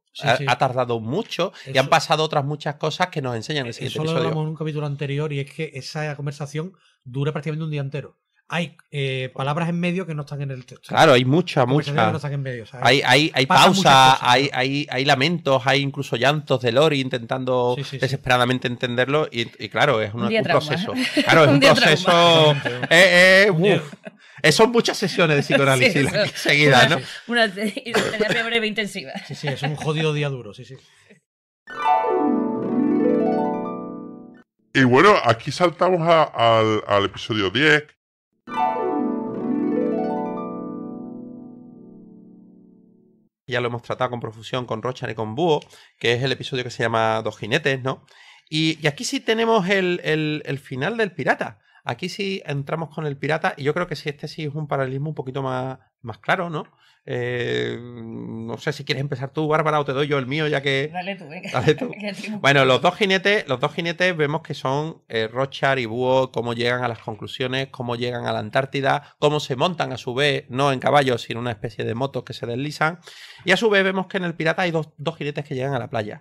ha, tardado mucho y han pasado otras muchas cosas que nos enseñan en el siguiente eso episodio. Eso lo hablamos en un capítulo anterior y es que esa conversación dura prácticamente un día entero hay eh, palabras en medio que no están en el texto. Claro, hay muchas, muchas. Hay, hay, hay pausa, hay, hay, hay, lamentos, hay incluso llantos de Lori intentando desesperadamente entenderlo. Y, y, claro, es un, un, proceso. Claro, es un, proceso. Eh, eh Son muchas sesiones de psicoanálisis seguidas, ¿no? Una, una terapia breve intensiva. Sí, sí, es un jodido día duro, sí, sí. Y bueno, aquí saltamos al, al episodio 10, ya lo hemos tratado con profusión con Rochan y con Búho, que es el episodio que se llama Dos jinetes, ¿no? Y, aquí sí tenemos el final del pirata Aquí sí entramos con el pirata, y yo creo que si este sí es un paralelismo un poquito más, más claro, ¿no? Eh, no sé si quieres empezar tú, Bárbara, o te doy yo el mío, ya que. Dale tú, venga. Dale tú. bueno, los dos jinetes, los dos jinetes vemos que son eh, Rochar Rochard y Búho, cómo llegan a las conclusiones, cómo llegan a la Antártida, cómo se montan a su vez, no en caballos, sino una especie de motos que se deslizan. Y a su vez vemos que en el pirata hay dos, dos jinetes que llegan a la playa.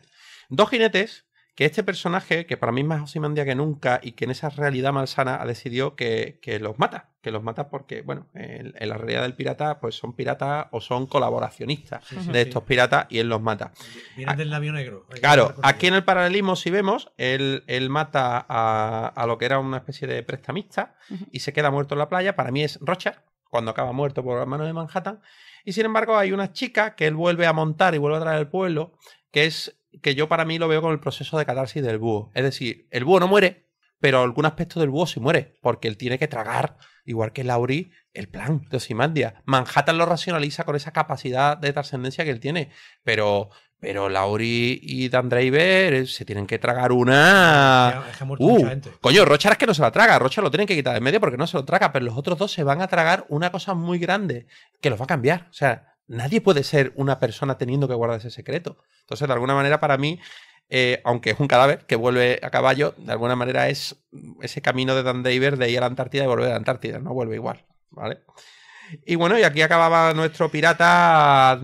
Dos jinetes que este personaje, que para mí es más Osimandia que nunca y que en esa realidad malsana ha decidido que, los mata, que los mata porque, bueno, en, la realidad del pirata, pues son piratas o son colaboracionistas de estos piratas y él los mata. mira del labio negro. Claro, aquí en el paralelismo, si vemos, él, mata a, lo que era una especie de prestamista y se queda muerto en la playa. Para mí es Rocha, cuando acaba muerto por las manos de Manhattan. Y sin embargo, hay una chica que él vuelve a montar y vuelve a traer al pueblo, que es que yo para mí lo veo como el proceso de catarsis del búho. Es decir, el búho no muere, pero algún aspecto del búho sí muere, porque él tiene que tragar, igual que Lauri, el plan de Osimandia. Manhattan lo racionaliza con esa capacidad de trascendencia que él tiene, pero, pero Lauri y Dan Driver eh, se tienen que tragar una... uh, coño, Rocha es que no se la traga, Rocha lo tienen que quitar de medio porque no se lo traga, pero los otros dos se van a tragar una cosa muy grande que los va a cambiar. O sea, nadie puede ser una persona teniendo que guardar ese secreto. Entonces, de alguna manera, para mí, eh, aunque es un cadáver que vuelve a caballo, de alguna manera es ese camino de Dan Daver de ir a la Antártida y volver a la Antártida, no vuelve igual, ¿vale? Y bueno, y aquí acababa nuestro pirata.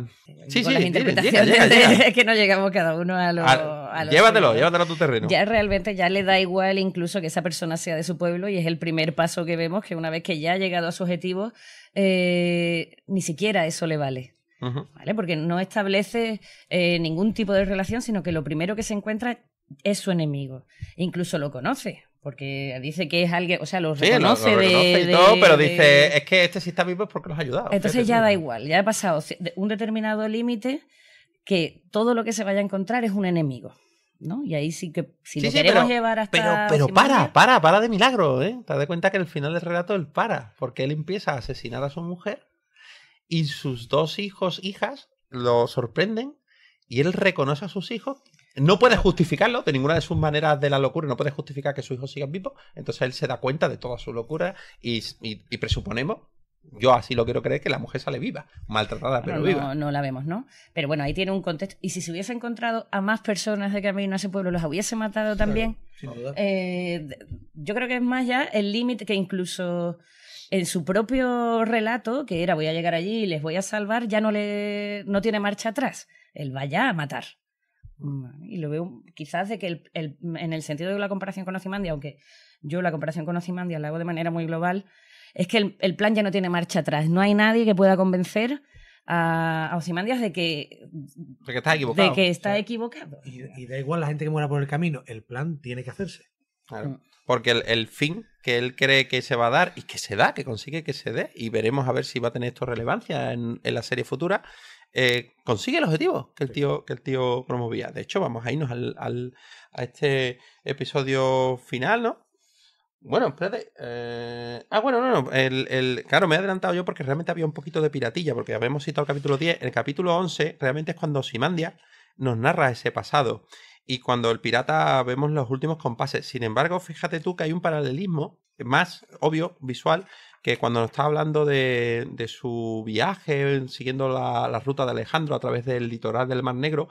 Sí, sí, las que no llegamos cada uno a lo. Ah, llévatelo, llévatelo a tu terreno. Ya realmente ya le da igual incluso que esa persona sea de su pueblo y es el primer paso que vemos que una vez que ya ha llegado a su objetivo, eh, ni siquiera eso le vale. ¿vale? Porque no establece eh, ningún tipo de relación, sino que lo primero que se encuentra es su enemigo. Incluso lo conoce, porque dice que es alguien, o sea, lo reconoce, y todo, pero dice, es que este sí está vivo es porque los ha ayudado. Entonces ya da igual, ya ha pasado un determinado límite que todo lo que se vaya a encontrar es un enemigo. ¿no? Y ahí sí que si lo queremos pero, llevar hasta. Pero, para, para, para de milagro, ¿eh? Te das cuenta que el final del relato él para, porque él empieza a asesinar a su mujer y sus dos hijos, hijas, lo sorprenden y él reconoce a sus hijos. No puede justificarlo de ninguna de sus maneras de la locura, no puede justificar que sus hijos sigan vivos. Entonces él se da cuenta de toda su locura y, y, presuponemos, yo así lo quiero creer, que la mujer sale viva, maltratada, pero viva. No, no la vemos, ¿no? Pero bueno, ahí tiene un contexto. Y si se hubiese encontrado a más personas de camino a ese pueblo, los hubiese matado también. sin duda. Eh, yo creo que es más ya el límite que incluso en su propio relato, que era voy a llegar allí y les voy a salvar, ya no, le, no tiene marcha atrás. Él vaya a matar. Mm, y lo veo quizás de que el, en el sentido de la comparación con Ocimandia, aunque yo la comparación con Ocimandia la hago de manera muy global, es que el, plan ya no tiene marcha atrás. No hay nadie que pueda convencer a, a de que, está equivocado. que está equivocado. Y, y, da igual la gente que muera por el camino, el plan tiene que hacerse. Claro. Mm porque el, fin que él cree que se va a dar y que se da, que consigue que se dé, y veremos a ver si va a tener esto relevancia en, la serie futura, eh, consigue el objetivo que el, tío, que el tío promovía. De hecho, vamos a irnos al, a este episodio final, ¿no? Bueno, espérate. Eh, ah, bueno, no, no. El, Claro, me he adelantado yo porque realmente había un poquito de piratilla, porque habíamos citado el capítulo 10. El capítulo 11 realmente es cuando Simandia nos narra ese pasado y cuando el pirata vemos los últimos compases. Sin embargo, fíjate tú que hay un paralelismo más obvio, visual, que cuando nos está hablando de, su viaje, siguiendo la, ruta de Alejandro a través del litoral del Mar Negro,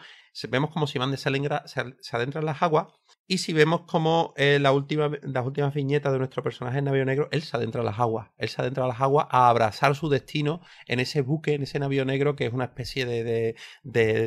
vemos como Simán de salengra se, se adentra en las aguas y si vemos como eh, la última, las últimas viñetas de nuestro personaje en Navío Negro, él se adentra a las aguas. Él se adentra a las aguas a abrazar su destino en ese buque, en ese navío negro que es una especie de,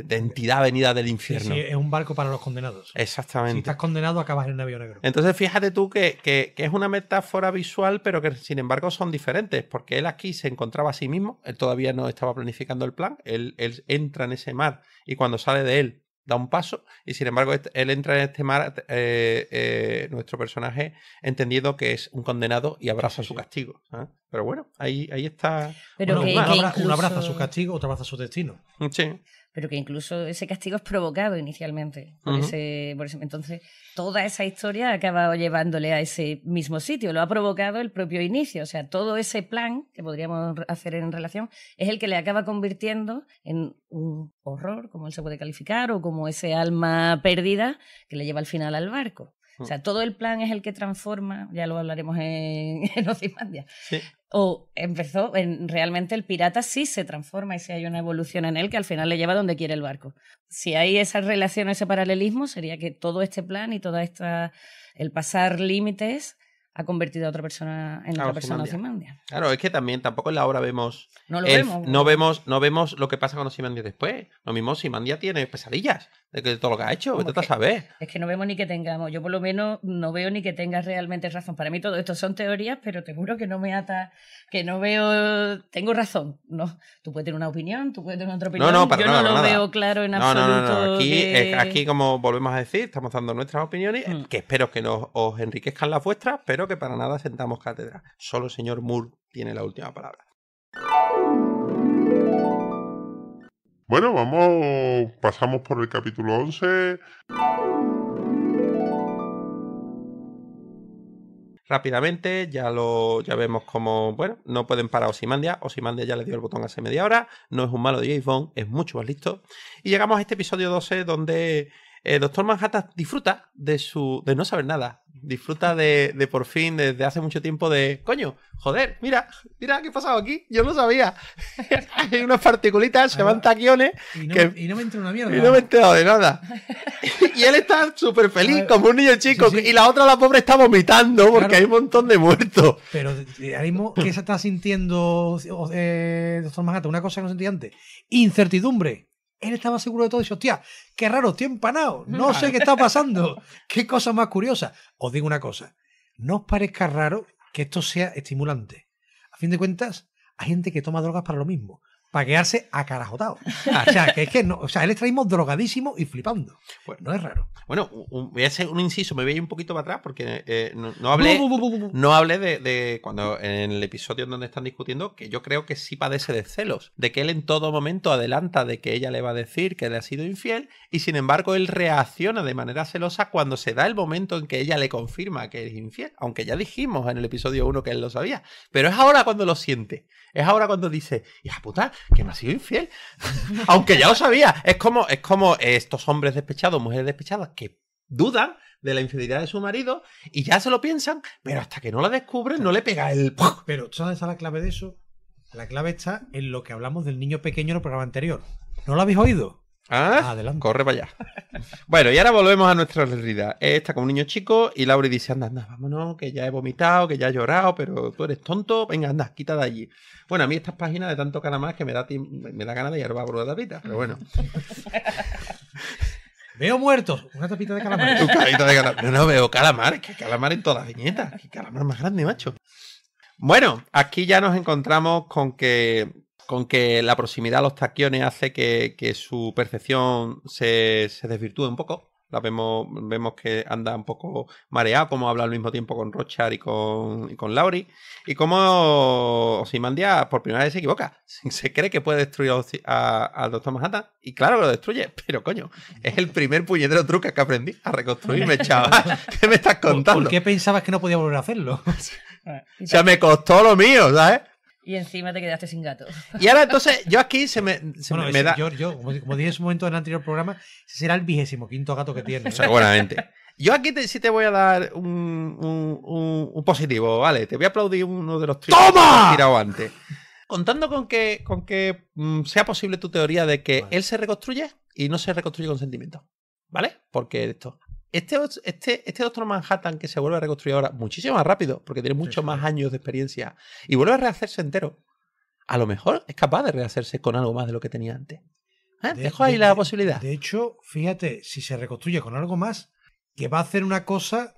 entidad venida del infierno. es un barco para los condenados. Exactamente. Si estás condenado, acabas en el navío negro. Entonces, fíjate tú que, es una metáfora visual, pero que sin embargo son diferentes, porque él aquí se encontraba a sí mismo, él todavía no estaba planificando el plan, él entra en ese mar y cuando sale de él da un paso y sin embargo este, él entra en este mar, eh, eh, nuestro personaje, entendiendo que es un condenado y abraza su castigo. Pero bueno, ahí, ahí está. Pero que, abraza su castigo, otro abraza su destino. Sí pero que incluso ese castigo es provocado inicialmente. Por ese, por ese, entonces, toda esa historia ha acabado llevándole a ese mismo sitio, lo ha provocado el propio inicio. O sea, todo ese plan que podríamos hacer en relación es el que le acaba convirtiendo en un horror, como él se puede calificar, o como ese alma perdida que le lleva al final al barco. O mm. sea, todo el plan es el que transforma, ya lo hablaremos en, en sí o empezó en, realmente el pirata sí se transforma y si hay una evolución en él que al final le lleva donde quiere el barco. Si hay esa relación, ese paralelismo, sería que todo este plan y toda esta el pasar límites ha convertido a otra persona en otra persona Simandia... Claro, es que también tampoco en la obra vemos. No lo vemos. No vemos, no vemos lo que pasa con Osimandia después. Lo mismo Simandia tiene pesadillas de, que, todo lo que ha hecho. Es que no vemos ni que tengamos. Yo por lo menos no veo ni que tengas realmente razón. Para mí todo esto son teorías, pero te juro que no me ata, que no veo. Tengo razón. No. Tú puedes tener una opinión, tú puedes tener otra opinión. No, no, Yo no lo veo claro en absoluto. aquí, aquí, como volvemos a decir, estamos dando nuestras opiniones, mm. que espero que nos enriquezcan las vuestras, pero que para nada sentamos cátedra. Solo el señor Moore tiene la última palabra. Bueno, vamos, pasamos por el capítulo 11. rápidamente, ya lo ya vemos como, bueno, no pueden parar Osimandia, Osimandia ya le dio el botón hace media hora, no es un malo de es mucho más listo. Y llegamos a este episodio 12 donde eh, doctor Manhattan disfruta de su. de no saber nada. Disfruta de, por fin, desde hace mucho tiempo, de. Coño, joder, mira, mira qué ha pasado aquí. Yo no sabía. Hay unas particulitas, se van taquiones. Y no, me entra una mierda. Y no me he de nada. y él está súper feliz, como un niño chico. Y la otra, la pobre, está vomitando porque hay un montón de muertos. Pero eh, ¿qué se está sintiendo, eh, Doctor Manhattan? Una cosa que no sentía antes: incertidumbre él estaba seguro de todo y dijo, hostia, qué raro, estoy empanado, no sé qué está pasando, qué cosa más curiosa. Os digo una cosa, no os parezca raro que esto sea estimulante. A fin de cuentas, hay gente que toma drogas para lo mismo para quedarse acarajotado. O sea, que es que no, o sea, él extraímos drogadísimo y flipando. Bueno, no es raro. Bueno, voy a hacer un inciso, me voy a ir un poquito para atrás porque no, hablé, no hablé de, cuando en el episodio donde están discutiendo que yo creo que sí padece de celos, de que él en todo momento adelanta de que ella le va a decir que le ha sido infiel y sin embargo él reacciona de manera celosa cuando se da el momento en que ella le confirma que es infiel, aunque ya dijimos en el episodio 1 que él lo sabía, pero es ahora cuando lo siente, es ahora cuando dice, hija puta, que me ha sido infiel. Aunque ya lo sabía. Es como, es como estos hombres despechados, mujeres despechadas, que dudan de la infidelidad de su marido y ya se lo piensan, pero hasta que no la descubren no le pega el... Pero sabes la clave de eso? La clave está en lo que hablamos del niño pequeño en el programa anterior. ¿No lo habéis oído? Ah, Adelante. corre para allá. bueno, y ahora volvemos a nuestra realidad. Está con un niño chico y Laura dice, anda, anda, vámonos, que ya he vomitado, que ya he llorado, pero tú eres tonto, venga, anda, quita de allí. Bueno, a mí estas páginas de tanto calamar que me da, me da ganas de llevar por tapita, pero bueno. Veo muertos. Una tapita de calamar. No, veo calamar. Es Que calamar en todas viñetas. Que calamar más grande, macho. Bueno, aquí ya nos encontramos con que con que la proximidad a los taquiones hace que, su percepción se, desvirtúe un poco. La vemos, vemos que anda un poco mareado, como habla al mismo tiempo con Rochard y con, y con Lauri. Y como Simandia por primera vez se equivoca. Se cree que puede destruir al Doctor Manhattan. Y claro lo destruye, pero coño, es el primer puñetero truco que aprendí a reconstruirme, chaval. ¿Qué me estás contando? ¿Por, ¿Por qué pensabas que no podía volver a hacerlo? o sea, me costó lo mío, ¿sabes? Y encima te quedaste sin gato. Y ahora entonces, yo aquí se me, da. Yo, como, dije en su momento en el anterior programa, será el vigésimo quinto gato que tiene. Seguramente. Yo aquí sí te voy a dar un, positivo, ¿vale? Te voy a aplaudir uno de los ¡Toma! que tirado antes. Contando con que, con que mm, sea posible tu teoría de que él se reconstruye y no se reconstruye con sentimiento. ¿Vale? Porque esto. Este, este, este Doctor Manhattan que se vuelve a reconstruir ahora muchísimo más rápido, porque tiene muchos más años de experiencia, y vuelve a rehacerse entero, a lo mejor es capaz de rehacerse con algo más de lo que tenía antes. ¿Eh? Dejo ahí la posibilidad. De hecho, fíjate, si se reconstruye con algo más, que va a hacer una cosa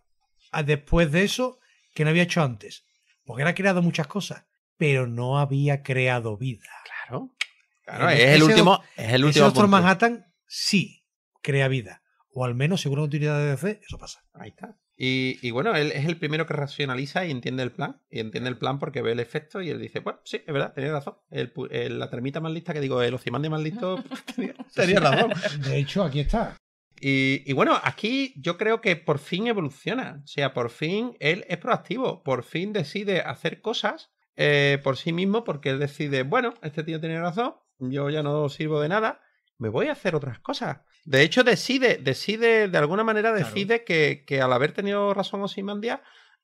después de eso que no había hecho antes. Porque ha creado muchas cosas, pero no había creado vida. Claro. claro es, el último, es el último. Doctor Manhattan sí crea vida o al menos según la utilidad de DC, eso pasa. Ahí está. Y, bueno, él es el primero que racionaliza y entiende el plan. Y entiende el plan porque ve el efecto y él dice, bueno, sí, es verdad, tenía razón. la termita más lista que digo, el de más listo, pues, tenía, razón. De hecho, aquí está. Y, bueno, aquí yo creo que por fin evoluciona. O sea, por fin él es proactivo. Por fin decide hacer cosas eh, por sí mismo porque él decide, bueno, este tío tiene razón, yo ya no sirvo de nada, me voy a hacer otras cosas. De hecho, decide, decide, de alguna manera decide que, al haber tenido razón Osimandia,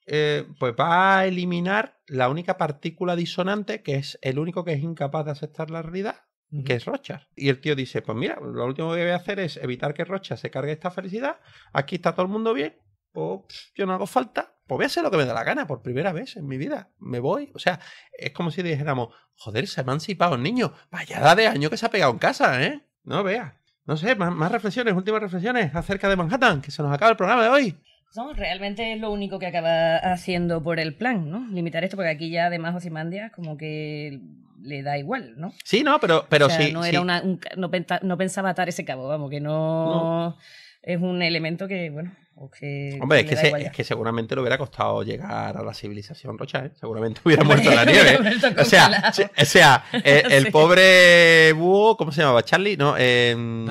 eh, pues va a eliminar la única partícula disonante que es el único que es incapaz de aceptar la realidad, que es Rocha. Y el tío dice, pues mira, lo último que voy a hacer es evitar que Rocha se cargue esta felicidad, aquí está todo el mundo bien, pues yo no hago falta, pues voy a hacer lo que me da la gana por primera vez en mi vida. Me voy. O sea, es como si dijéramos, joder, se ha emancipado el niño. Vaya de año que se ha pegado en casa, ¿eh? No vea no sé, más, reflexiones, últimas reflexiones acerca de Manhattan, que se nos acaba el programa de hoy. No, realmente es lo único que acaba haciendo por el plan, ¿no? Limitar esto, porque aquí ya además Osimandias como que le da igual, ¿no? Sí, no, pero, pero sí. No, era Una, no, pensaba atar ese cabo, vamos, que no, es un elemento que, bueno, Hombre, es que, que, seguramente le hubiera costado llegar a la civilización Rocha, ¿eh? seguramente hubiera muerto en la nieve. o sea, o sea eh, el, pobre búho, ¿cómo se llamaba? ¿Charlie? No, em,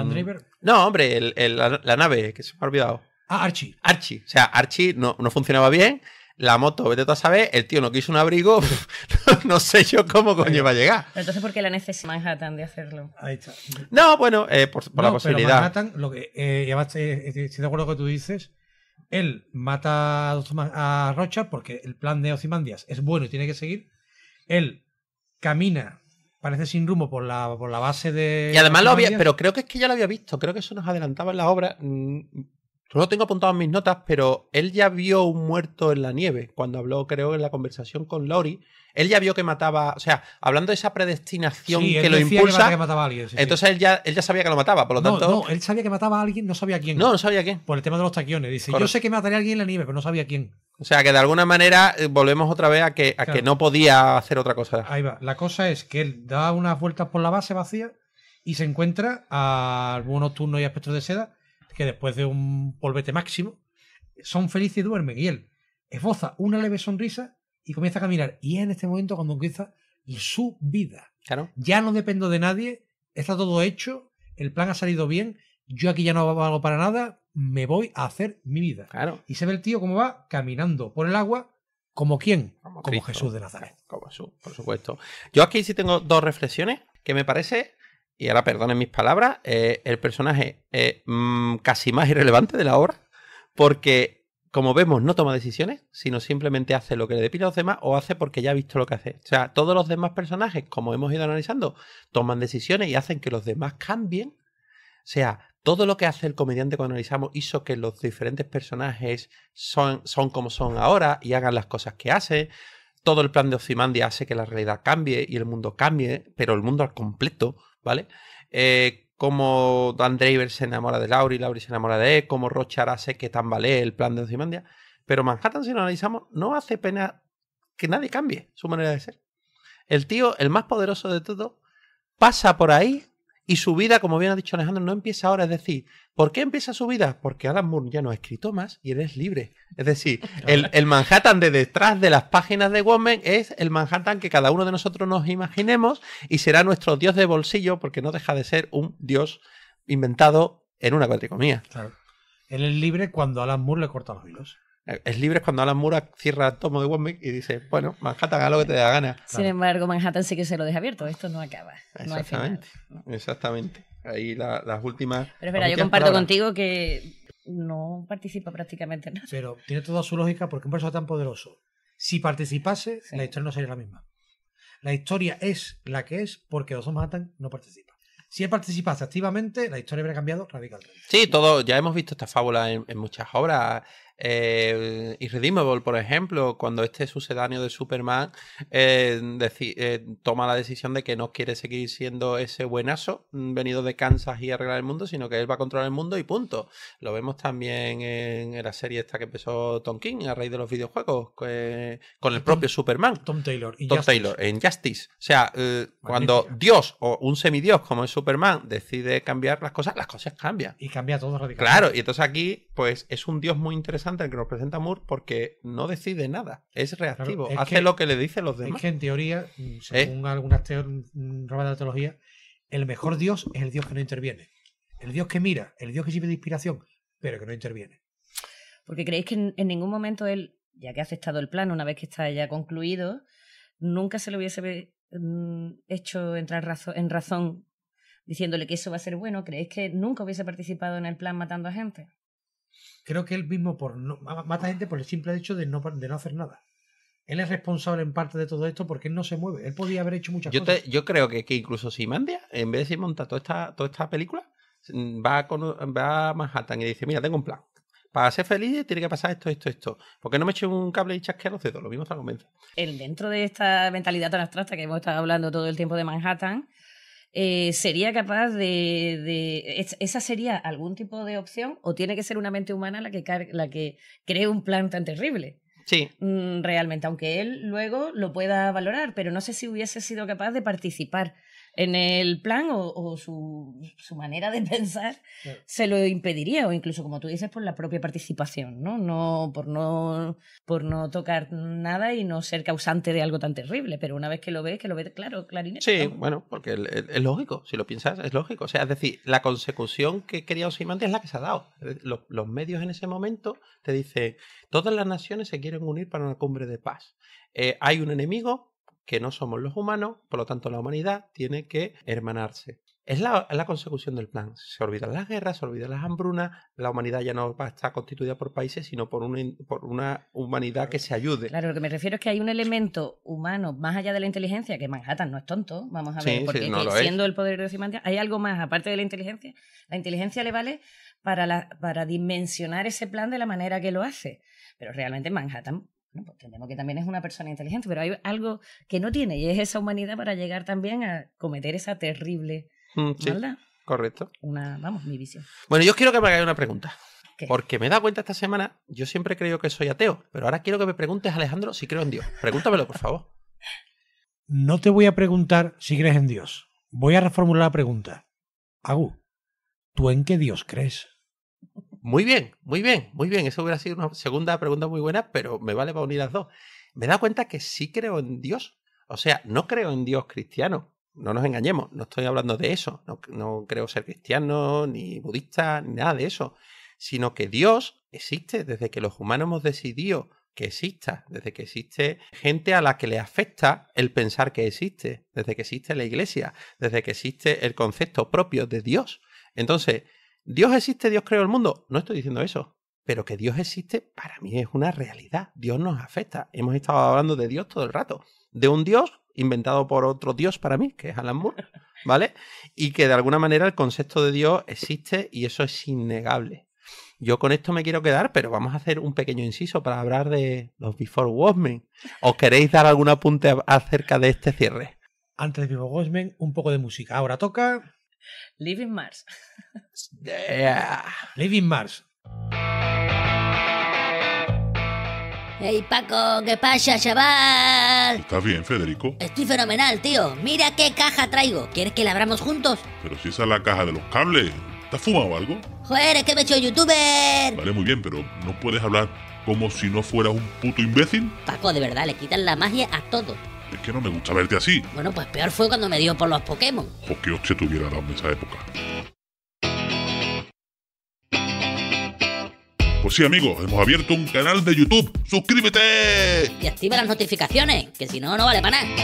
no hombre, el, la, nave, que se me ha olvidado. Ah, Archie. Archie, o sea, Archie no, no funcionaba bien, la moto, vete tú a saber, el tío no quiso un abrigo, no sé yo cómo coño va a llegar. entonces, ¿por qué la necesidad Manhattan de hacerlo? Ahí está. No, bueno, eh, por, la posibilidad. Pero Manhattan, lo que, eh, además, eh, eh, estoy de acuerdo con lo que tú dices, él mata a, Rocha porque el plan de Ozymandias es bueno y tiene que seguir. Él camina parece sin rumbo por la, por la base de. Y además lo había, pero creo que es que ya lo había visto, creo que eso nos adelantaba en la obra. Mm, no lo tengo apuntado en mis notas, pero él ya vio un muerto en la nieve. Cuando habló, creo, en la conversación con Lori, él ya vio que mataba. O sea, hablando de esa predestinación que lo impulsa. Que entonces Él, ya, él ya sabía que lo mataba, por lo tanto. No, él sabía que mataba a alguien, no sabía quién. No, no sabía quién. Por el tema de los taquiones. Dice, yo sé que mataría a alguien en la nieve, pero no sabía quién. O sea, que de alguna manera eh, volvemos otra vez a que, a que no podía hacer otra cosa. Ahí va. La cosa es que él da unas vueltas por la base vacía y se encuentra al algunos nocturno y a espectros de seda que después de un polvete máximo son felices y duermen. Y él esboza una leve sonrisa y comienza a caminar. Y es en este momento cuando empieza su vida. Claro. Ya no dependo de nadie, está todo hecho, el plan ha salido bien, yo aquí ya no valgo para nada, me voy a hacer mi vida. Y se ve el tío cómo va caminando por el agua. ¿Como quién? como Jesús de Nazaret. Como Jesús, por supuesto. Yo aquí sí tengo dos reflexiones que me parece y ahora perdonen mis palabras, eh, el personaje es mm, casi más irrelevante de la obra, porque como vemos no toma decisiones, sino simplemente hace lo que le pide a los demás o hace porque ya ha visto lo que hace. O sea, todos los demás personajes, como hemos ido analizando, toman decisiones y hacen que los demás cambien. O sea, todo lo que hace el comediante cuando analizamos hizo que los diferentes personajes son, son como son ahora y hagan las cosas que hace todo el plan de Ozymandias hace que la realidad cambie y el mundo cambie, pero el mundo al completo. ¿vale? Eh, como Dan Draver se enamora de Lauri, Lauri se enamora de él, como Rocha hace que vale el plan de Ozymandia. Pero Manhattan, si lo analizamos, no hace pena que nadie cambie su manera de ser. El tío, el más poderoso de todo, pasa por ahí y su vida, como bien ha dicho Alejandro, no empieza ahora. Es decir, ¿por qué empieza su vida? Porque Alan Moore ya no ha escrito más y él es libre. Es decir, el, Manhattan de detrás de las páginas de Woman es el Manhattan que cada uno de nosotros nos imaginemos y será nuestro dios de bolsillo porque no deja de ser un dios inventado en una cuatricomía. Claro. Él es libre cuando Alan Moore le corta los hilos. Es libre cuando Alan Mura cierra el tomo de Womack y dice, bueno, Manhattan, haga lo que te da gana. Sin embargo, Manhattan sí que se lo deja abierto. Esto no acaba. Exactamente. Exactamente. Ahí las últimas... Pero espera, yo comparto contigo que no participa prácticamente nada. Pero tiene toda su lógica porque un personaje tan poderoso, si participase, la historia no sería la misma. La historia es la que es porque los dos Manhattan no participa. si él participase activamente, la historia habría cambiado radicalmente. Sí, todo, ya hemos visto esta fábula en muchas obras. Eh, Irredeemable, por ejemplo, cuando este sucedáneo de Superman eh, eh, toma la decisión de que no quiere seguir siendo ese buenazo mm, venido de Kansas y arreglar el mundo, sino que él va a controlar el mundo y punto. Lo vemos también en, la serie esta que empezó Tom King a raíz de los videojuegos, con el propio Superman. Tom Taylor. Tom Taylor, en Justice. O sea, cuando Dios o un semidios como es Superman decide cambiar las cosas, las cosas cambian. Y cambia todo radicalmente. Claro, y entonces aquí, pues es un Dios muy interesante el que nos presenta Moore porque no decide nada, es reactivo, hace lo que le dicen los demás. Es que en teoría, mm, ¿Eh? según algunas teorías mm, de la teología, el mejor Dios es el Dios que no interviene, el Dios que mira, el Dios que sirve de inspiración, pero que no interviene. Porque creéis que en, ningún momento él, ya que ha aceptado el plan una vez que está ya concluido, nunca se le hubiese mm, hecho entrar en razón diciéndole que eso va a ser bueno, ¿creéis que nunca hubiese participado en el plan matando a gente? creo que él mismo por no, mata gente por el simple hecho de no, de no hacer nada. Él es responsable en parte de todo esto porque él no se mueve. Él podía haber hecho muchas cosas. yo creo que, que incluso Mandia, en vez de si monta toda esta, película, mm, va, con, va a Manhattan y dice, mira, tengo un plan. Para ser feliz tiene que pasar esto, esto, esto. qué no me eche un cable y chasquea los dedos, lo mismo está convence. El dentro de esta mentalidad tan abstracta que hemos estado hablando todo el tiempo de Manhattan, eh, sería capaz de, ¿Esa sería algún tipo de opción? ¿O tiene que ser una mente humana la que, la que cree un plan tan terrible? Sí. Mm, realmente, aunque él luego lo pueda valorar, pero no sé si hubiese sido capaz de participar en el plan o, su, manera de pensar se lo impediría, o incluso como tú dices, por la propia participación, ¿no? No, por no, tocar nada y no ser causante de algo tan terrible. Pero una vez que lo ves, que lo ves claro, clarinete. Sí, bueno, porque es lógico, si lo piensas, es lógico. O sea, es decir, la consecución que quería Osimante es la que se ha dado. Los, medios en ese momento te dicen, todas las naciones se quieren unir para una cumbre de paz. Eh, hay un enemigo, que no somos los humanos, por lo tanto la humanidad tiene que hermanarse. Es la, consecución del plan. Se olvidan las guerras, se olvidan las hambrunas, la humanidad ya no está constituida por países, sino por una, humanidad que se ayude. Claro, lo que me refiero es que hay un elemento humano más allá de la inteligencia, que Manhattan no es tonto, vamos a ver, porque no siendo el poder de Ocimantia, hay algo más aparte de la inteligencia. La inteligencia le vale para, la, para dimensionar ese plan de la manera que lo hace, pero realmente Manhattan bueno, pues entendemos que también es una persona inteligente, pero hay algo que no tiene y es esa humanidad para llegar también a cometer esa terrible verdad mm, Correcto. Una, vamos, mi visión. Bueno, yo quiero que me hagáis una pregunta. Porque me he dado cuenta esta semana, yo siempre creo que soy ateo, pero ahora quiero que me preguntes, Alejandro, si creo en Dios. Pregúntamelo, por favor. No te voy a preguntar si crees en Dios. Voy a reformular la pregunta. Agu, ¿tú en qué Dios crees? Muy bien, muy bien, muy bien. Eso hubiera sido una segunda pregunta muy buena, pero me vale para unir las dos. Me he dado cuenta que sí creo en Dios. O sea, no creo en Dios cristiano. No nos engañemos, no estoy hablando de eso. No, no creo ser cristiano, ni budista, ni nada de eso. Sino que Dios existe desde que los humanos hemos decidido que exista, desde que existe gente a la que le afecta el pensar que existe, desde que existe la iglesia, desde que existe el concepto propio de Dios. Entonces, Dios existe, Dios creó el mundo. No estoy diciendo eso, pero que Dios existe para mí es una realidad. Dios nos afecta. Hemos estado hablando de Dios todo el rato, de un Dios inventado por otro Dios para mí, que es Alan Moore, ¿vale? Y que de alguna manera el concepto de Dios existe y eso es innegable. Yo con esto me quiero quedar, pero vamos a hacer un pequeño inciso para hablar de los Before Watchmen. ¿Os queréis dar algún apunte acerca de este cierre? Antes de Before Watchmen, un poco de música. Ahora toca Living Mars. Yeah. Living Mars. Hey Paco, ¿qué pasa, chaval? ¿Estás bien, Federico? Estoy fenomenal, tío. Mira qué caja traigo. ¿Quieres que la abramos juntos? Pero si esa es la caja de los cables. ¿Te has fumado algo? Joder, es que me he hecho youtuber. Vale, muy bien, pero no puedes hablar como si no fueras un puto imbécil. Paco, de verdad, le quitan la magia a todo. Es que no me gusta verte así. Bueno, pues peor fue cuando me dio por los Pokémon. Porque que hostia te hubiera dado en esa época. Pues sí, amigos, hemos abierto un canal de YouTube. ¡Suscríbete! Y activa las notificaciones, que si no, no vale para nada.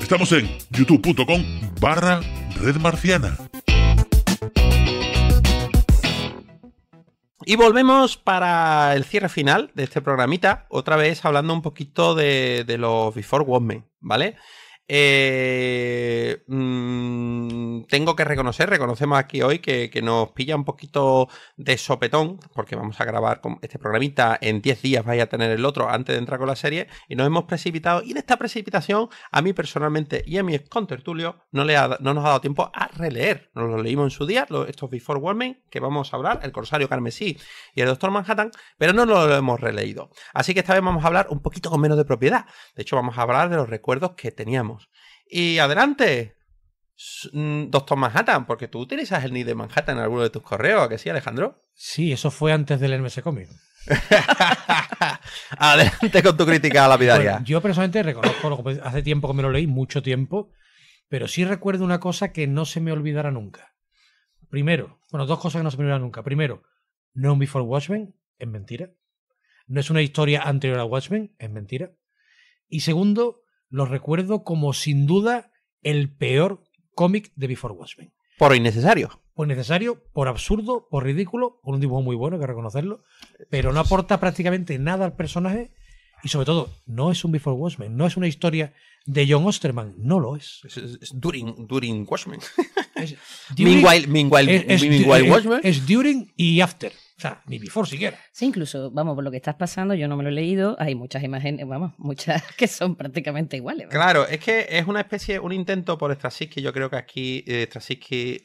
Estamos en youtube.com barra red marciana. Y volvemos para el cierre final de este programita, otra vez hablando un poquito de, los Before Woman, ¿vale? Eh, mm, tengo que reconocer, reconocemos aquí hoy que, nos pilla un poquito de sopetón, porque vamos a grabar con este programita en 10 días, vais a tener el otro antes de entrar con la serie, y nos hemos precipitado. Y en esta precipitación, a mí personalmente y a mi contertulio, no, le no nos ha dado tiempo a releer. Nos lo leímos en su día, estos Before Warming, que vamos a hablar, el Corsario Carmesí y el Doctor Manhattan, pero no lo hemos releído. Así que esta vez vamos a hablar un poquito con menos de propiedad. De hecho, vamos a hablar de los recuerdos que teníamos y adelante, mm, Doctor Manhattan, porque tú utilizas el Nid de Manhattan en alguno de tus correos, ¿a que sí, Alejandro? Sí, eso fue antes del MS Comic. Adelante con tu crítica a la vida yo personalmente reconozco, pues, hace tiempo que me lo leí, mucho tiempo, pero sí recuerdo una cosa que no se me olvidará nunca. Primero, bueno, dos cosas que no se me olvidarán nunca. Primero, No Before Watchmen es mentira. No es una historia anterior a Watchmen, es mentira. Y segundo, lo recuerdo como sin duda el peor cómic de Before Watchmen. Por innecesario. Por innecesario, por absurdo, por ridículo, por un dibujo muy bueno, hay que reconocerlo, pero no aporta prácticamente nada al personaje y sobre todo, no es un Before Watchmen, no es una historia de John Osterman, no lo es. Es, during, during Watchmen. Watchmen. Es, during y after. O sea, ni before siquiera. Sí, incluso, vamos, por lo que estás pasando, yo no me lo he leído, hay muchas imágenes, vamos, muchas que son prácticamente iguales. Claro, es que es una especie, un intento por Straczynski, yo creo que aquí eh,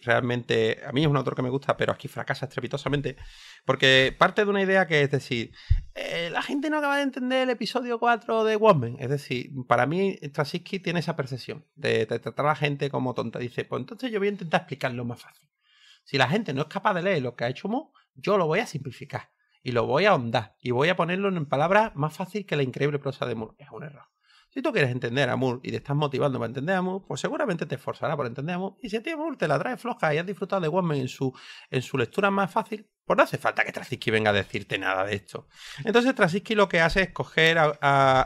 realmente, a mí es un autor que me gusta, pero aquí fracasa estrepitosamente, porque parte de una idea que es decir, eh, la gente no acaba de entender el episodio 4 de Woman es decir, para mí Straczynski tiene esa percepción de, de tratar a la gente como tonta, dice, pues entonces yo voy a intentar explicarlo más fácil. Si la gente no es capaz de leer lo que ha hecho Mo, yo lo voy a simplificar y lo voy a ahondar y voy a ponerlo en palabras más fácil que la increíble prosa de Moore. Es un error. Si tú quieres entender a Moore y te estás motivando para entender a Moore, pues seguramente te esforzará por entender a Moore. Y si a ti Moore te la trae floja y has disfrutado de Woman en su, en su lectura más fácil, pues no hace falta que Trasisky venga a decirte nada de esto. Entonces Trasisky lo que hace es coger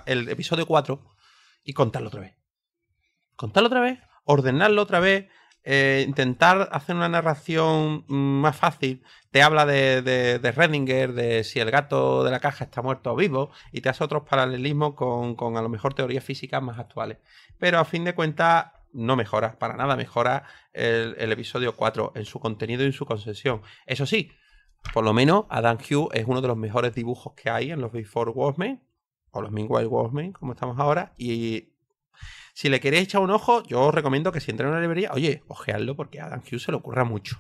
el episodio 4 y contarlo otra vez. Contarlo otra vez, ordenarlo otra vez, eh, intentar hacer una narración mm, más fácil. Te habla de, Redinger, de si el gato de la caja está muerto o vivo, y te hace otros paralelismos con, con a lo mejor teorías físicas más actuales. Pero a fin de cuentas, no mejora, para nada mejora el, episodio 4 en su contenido y en su concesión. Eso sí, por lo menos Adam hugh es uno de los mejores dibujos que hay en los Before Wolfman, o los Meanwhile Wolfman, como estamos ahora, y si le queréis echar un ojo, yo os recomiendo que si entráis en una librería, oye, ojeadlo porque a Adam Hughes se le ocurra mucho.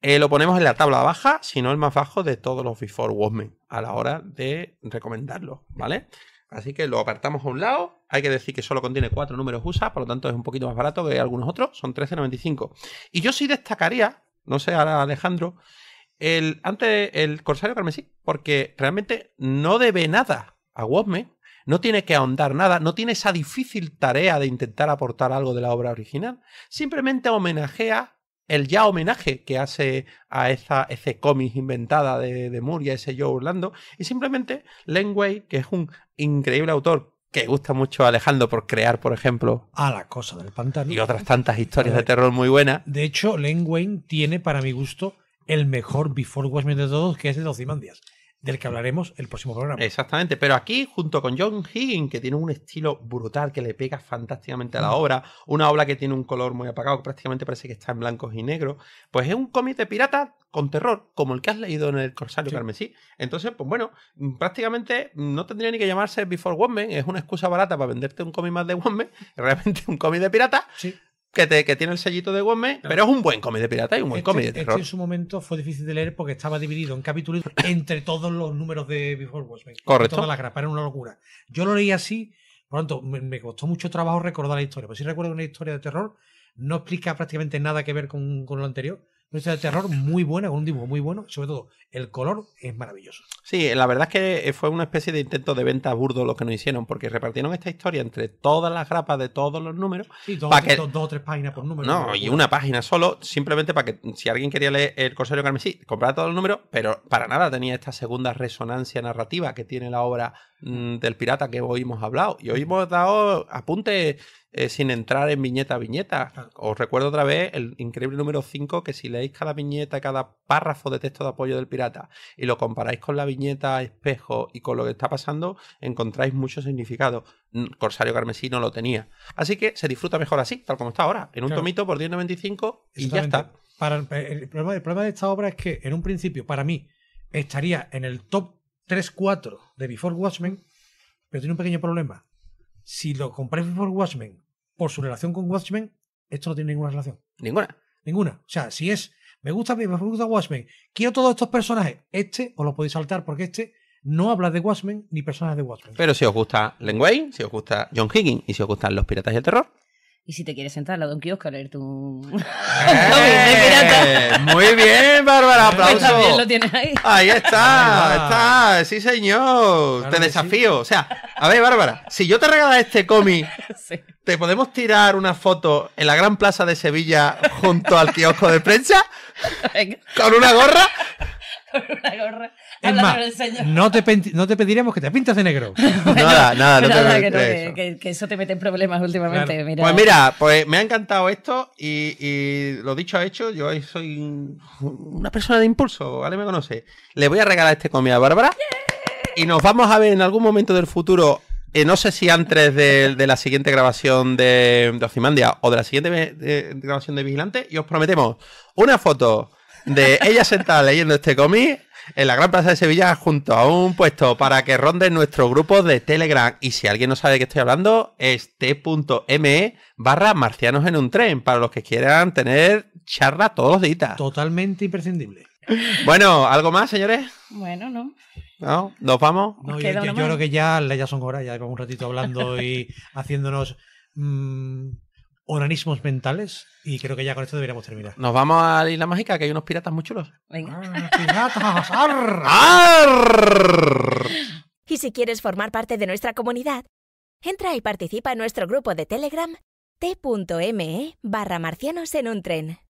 Eh, lo ponemos en la tabla baja, si no el más bajo de todos los Before Women a la hora de recomendarlo, ¿vale? Así que lo apartamos a un lado. Hay que decir que solo contiene cuatro números USA, por lo tanto es un poquito más barato que algunos otros, son 13.95. Y yo sí destacaría, no sé, ahora Alejandro, el, antes el Corsario Carmesí, porque realmente no debe nada a Watchmen, no tiene que ahondar nada, no tiene esa difícil tarea de intentar aportar algo de la obra original. Simplemente homenajea el ya homenaje que hace a esa ese cómic inventada de, de y a ese Joe Orlando. Y simplemente Len que es un increíble autor que gusta mucho a Alejandro por crear, por ejemplo, A la cosa del pantano y otras tantas historias de terror muy buenas. De hecho, Len tiene, para mi gusto, el mejor Before Watchmen de todos, que es el de Ozymandias del que hablaremos el próximo programa. Exactamente, pero aquí, junto con John Higgins, que tiene un estilo brutal que le pega fantásticamente a la obra, una obra que tiene un color muy apagado, que prácticamente parece que está en blancos y negros, pues es un cómic de pirata con terror, como el que has leído en el Corsario Carmesí. Entonces, pues bueno, prácticamente no tendría ni que llamarse Before Woman, es una excusa barata para venderte un cómic más de Woman, realmente un cómic de pirata. Sí que, tiene el sellito de Gómez, pero es un buen cómic de pirata y un buen este cómic de este terror. Este en su momento fue difícil de leer porque estaba dividido en capítulos entre todos los números de Before Watchmen. Correcto. Toda la era una locura. Yo lo leí así, por lo tanto, me, costó mucho trabajo recordar la historia. Pues si recuerdo una historia de terror, no explica prácticamente nada que ver con lo anterior, una historia de terror muy buena, con un dibujo muy bueno, sobre todo el color es maravilloso. Sí, la verdad es que eh, fue una especie de intento de venta burdo lo que nos hicieron, porque repartieron esta historia entre todas las grapas de todos los números. Sí, dos, o tres páginas por número. No, y una página solo, simplemente para que si alguien quería leer el Corsario Carmesí, comprara todos los números, pero para nada tenía esta segunda resonancia narrativa que tiene la obra Mm, del pirata que hoy hemos hablado. Y hoy hemos dado apunte eh, sin entrar en viñeta a viñeta. Os recuerdo otra vez el increíble número 5 que si leéis cada viñeta, cada párrafo de texto de apoyo del pirata y lo comparáis con la viñeta espejo y con lo que está pasando, encontráis mucho significado. Mm, Corsario Carmesí no lo tenía. Así que se disfruta mejor así, tal como está ahora, en un tomito por 10.95 y ya está. Para el, problema, de esta obra es que en un principio, para mí, estaría en el top 3-4 de Before Watchmen, pero tiene un pequeño problema. Si lo compráis Before Watchmen por su relación con Watchmen, esto no tiene ninguna relación. Ninguna. Ninguna. O sea, si es, me gusta me gusta Watchmen, quiero todos estos personajes, este os lo podéis saltar porque este no habla de Watchmen ni personajes de Watchmen. Pero si os gusta Len si os gusta John Higgins y si os gustan los piratas y terror, y si te quieres sentar al don de kiosco a leer eh, tu... Muy bien, Bárbara, aplauso. lo tienes ahí. Ahí está, está, sí señor. te desafío. O sea, a ver, Bárbara, si yo te regala este cómic, ¿te podemos tirar una foto en la gran plaza de Sevilla junto al kiosco de prensa? ¿Con una gorra? Con una gorra no te, pediremos que te pintas de negro. nada, nada, nada, que, eso. te mete en problemas últimamente. Mira. Pues mira, pues me ha encantado esto y, lo dicho ha hecho, yo soy una persona de impulso, ¿vale? Me conoce. Le voy a regalar este cómic a Bárbara y nos vamos a ver en algún momento del futuro eh, no sé si antes de, la siguiente grabación de, de Ocimandia o de la siguiente eh, grabación de Vigilante, y os prometemos una foto de ella sentada leyendo este cómic en la Gran Plaza de Sevilla junto a un puesto para que ronde nuestro grupo de Telegram. Y si alguien no sabe de qué estoy hablando, es t.me barra marcianos en un tren para los que quieran tener charla todos los días. Totalmente imprescindible. Bueno, ¿algo más, señores? Bueno, no. ¿No? ¿Nos vamos? yo, creo que ya, ya son horas, ya llevamos un ratito hablando y haciéndonos... Mm, organismos mentales y creo que ya con esto deberíamos terminar. Nos vamos a la isla mágica, que hay unos piratas muy chulos. Venga. Ah, ¡Piratas! ¡Arrrr! Y si quieres formar parte de nuestra comunidad, entra y participa en nuestro grupo de Telegram t.me barra marcianos en un tren.